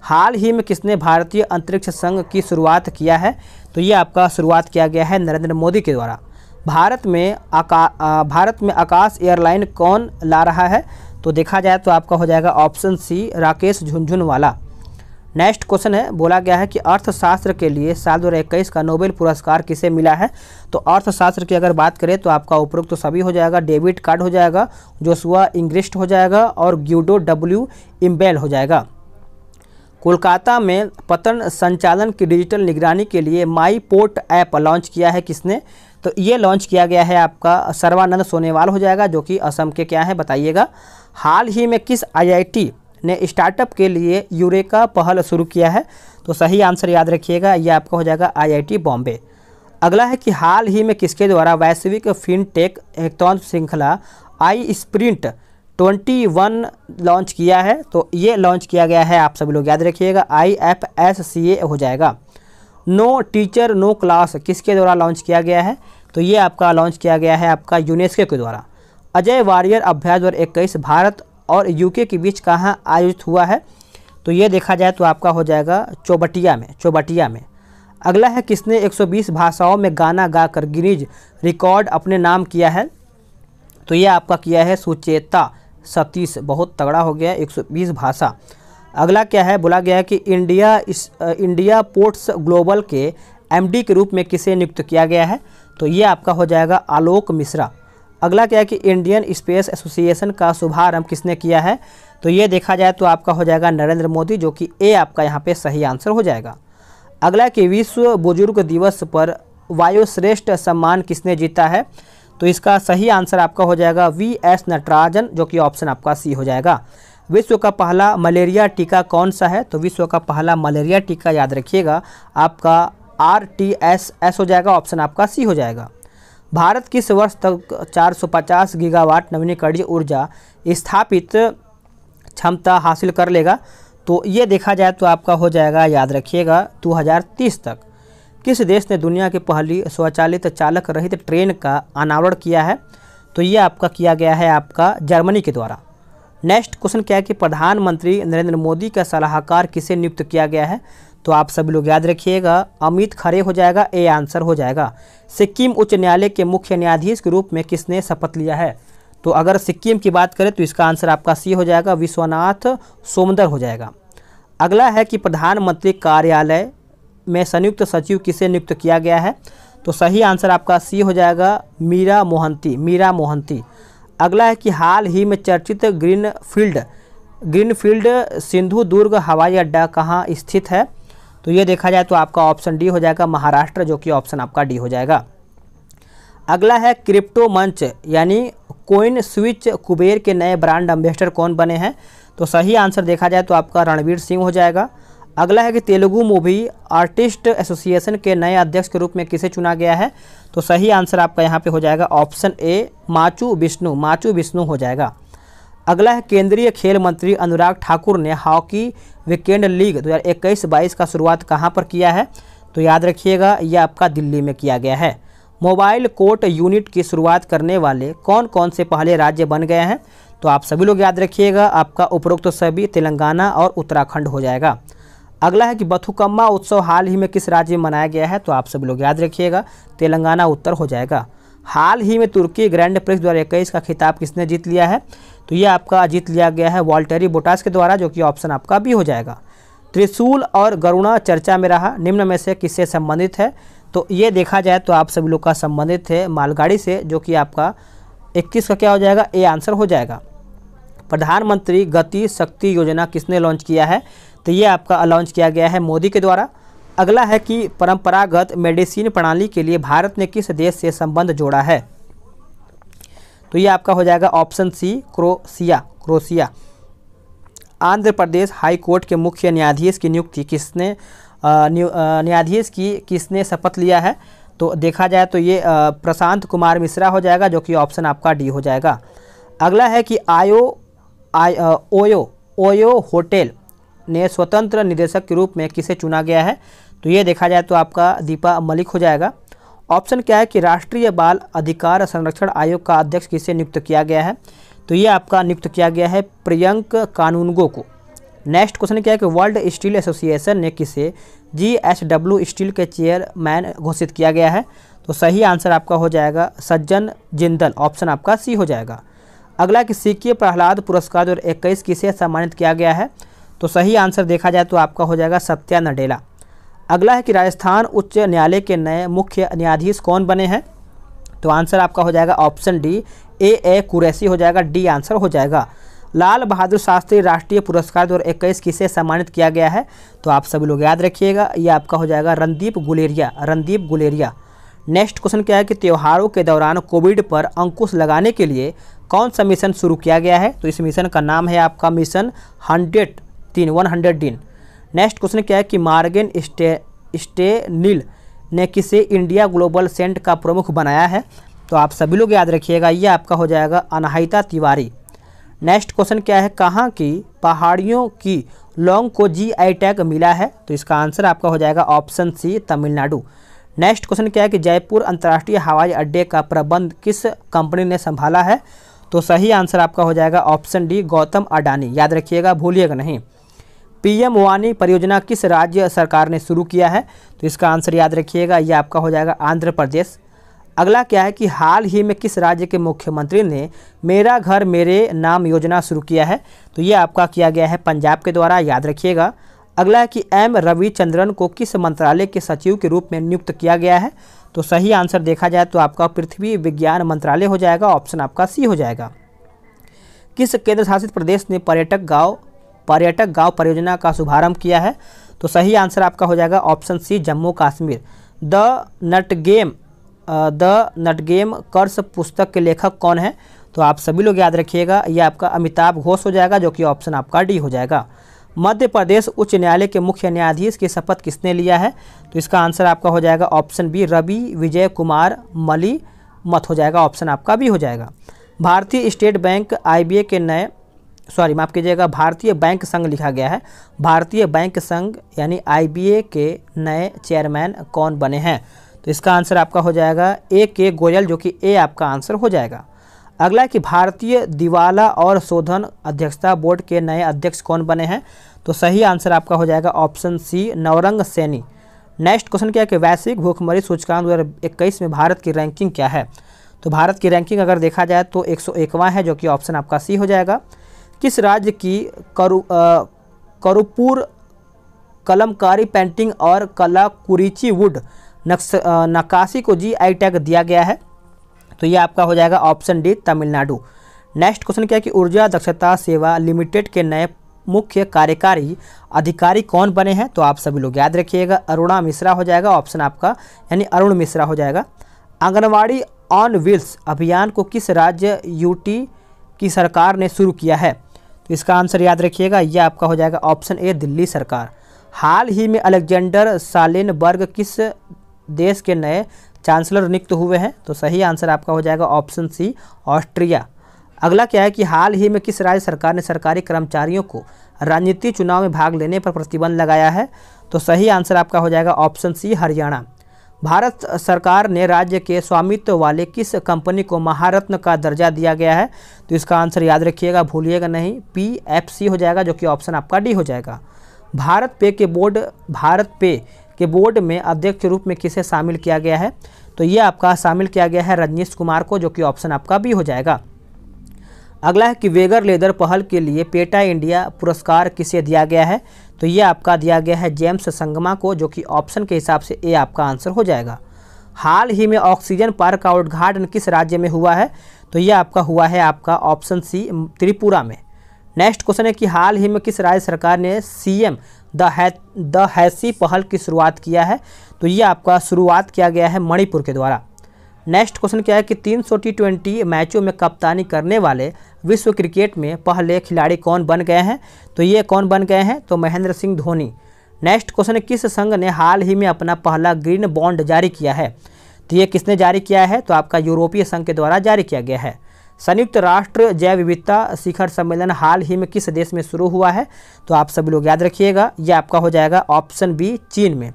हाल ही में किसने भारतीय अंतरिक्ष संघ की शुरुआत किया है तो ये आपका शुरुआत किया गया है नरेंद्र मोदी के द्वारा भारत में आका आ, भारत में आकाश एयरलाइन कौन ला रहा है तो देखा जाए तो आपका हो जाएगा option C Rakesh Jhunjhunwala next question है बोला गया है कि अर्थशास्त्र के लिए साल दो का नोबेल पुरस्कार किसे मिला है तो अर्थशास्त्र की अगर बात करें तो आपका उपरोक्त तो सभी हो जाएगा डेबिट कार्ड हो जाएगा जोसुआ इंग्रिस्ट हो जाएगा और ग्यूडो डब्ल्यू इम्बेल हो जाएगा कोलकाता में पतन संचालन की डिजिटल निगरानी के लिए माई पोर्ट ऐप लॉन्च किया है किसने तो ये लॉन्च किया गया है आपका सर्वानंद सोनेवाल हो जाएगा जो कि असम के क्या है बताइएगा हाल ही में किस आईआईटी ने स्टार्टअप के लिए यूरेका पहल शुरू किया है तो सही आंसर याद रखिएगा यह आपका हो जाएगा आईआईटी बॉम्बे अगला है कि हाल ही में किसके द्वारा वैश्विक फिनटेक हैकथॉन श्रृंखला आई स्प्रिंट 21 लॉन्च किया है तो ये लॉन्च किया गया है आप सभी लोग याद रखिएगा आई एफ एस सी ए हो जाएगा नो टीचर नो क्लास किसके द्वारा लॉन्च किया गया है तो ये आपका लॉन्च किया गया है आपका यूनेस्को के द्वारा अजय वारियर अभ्यास दो इक्कीस भारत और यूके के बीच कहाँ आयोजित हुआ है तो ये देखा जाए तो आपका हो जाएगा चौबटिया में चौबटिया में अगला है किसने 120 भाषाओं में गाना गाकर गिनीज रिकॉर्ड अपने नाम किया है तो ये आपका किया है सुचेता सतीश बहुत तगड़ा हो गया 120 भाषा अगला क्या है बोला गया है कि इंडिया इस इंडिया पोर्ट्स ग्लोबल के एमडी के रूप में किसे नियुक्त किया गया है तो ये आपका हो जाएगा आलोक मिश्रा अगला क्या है कि इंडियन स्पेस एसोसिएशन का शुभारंभ किसने किया है तो ये देखा जाए तो आपका हो जाएगा नरेंद्र मोदी जो कि ए आपका यहाँ पे सही आंसर हो जाएगा अगला कि विश्व बुजुर्ग दिवस पर वायुश्रेष्ठ सम्मान किसने जीता है तो इसका सही आंसर आपका हो जाएगा वी एस नटराजन जो कि ऑप्शन आपका सी हो जाएगा विश्व का पहला मलेरिया टीका कौन सा है तो विश्व का पहला मलेरिया टीका याद रखिएगा आपका आर टी एस एस हो जाएगा ऑप्शन आपका सी हो जाएगा भारत किस वर्ष तक 450 गीगावाट नवीनीकरणीय ऊर्जा स्थापित क्षमता हासिल कर लेगा तो ये देखा जाए तो आपका हो जाएगा याद रखिएगा 2030 तक किस देश ने दुनिया की पहली स्वचालित चालक रहित ट्रेन का अनावरण किया है तो ये आपका किया गया है आपका जर्मनी के द्वारा नेक्स्ट क्वेश्चन क्या है कि प्रधानमंत्री नरेंद्र मोदी का सलाहकार किसे नियुक्त किया गया है तो आप सभी लोग याद रखिएगा अमित खरे हो जाएगा ए आंसर हो जाएगा सिक्किम उच्च न्यायालय के मुख्य न्यायाधीश के रूप में किसने शपथ लिया है तो अगर सिक्किम की बात करें तो इसका आंसर आपका सी हो जाएगा विश्वनाथ सोमदर हो जाएगा अगला है कि प्रधानमंत्री कार्यालय में संयुक्त सचिव किसे नियुक्त किया गया है तो सही आंसर आपका सी हो जाएगा मीरा मोहंती मीरा मोहंती अगला है कि हाल ही में चर्चित greenfield greenfield Sindhudurg हवाई अड्डा कहाँ स्थित है तो ये देखा जाए तो आपका ऑप्शन डी हो जाएगा महाराष्ट्र जो कि ऑप्शन आपका डी हो जाएगा अगला है क्रिप्टो मंच यानी कोइन स्विच कुबेर के नए ब्रांड एम्बेसडर कौन बने हैं तो सही आंसर देखा जाए तो आपका रणवीर सिंह हो जाएगा अगला है कि तेलुगु मूवी आर्टिस्ट एसोसिएशन के नए अध्यक्ष के रूप में किसे चुना गया है तो सही आंसर आपका यहाँ पे हो जाएगा ऑप्शन ए माचू विष्णु माचू विष्णु हो जाएगा अगला है केंद्रीय खेल मंत्री अनुराग ठाकुर ने हॉकी वीकेंड लीग 2021-22 का शुरुआत कहाँ पर किया है तो याद रखिएगा यह आपका दिल्ली में किया गया है मोबाइल कोर्ट यूनिट की शुरुआत करने वाले कौन कौन से पहले राज्य बन गए हैं तो आप सभी लोग याद रखिएगा आपका उपरोक्त तो सभी तेलंगाना और उत्तराखंड हो जाएगा अगला है कि बथुकम्मा उत्सव हाल ही में किस राज्य में मनाया गया है तो आप सभी लोग याद रखिएगा तेलंगाना उत्तर हो जाएगा हाल ही में तुर्की ग्रैंड प्रिक्स दो इक्कीस का खिताब किसने जीत लिया है तो ये आपका जीत लिया गया है वॉल्टेरी बोटास के द्वारा जो कि ऑप्शन आपका भी हो जाएगा त्रिशूल और गरुणा चर्चा में रहा निम्न में से किससे संबंधित है तो ये देखा जाए तो आप सभी लोग का संबंधित है मालगाड़ी से जो कि आपका 21 का क्या हो जाएगा ए आंसर हो जाएगा प्रधानमंत्री गति शक्ति योजना किसने लॉन्च किया है तो ये आपका लॉन्च किया गया है मोदी के द्वारा अगला है कि परंपरागत मेडिसिन प्रणाली के लिए भारत ने किस देश से संबंध जोड़ा है तो ये आपका हो जाएगा option C Croatia Croatia Andhra Pradesh high court के मुख्य न्यायाधीश की नियुक्ति किसने न्यायाधीश की किसने शपथ लिया है तो देखा जाए तो ये प्रशांत कुमार मिश्रा हो जाएगा जो कि ऑप्शन आपका डी हो जाएगा अगला है कि आयो आय ओयो ओयो होटल ने स्वतंत्र निदेशक के रूप में किसे चुना गया है तो ये देखा जाए तो आपका दीपा मलिक हो जाएगा ऑप्शन क्या है कि राष्ट्रीय बाल अधिकार संरक्षण आयोग का अध्यक्ष किसे नियुक्त किया गया है तो ये आपका नियुक्त किया गया है प्रियंक कानूनगो को नेक्स्ट क्वेश्चन क्या है कि वर्ल्ड स्टील एसोसिएशन ने किसे जी एस डब्ल्यू स्टील के चेयरमैन घोषित किया गया है तो सही आंसर आपका हो जाएगा सज्जन जिंदल ऑप्शन आपका सी हो जाएगा अगला कि के प्रहलाद पुरस्कार दो किसे सम्मानित किया गया है तो सही आंसर देखा जाए तो आपका हो जाएगा सत्या नडेला अगला है कि राजस्थान उच्च न्यायालय के नए मुख्य न्यायाधीश कौन बने हैं तो आंसर आपका हो जाएगा option D A A Qureshi हो जाएगा डी आंसर हो जाएगा लाल बहादुर शास्त्री राष्ट्रीय पुरस्कार दो इक्कीस किसे सम्मानित किया गया है तो आप सभी लोग याद रखिएगा ये आपका हो जाएगा रणदीप गुलेरिया रणदीप गुलेरिया नेक्स्ट क्वेश्चन क्या है कि त्योहारों के दौरान कोविड पर अंकुश लगाने के लिए कौन सा मिशन शुरू किया गया है तो इस मिशन का नाम है आपका मिशन हंड्रेड तीन वन हंड्रेड डीन नेक्स्ट क्वेश्चन क्या है कि मार्गेन स्टे स्टेनिल ने किसे इंडिया ग्लोबल सेंट का प्रमुख बनाया है तो आप सभी लोग याद रखिएगा ये आपका हो जाएगा अनाहिता तिवारी नेक्स्ट क्वेश्चन क्या है कहाँ की पहाड़ियों की लौंग को जी आई टैग मिला है तो इसका आंसर आपका हो जाएगा option C Tamil Nadu next question क्या है कि जयपुर अंतर्राष्ट्रीय हवाई अड्डे का प्रबंध किस कंपनी ने संभाला है तो सही आंसर आपका हो जाएगा ऑप्शन डी गौतम अडानी याद रखिएगा भूलिएगा नहीं पीएम वानी परियोजना किस राज्य सरकार ने शुरू किया है तो इसका आंसर याद रखिएगा यह आपका हो जाएगा आंध्र प्रदेश अगला क्या है कि हाल ही में किस राज्य के मुख्यमंत्री ने मेरा घर मेरे नाम योजना शुरू किया है तो ये आपका किया गया है पंजाब के द्वारा याद रखिएगा अगला है कि एम रविचंद्रन को किस मंत्रालय के सचिव के रूप में नियुक्त किया गया है तो सही आंसर देखा जाए तो आपका पृथ्वी विज्ञान मंत्रालय हो जाएगा ऑप्शन आपका सी हो जाएगा किस केंद्र शासित प्रदेश ने पर्यटक गांव पर्यटक गांव परियोजना का शुभारंभ किया है तो सही आंसर आपका हो जाएगा option C Jammu Kashmir the nutmeg the nutmeg curse पुस्तक के लेखक कौन है तो आप सभी लोग याद रखिएगा यह आपका अमिताभ घोष हो जाएगा जो कि ऑप्शन आपका डी हो जाएगा मध्य प्रदेश उच्च न्यायालय के मुख्य न्यायाधीश की शपथ किसने लिया है तो इसका आंसर आपका हो जाएगा option B Ravi Vijay Kumar Malimath हो जाएगा ऑप्शन आपका भी हो जाएगा भारतीय स्टेट बैंक आईबीए के नए सॉरी माफ़ कीजिएगा भारतीय बैंक संघ लिखा गया है भारतीय बैंक संघ यानी आईबीए के नए चेयरमैन कौन बने हैं तो इसका आंसर आपका हो जाएगा ए के गोयल जो कि ए आपका आंसर हो जाएगा अगला कि भारतीय दिवाला और शोधन अध्यक्षता बोर्ड के नए अध्यक्ष कौन बने हैं तो सही आंसर आपका हो जाएगा option C Navrang Saini next question क्या है कि वैश्विक भूखमरी सूचकांक दो में भारत की रैंकिंग क्या है तो भारत की रैंकिंग अगर देखा जाए तो एक है जो कि ऑप्शन आपका सी हो जाएगा किस राज्य की करु करुपुर कलमकारी पेंटिंग और कला कुरीची वुड नक्श नक्काशी को जी आई टैग दिया गया है तो ये आपका हो जाएगा option D Tamil Nadu next question क्या है कि ऊर्जा दक्षता सेवा लिमिटेड के नए मुख्य कार्यकारी अधिकारी कौन बने हैं तो आप सभी लोग याद रखिएगा अरुणा मिश्रा हो जाएगा ऑप्शन आपका यानी अरुण मिश्रा हो जाएगा आंगनवाड़ी ऑन व्हील्स अभियान को किस राज्य यूटी की सरकार ने शुरू किया है इसका आंसर याद रखिएगा यह आपका हो जाएगा ऑप्शन ए दिल्ली सरकार हाल ही में अलेक्जेंडर सालिनबर्ग किस देश के नए चांसलर नियुक्त हुए हैं तो सही आंसर आपका हो जाएगा ऑप्शन सी ऑस्ट्रिया अगला क्या है कि हाल ही में किस राज्य सरकार ने सरकारी कर्मचारियों को राजनीतिक चुनाव में भाग लेने पर प्रतिबंध लगाया है तो सही आंसर आपका हो जाएगा ऑप्शन सी हरियाणा भारत सरकार ने राज्य के स्वामित्व वाले किस कंपनी को महारत्न का दर्जा दिया गया है तो इसका आंसर याद रखिएगा भूलिएगा नहीं पी एफ सी हो जाएगा जो कि ऑप्शन आपका डी हो जाएगा भारत पे के बोर्ड भारत पे के बोर्ड में अध्यक्ष के रूप में किसे शामिल किया गया है तो ये आपका शामिल किया गया है रजनीश कुमार को जो कि ऑप्शन आपका बी हो जाएगा अगला है कि वेगर लेदर पहल के लिए पेटा इंडिया पुरस्कार किसे दिया गया है तो ये आपका दिया गया है जेम्स संगमा को जो कि ऑप्शन के हिसाब से ए आपका आंसर हो जाएगा हाल ही में ऑक्सीजन पार्क का उद्घाटन किस राज्य में हुआ है तो ये आपका हुआ है आपका ऑप्शन सी त्रिपुरा में नेक्स्ट क्वेश्चन है कि हाल ही में किस राज्य सरकार ने सी एम द हैसी पहल की शुरुआत किया है तो ये आपका शुरुआत किया गया है मणिपुर के द्वारा नेक्स्ट क्वेश्चन क्या है कि तीन सौ टी ट्वेंटी मैचों में कप्तानी करने वाले विश्व क्रिकेट में पहले खिलाड़ी कौन बन गए हैं तो ये कौन बन गए हैं तो महेंद्र सिंह धोनी नेक्स्ट क्वेश्चन किस संघ ने हाल ही में अपना पहला ग्रीन बॉन्ड जारी किया है तो ये किसने जारी किया है तो आपका यूरोपीय संघ के द्वारा जारी किया गया है संयुक्त राष्ट्र जैव विविधता शिखर सम्मेलन हाल ही में किस देश में शुरू हुआ है तो आप सभी लोग याद रखिएगा यह आपका हो जाएगा ऑप्शन बी चीन में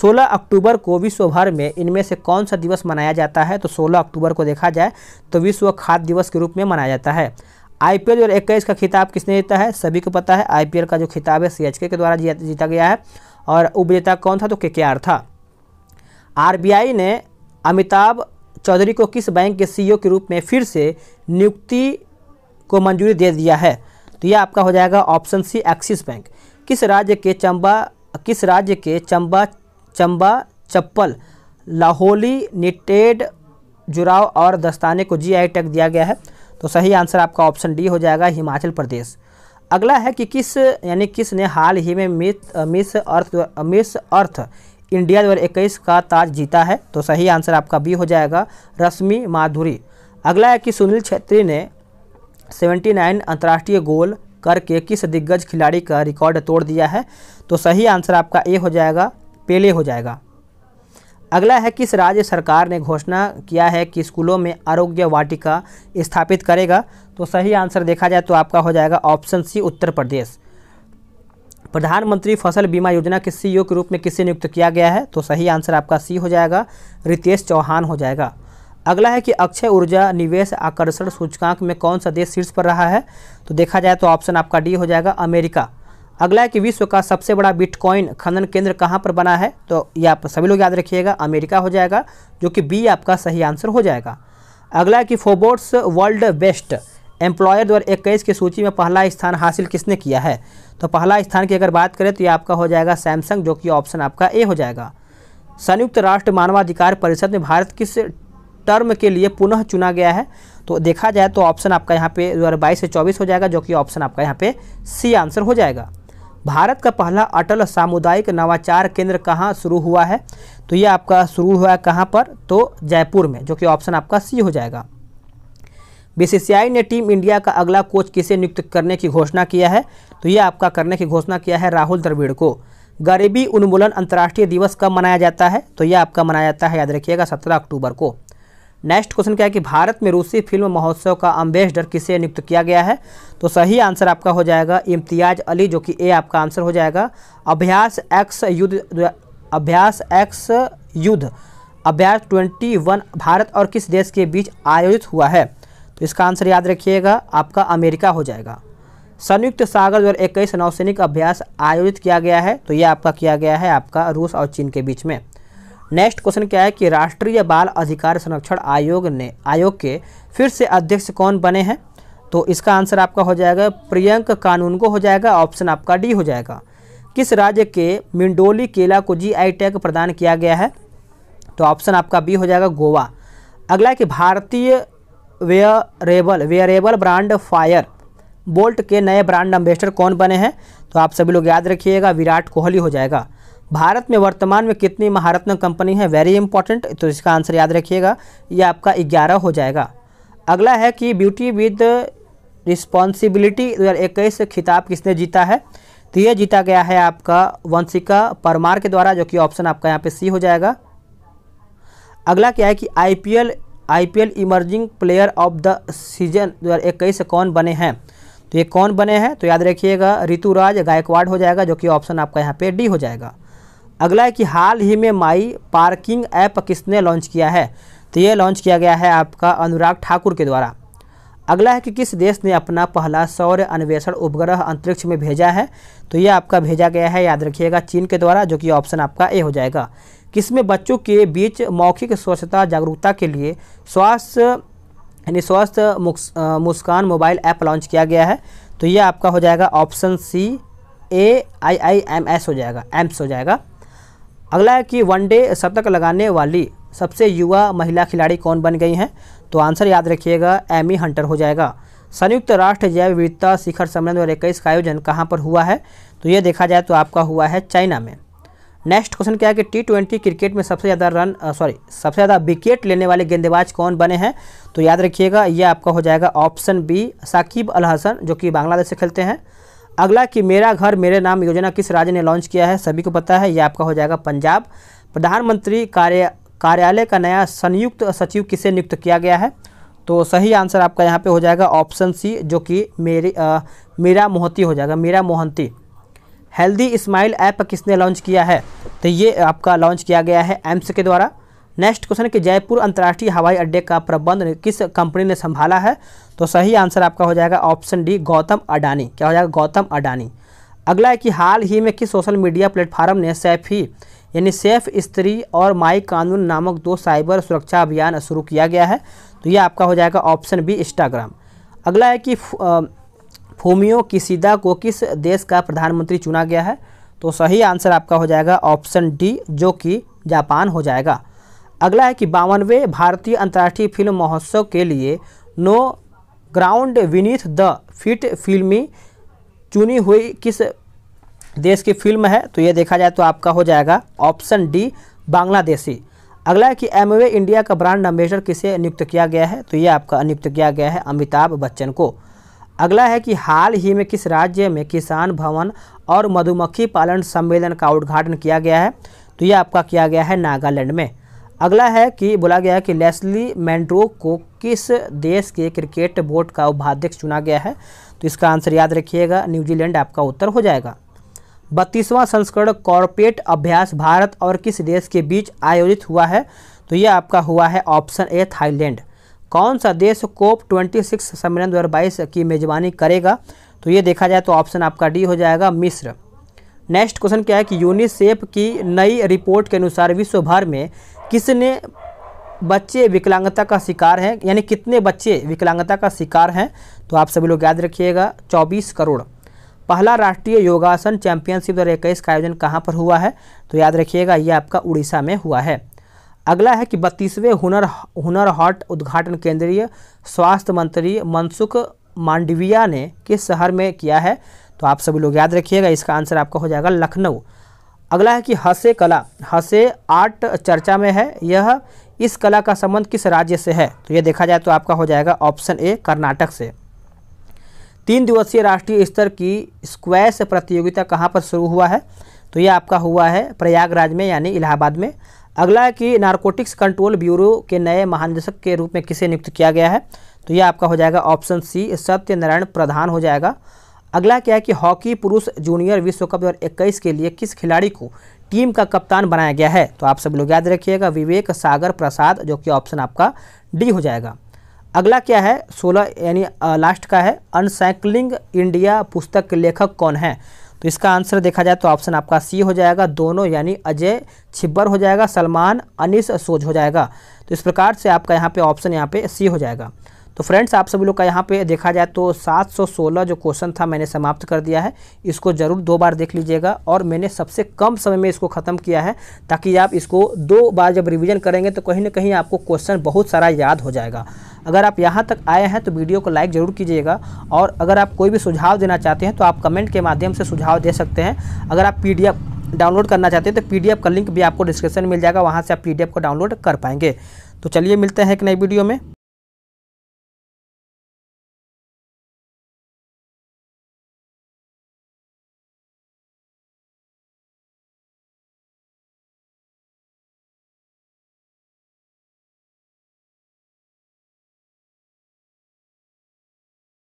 16 अक्टूबर को विश्वभर में इनमें से कौन सा दिवस मनाया जाता है तो 16 अक्टूबर को देखा जाए तो विश्व खाद्य दिवस के रूप में मनाया जाता है आई पी एल इक्कीस का खिताब किसने जीता है सभी को पता है आई का जो खिताब है सी के द्वारा जीता गया है और उपजेता कौन था तो के था आर ने अमिताभ चौधरी को किस बैंक के सी के रूप में फिर से नियुक्ति को मंजूरी दे दिया है तो यह आपका हो जाएगा ऑप्शन सी एक्सिस बैंक किस राज्य के चंबा किस राज्य के चंबा चंबा चप्पल लाहौली निटेड जुराव और दस्ताने को जी आई टैग दिया गया है तो सही आंसर आपका ऑप्शन डी हो जाएगा हिमाचल प्रदेश अगला है कि किस यानी किस ने हाल ही में miss miss earth miss earth India दो इक्कीस का ताज जीता है तो सही आंसर आपका बी हो जाएगा रश्मि माधुरी अगला है कि सुनील छेत्री ने 79 अंतर्राष्ट्रीय गोल करके किस दिग्गज खिलाड़ी का रिकॉर्ड तोड़ दिया है तो सही आंसर आपका ए हो जाएगा पेले हो जाएगा अगला है किस राज्य सरकार ने घोषणा किया है कि स्कूलों में आरोग्य वाटिका स्थापित करेगा तो सही आंसर देखा जाए तो आपका हो जाएगा ऑप्शन सी उत्तर प्रदेश प्रधानमंत्री फसल बीमा योजना के सीईओ के रूप में किसे नियुक्त किया गया है तो सही आंसर आपका सी हो जाएगा रितेश चौहान हो जाएगा अगला है कि अक्षय ऊर्जा निवेश आकर्षण सूचकांक में कौन सा देश शीर्ष पर रहा है तो देखा जाए तो ऑप्शन आपका डी हो जाएगा अमेरिका अगला है कि विश्व का सबसे बड़ा बिटकॉइन खनन केंद्र कहाँ पर बना है तो ये आप सभी लोग याद रखिएगा अमेरिका हो जाएगा जो कि बी आपका सही आंसर हो जाएगा अगला है कि फोबोर्ट्स वर्ल्ड बेस्ट एम्प्लॉयर दो हज़ार की सूची में पहला स्थान हासिल किसने किया है तो पहला स्थान की अगर बात करें तो ये आपका हो जाएगा सैमसंग जो कि ऑप्शन आपका ए हो जाएगा संयुक्त राष्ट्र मानवाधिकार परिषद में भारत किस टर्म के लिए पुनः चुना गया है तो देखा जाए तो ऑप्शन आपका यहाँ पे दो से चौबीस हो जाएगा जो कि ऑप्शन आपका यहाँ पे सी आंसर हो जाएगा भारत का पहला अटल सामुदायिक नवाचार केंद्र कहाँ शुरू हुआ है तो ये आपका शुरू हुआ है कहाँ पर तो जयपुर में जो कि ऑप्शन आपका सी हो जाएगा बीसीसीआई ने टीम इंडिया का अगला कोच किसे नियुक्त करने की घोषणा किया है तो ये आपका करने की घोषणा किया है राहुल द्रविड़ को गरीबी उन्मूलन अंतर्राष्ट्रीय दिवस कब मनाया जाता है तो यह आपका मनाया जाता है याद रखिएगा सत्रह अक्टूबर को नेक्स्ट क्वेश्चन क्या है कि भारत में रूसी फिल्म महोत्सव का अम्बेसडर किसे नियुक्त किया गया है तो सही आंसर आपका हो जाएगा इम्तियाज अली जो कि ए आपका आंसर हो जाएगा अभ्यास एक्स युद्ध अभ्यास एक्स युद्ध अभ्यास ट्वेंटी वन भारत और किस देश के बीच आयोजित हुआ है तो इसका आंसर याद रखिएगा आपका अमेरिका हो जाएगा संयुक्त सागर दो इक्कीस नौसैनिक अभ्यास आयोजित किया गया है तो यह आपका किया गया है आपका रूस और चीन के बीच में नेक्स्ट क्वेश्चन क्या है कि राष्ट्रीय बाल अधिकार संरक्षण आयोग ने आयोग के फिर से अध्यक्ष कौन बने हैं तो इसका आंसर आपका हो जाएगा प्रियंक कानून को हो जाएगा ऑप्शन आपका डी हो जाएगा किस राज्य के मिंडोली केला को जी आई टैग प्रदान किया गया है तो ऑप्शन आपका बी हो जाएगा गोवा अगला है कि भारतीय wearable wearable brand Fire Boltt के नए ब्रांड एम्बेसडर कौन बने हैं तो आप सभी लोग याद रखिएगा विराट कोहली हो जाएगा भारत में वर्तमान में कितनी महारत्न कंपनी है वेरी इंपॉर्टेंट तो इसका आंसर याद रखिएगा ये आपका ग्यारह हो जाएगा अगला है कि ब्यूटी विद रिस्पॉन्सिबिलिटी दो हज़ार इक्कीस खिताब किसने जीता है तो ये जीता गया है आपका वंशिका परमार के द्वारा जो कि ऑप्शन आपका यहाँ पे सी हो जाएगा अगला क्या है कि IPL IPL emerging player of the season दो हज़ार इक्कीस कौन बने हैं तो ये कौन बने हैं तो याद रखिएगा ऋतुराज गायकवाड़ हो जाएगा जो कि ऑप्शन आपका यहाँ पे डी हो जाएगा अगला है कि हाल ही में माई पार्किंग ऐप किसने लॉन्च किया है तो ये लॉन्च किया गया है आपका अनुराग ठाकुर के द्वारा अगला है कि किस देश ने अपना पहला सौर अन्वेषण उपग्रह अंतरिक्ष में भेजा है तो ये आपका भेजा गया है याद रखिएगा चीन के द्वारा जो कि ऑप्शन आपका ए हो जाएगा किसमें बच्चों के बीच मौखिक स्वच्छता जागरूकता के लिए स्वास्थ्य यानी स्वास्थ्य मुस्कान मोबाइल ऐप लॉन्च किया गया है तो ये आपका हो जाएगा option C A I I M S हो जाएगा एम्स हो जाएगा अगला है कि वनडे शतक लगाने वाली सबसे युवा महिला खिलाड़ी कौन बन गई हैं तो आंसर याद रखिएगा एमी हंटर हो जाएगा संयुक्त राष्ट्र जैव विविधता शिखर सम्मेलन और इक्कीस का आयोजन कहाँ पर हुआ है तो ये देखा जाए तो आपका हुआ है चाइना में नेक्स्ट क्वेश्चन क्या है कि टी ट्वेंटी क्रिकेट में सबसे ज़्यादा रन सॉरी सबसे ज़्यादा विकेट लेने वाले गेंदबाज कौन बने हैं तो याद रखिएगा ये आपका हो जाएगा ऑप्शन बी साकिब अल हसन जो कि बांग्लादेश से खेलते हैं अगला कि मेरा घर मेरे नाम योजना किस राज्य ने लॉन्च किया है सभी को पता है यह आपका हो जाएगा पंजाब प्रधानमंत्री कार्य कार्यालय का नया संयुक्त सचिव किसे नियुक्त किया गया है तो सही आंसर आपका यहाँ पे हो जाएगा ऑप्शन सी जो कि मेरी आ, मीरा मोहती हो जाएगा Meera Mohanty healthy smile app किसने लॉन्च किया है तो ये आपका लॉन्च किया गया है एम्स के द्वारा नेक्स्ट क्वेश्चन है कि जयपुर अंतर्राष्ट्रीय हवाई अड्डे का प्रबंध किस कंपनी ने संभाला है तो सही आंसर आपका हो जाएगा ऑप्शन डी गौतम अडानी क्या हो जाएगा गौतम अडानी अगला है कि हाल ही में किस सोशल मीडिया प्लेटफार्म ने सैफी यानी सेफ स्त्री और माई कानून नामक दो साइबर सुरक्षा अभियान शुरू किया गया है तो ये आपका हो जाएगा ऑप्शन बी इंस्टाग्राम अगला है कि फूमियो किसीदा को किस देश का प्रधानमंत्री चुना गया है तो सही आंसर आपका हो जाएगा ऑप्शन डी जो कि जापान हो जाएगा अगला है कि बावनवे भारतीय अंतर्राष्ट्रीय फिल्म महोत्सव के लिए no ground beneath the feet फिल्मी चुनी हुई किस देश की फिल्म है तो ये देखा जाए तो आपका हो जाएगा ऑप्शन डी बांग्लादेशी अगला है कि एम इंडिया का ब्रांड एम्बेसडर किसे नियुक्त किया गया है तो ये आपका नियुक्त किया गया है अमिताभ बच्चन को अगला है कि हाल ही में किस राज्य में किसान भवन और मधुमक्खी पालन सम्मेलन का उद्घाटन किया गया है तो ये आपका किया गया है नागालैंड में अगला है कि बोला गया है कि लेस्ली मैंड्रो को किस देश के क्रिकेट बोर्ड का उपाध्यक्ष चुना गया है तो इसका आंसर याद रखिएगा न्यूजीलैंड आपका उत्तर हो जाएगा बत्तीसवां संस्करण कॉरपोरेट अभ्यास भारत और किस देश के बीच आयोजित हुआ है तो यह आपका हुआ है ऑप्शन ए थाईलैंड कौन सा देश कोप 26 सम्मेलन 2022 की मेजबानी करेगा तो ये देखा जाए तो ऑप्शन आपका डी हो जाएगा मिस्र नेक्स्ट क्वेश्चन क्या है कि यूनिसेफ की नई रिपोर्ट के अनुसार विश्व भर में किसने बच्चे विकलांगता का शिकार हैं यानी कितने बच्चे विकलांगता का शिकार हैं तो आप सभी लोग याद रखिएगा 24 करोड़ पहला राष्ट्रीय योगासन चैंपियनशिप दो हज़ार का आयोजन कहाँ पर हुआ है तो याद रखिएगा ये आपका उड़ीसा में हुआ है अगला है कि बत्तीसवें हुनर हुनर हॉट उद्घाटन केंद्रीय स्वास्थ्य मंत्री मनसुख मांडविया ने किस शहर में किया है तो आप सभी लोग याद रखिएगा इसका आंसर आपका हो जाएगा लखनऊ अगला है कि हसे कला हसे आर्ट चर्चा में है यह इस कला का संबंध किस राज्य से है तो यह देखा जाए तो आपका हो जाएगा ऑप्शन ए कर्नाटक से तीन दिवसीय राष्ट्रीय स्तर की स्क्वैश प्रतियोगिता कहाँ पर शुरू हुआ है तो यह आपका हुआ है प्रयागराज में यानी इलाहाबाद में अगला है कि नारकोटिक्स कंट्रोल ब्यूरो के नए महानिदेशक के रूप में किसे नियुक्त किया गया है तो यह आपका हो जाएगा ऑप्शन सी सत्यनारायण प्रधान हो जाएगा अगला क्या है कि हॉकी पुरुष जूनियर विश्व कप दो के लिए किस खिलाड़ी को टीम का कप्तान बनाया गया है तो आप सभी लोग याद रखिएगा विवेक सागर प्रसाद जो कि ऑप्शन आपका डी हो जाएगा अगला क्या है सोलह यानी लास्ट का है अनसाइकलिंग इंडिया पुस्तक लेखक कौन है तो इसका आंसर देखा जाए तो ऑप्शन आपका सी हो जाएगा दोनों यानी अजय छिब्बर हो जाएगा सलमान अनिस सोज हो जाएगा तो इस प्रकार से आपका यहाँ पे ऑप्शन यहाँ पे सी हो जाएगा तो फ्रेंड्स आप सभी लोग का यहाँ पे देखा जाए तो 716 जो क्वेश्चन था मैंने समाप्त कर दिया है इसको ज़रूर दो बार देख लीजिएगा और मैंने सबसे कम समय में इसको ख़त्म किया है ताकि आप इसको दो बार जब रिविज़न करेंगे तो कहीं ना कहीं आपको क्वेश्चन बहुत सारा याद हो जाएगा अगर आप यहाँ तक आए हैं तो वीडियो को लाइक ज़रूर कीजिएगा और अगर आप कोई भी सुझाव देना चाहते हैं तो आप कमेंट के माध्यम से सुझाव दे सकते हैं अगर आप पी डाउनलोड करना चाहते हैं तो पी का लिंक भी आपको डिस्क्रिप्शन मिल जाएगा वहाँ से आप पी को डाउनलोड कर पाएंगे तो चलिए मिलते हैं एक नई वीडियो में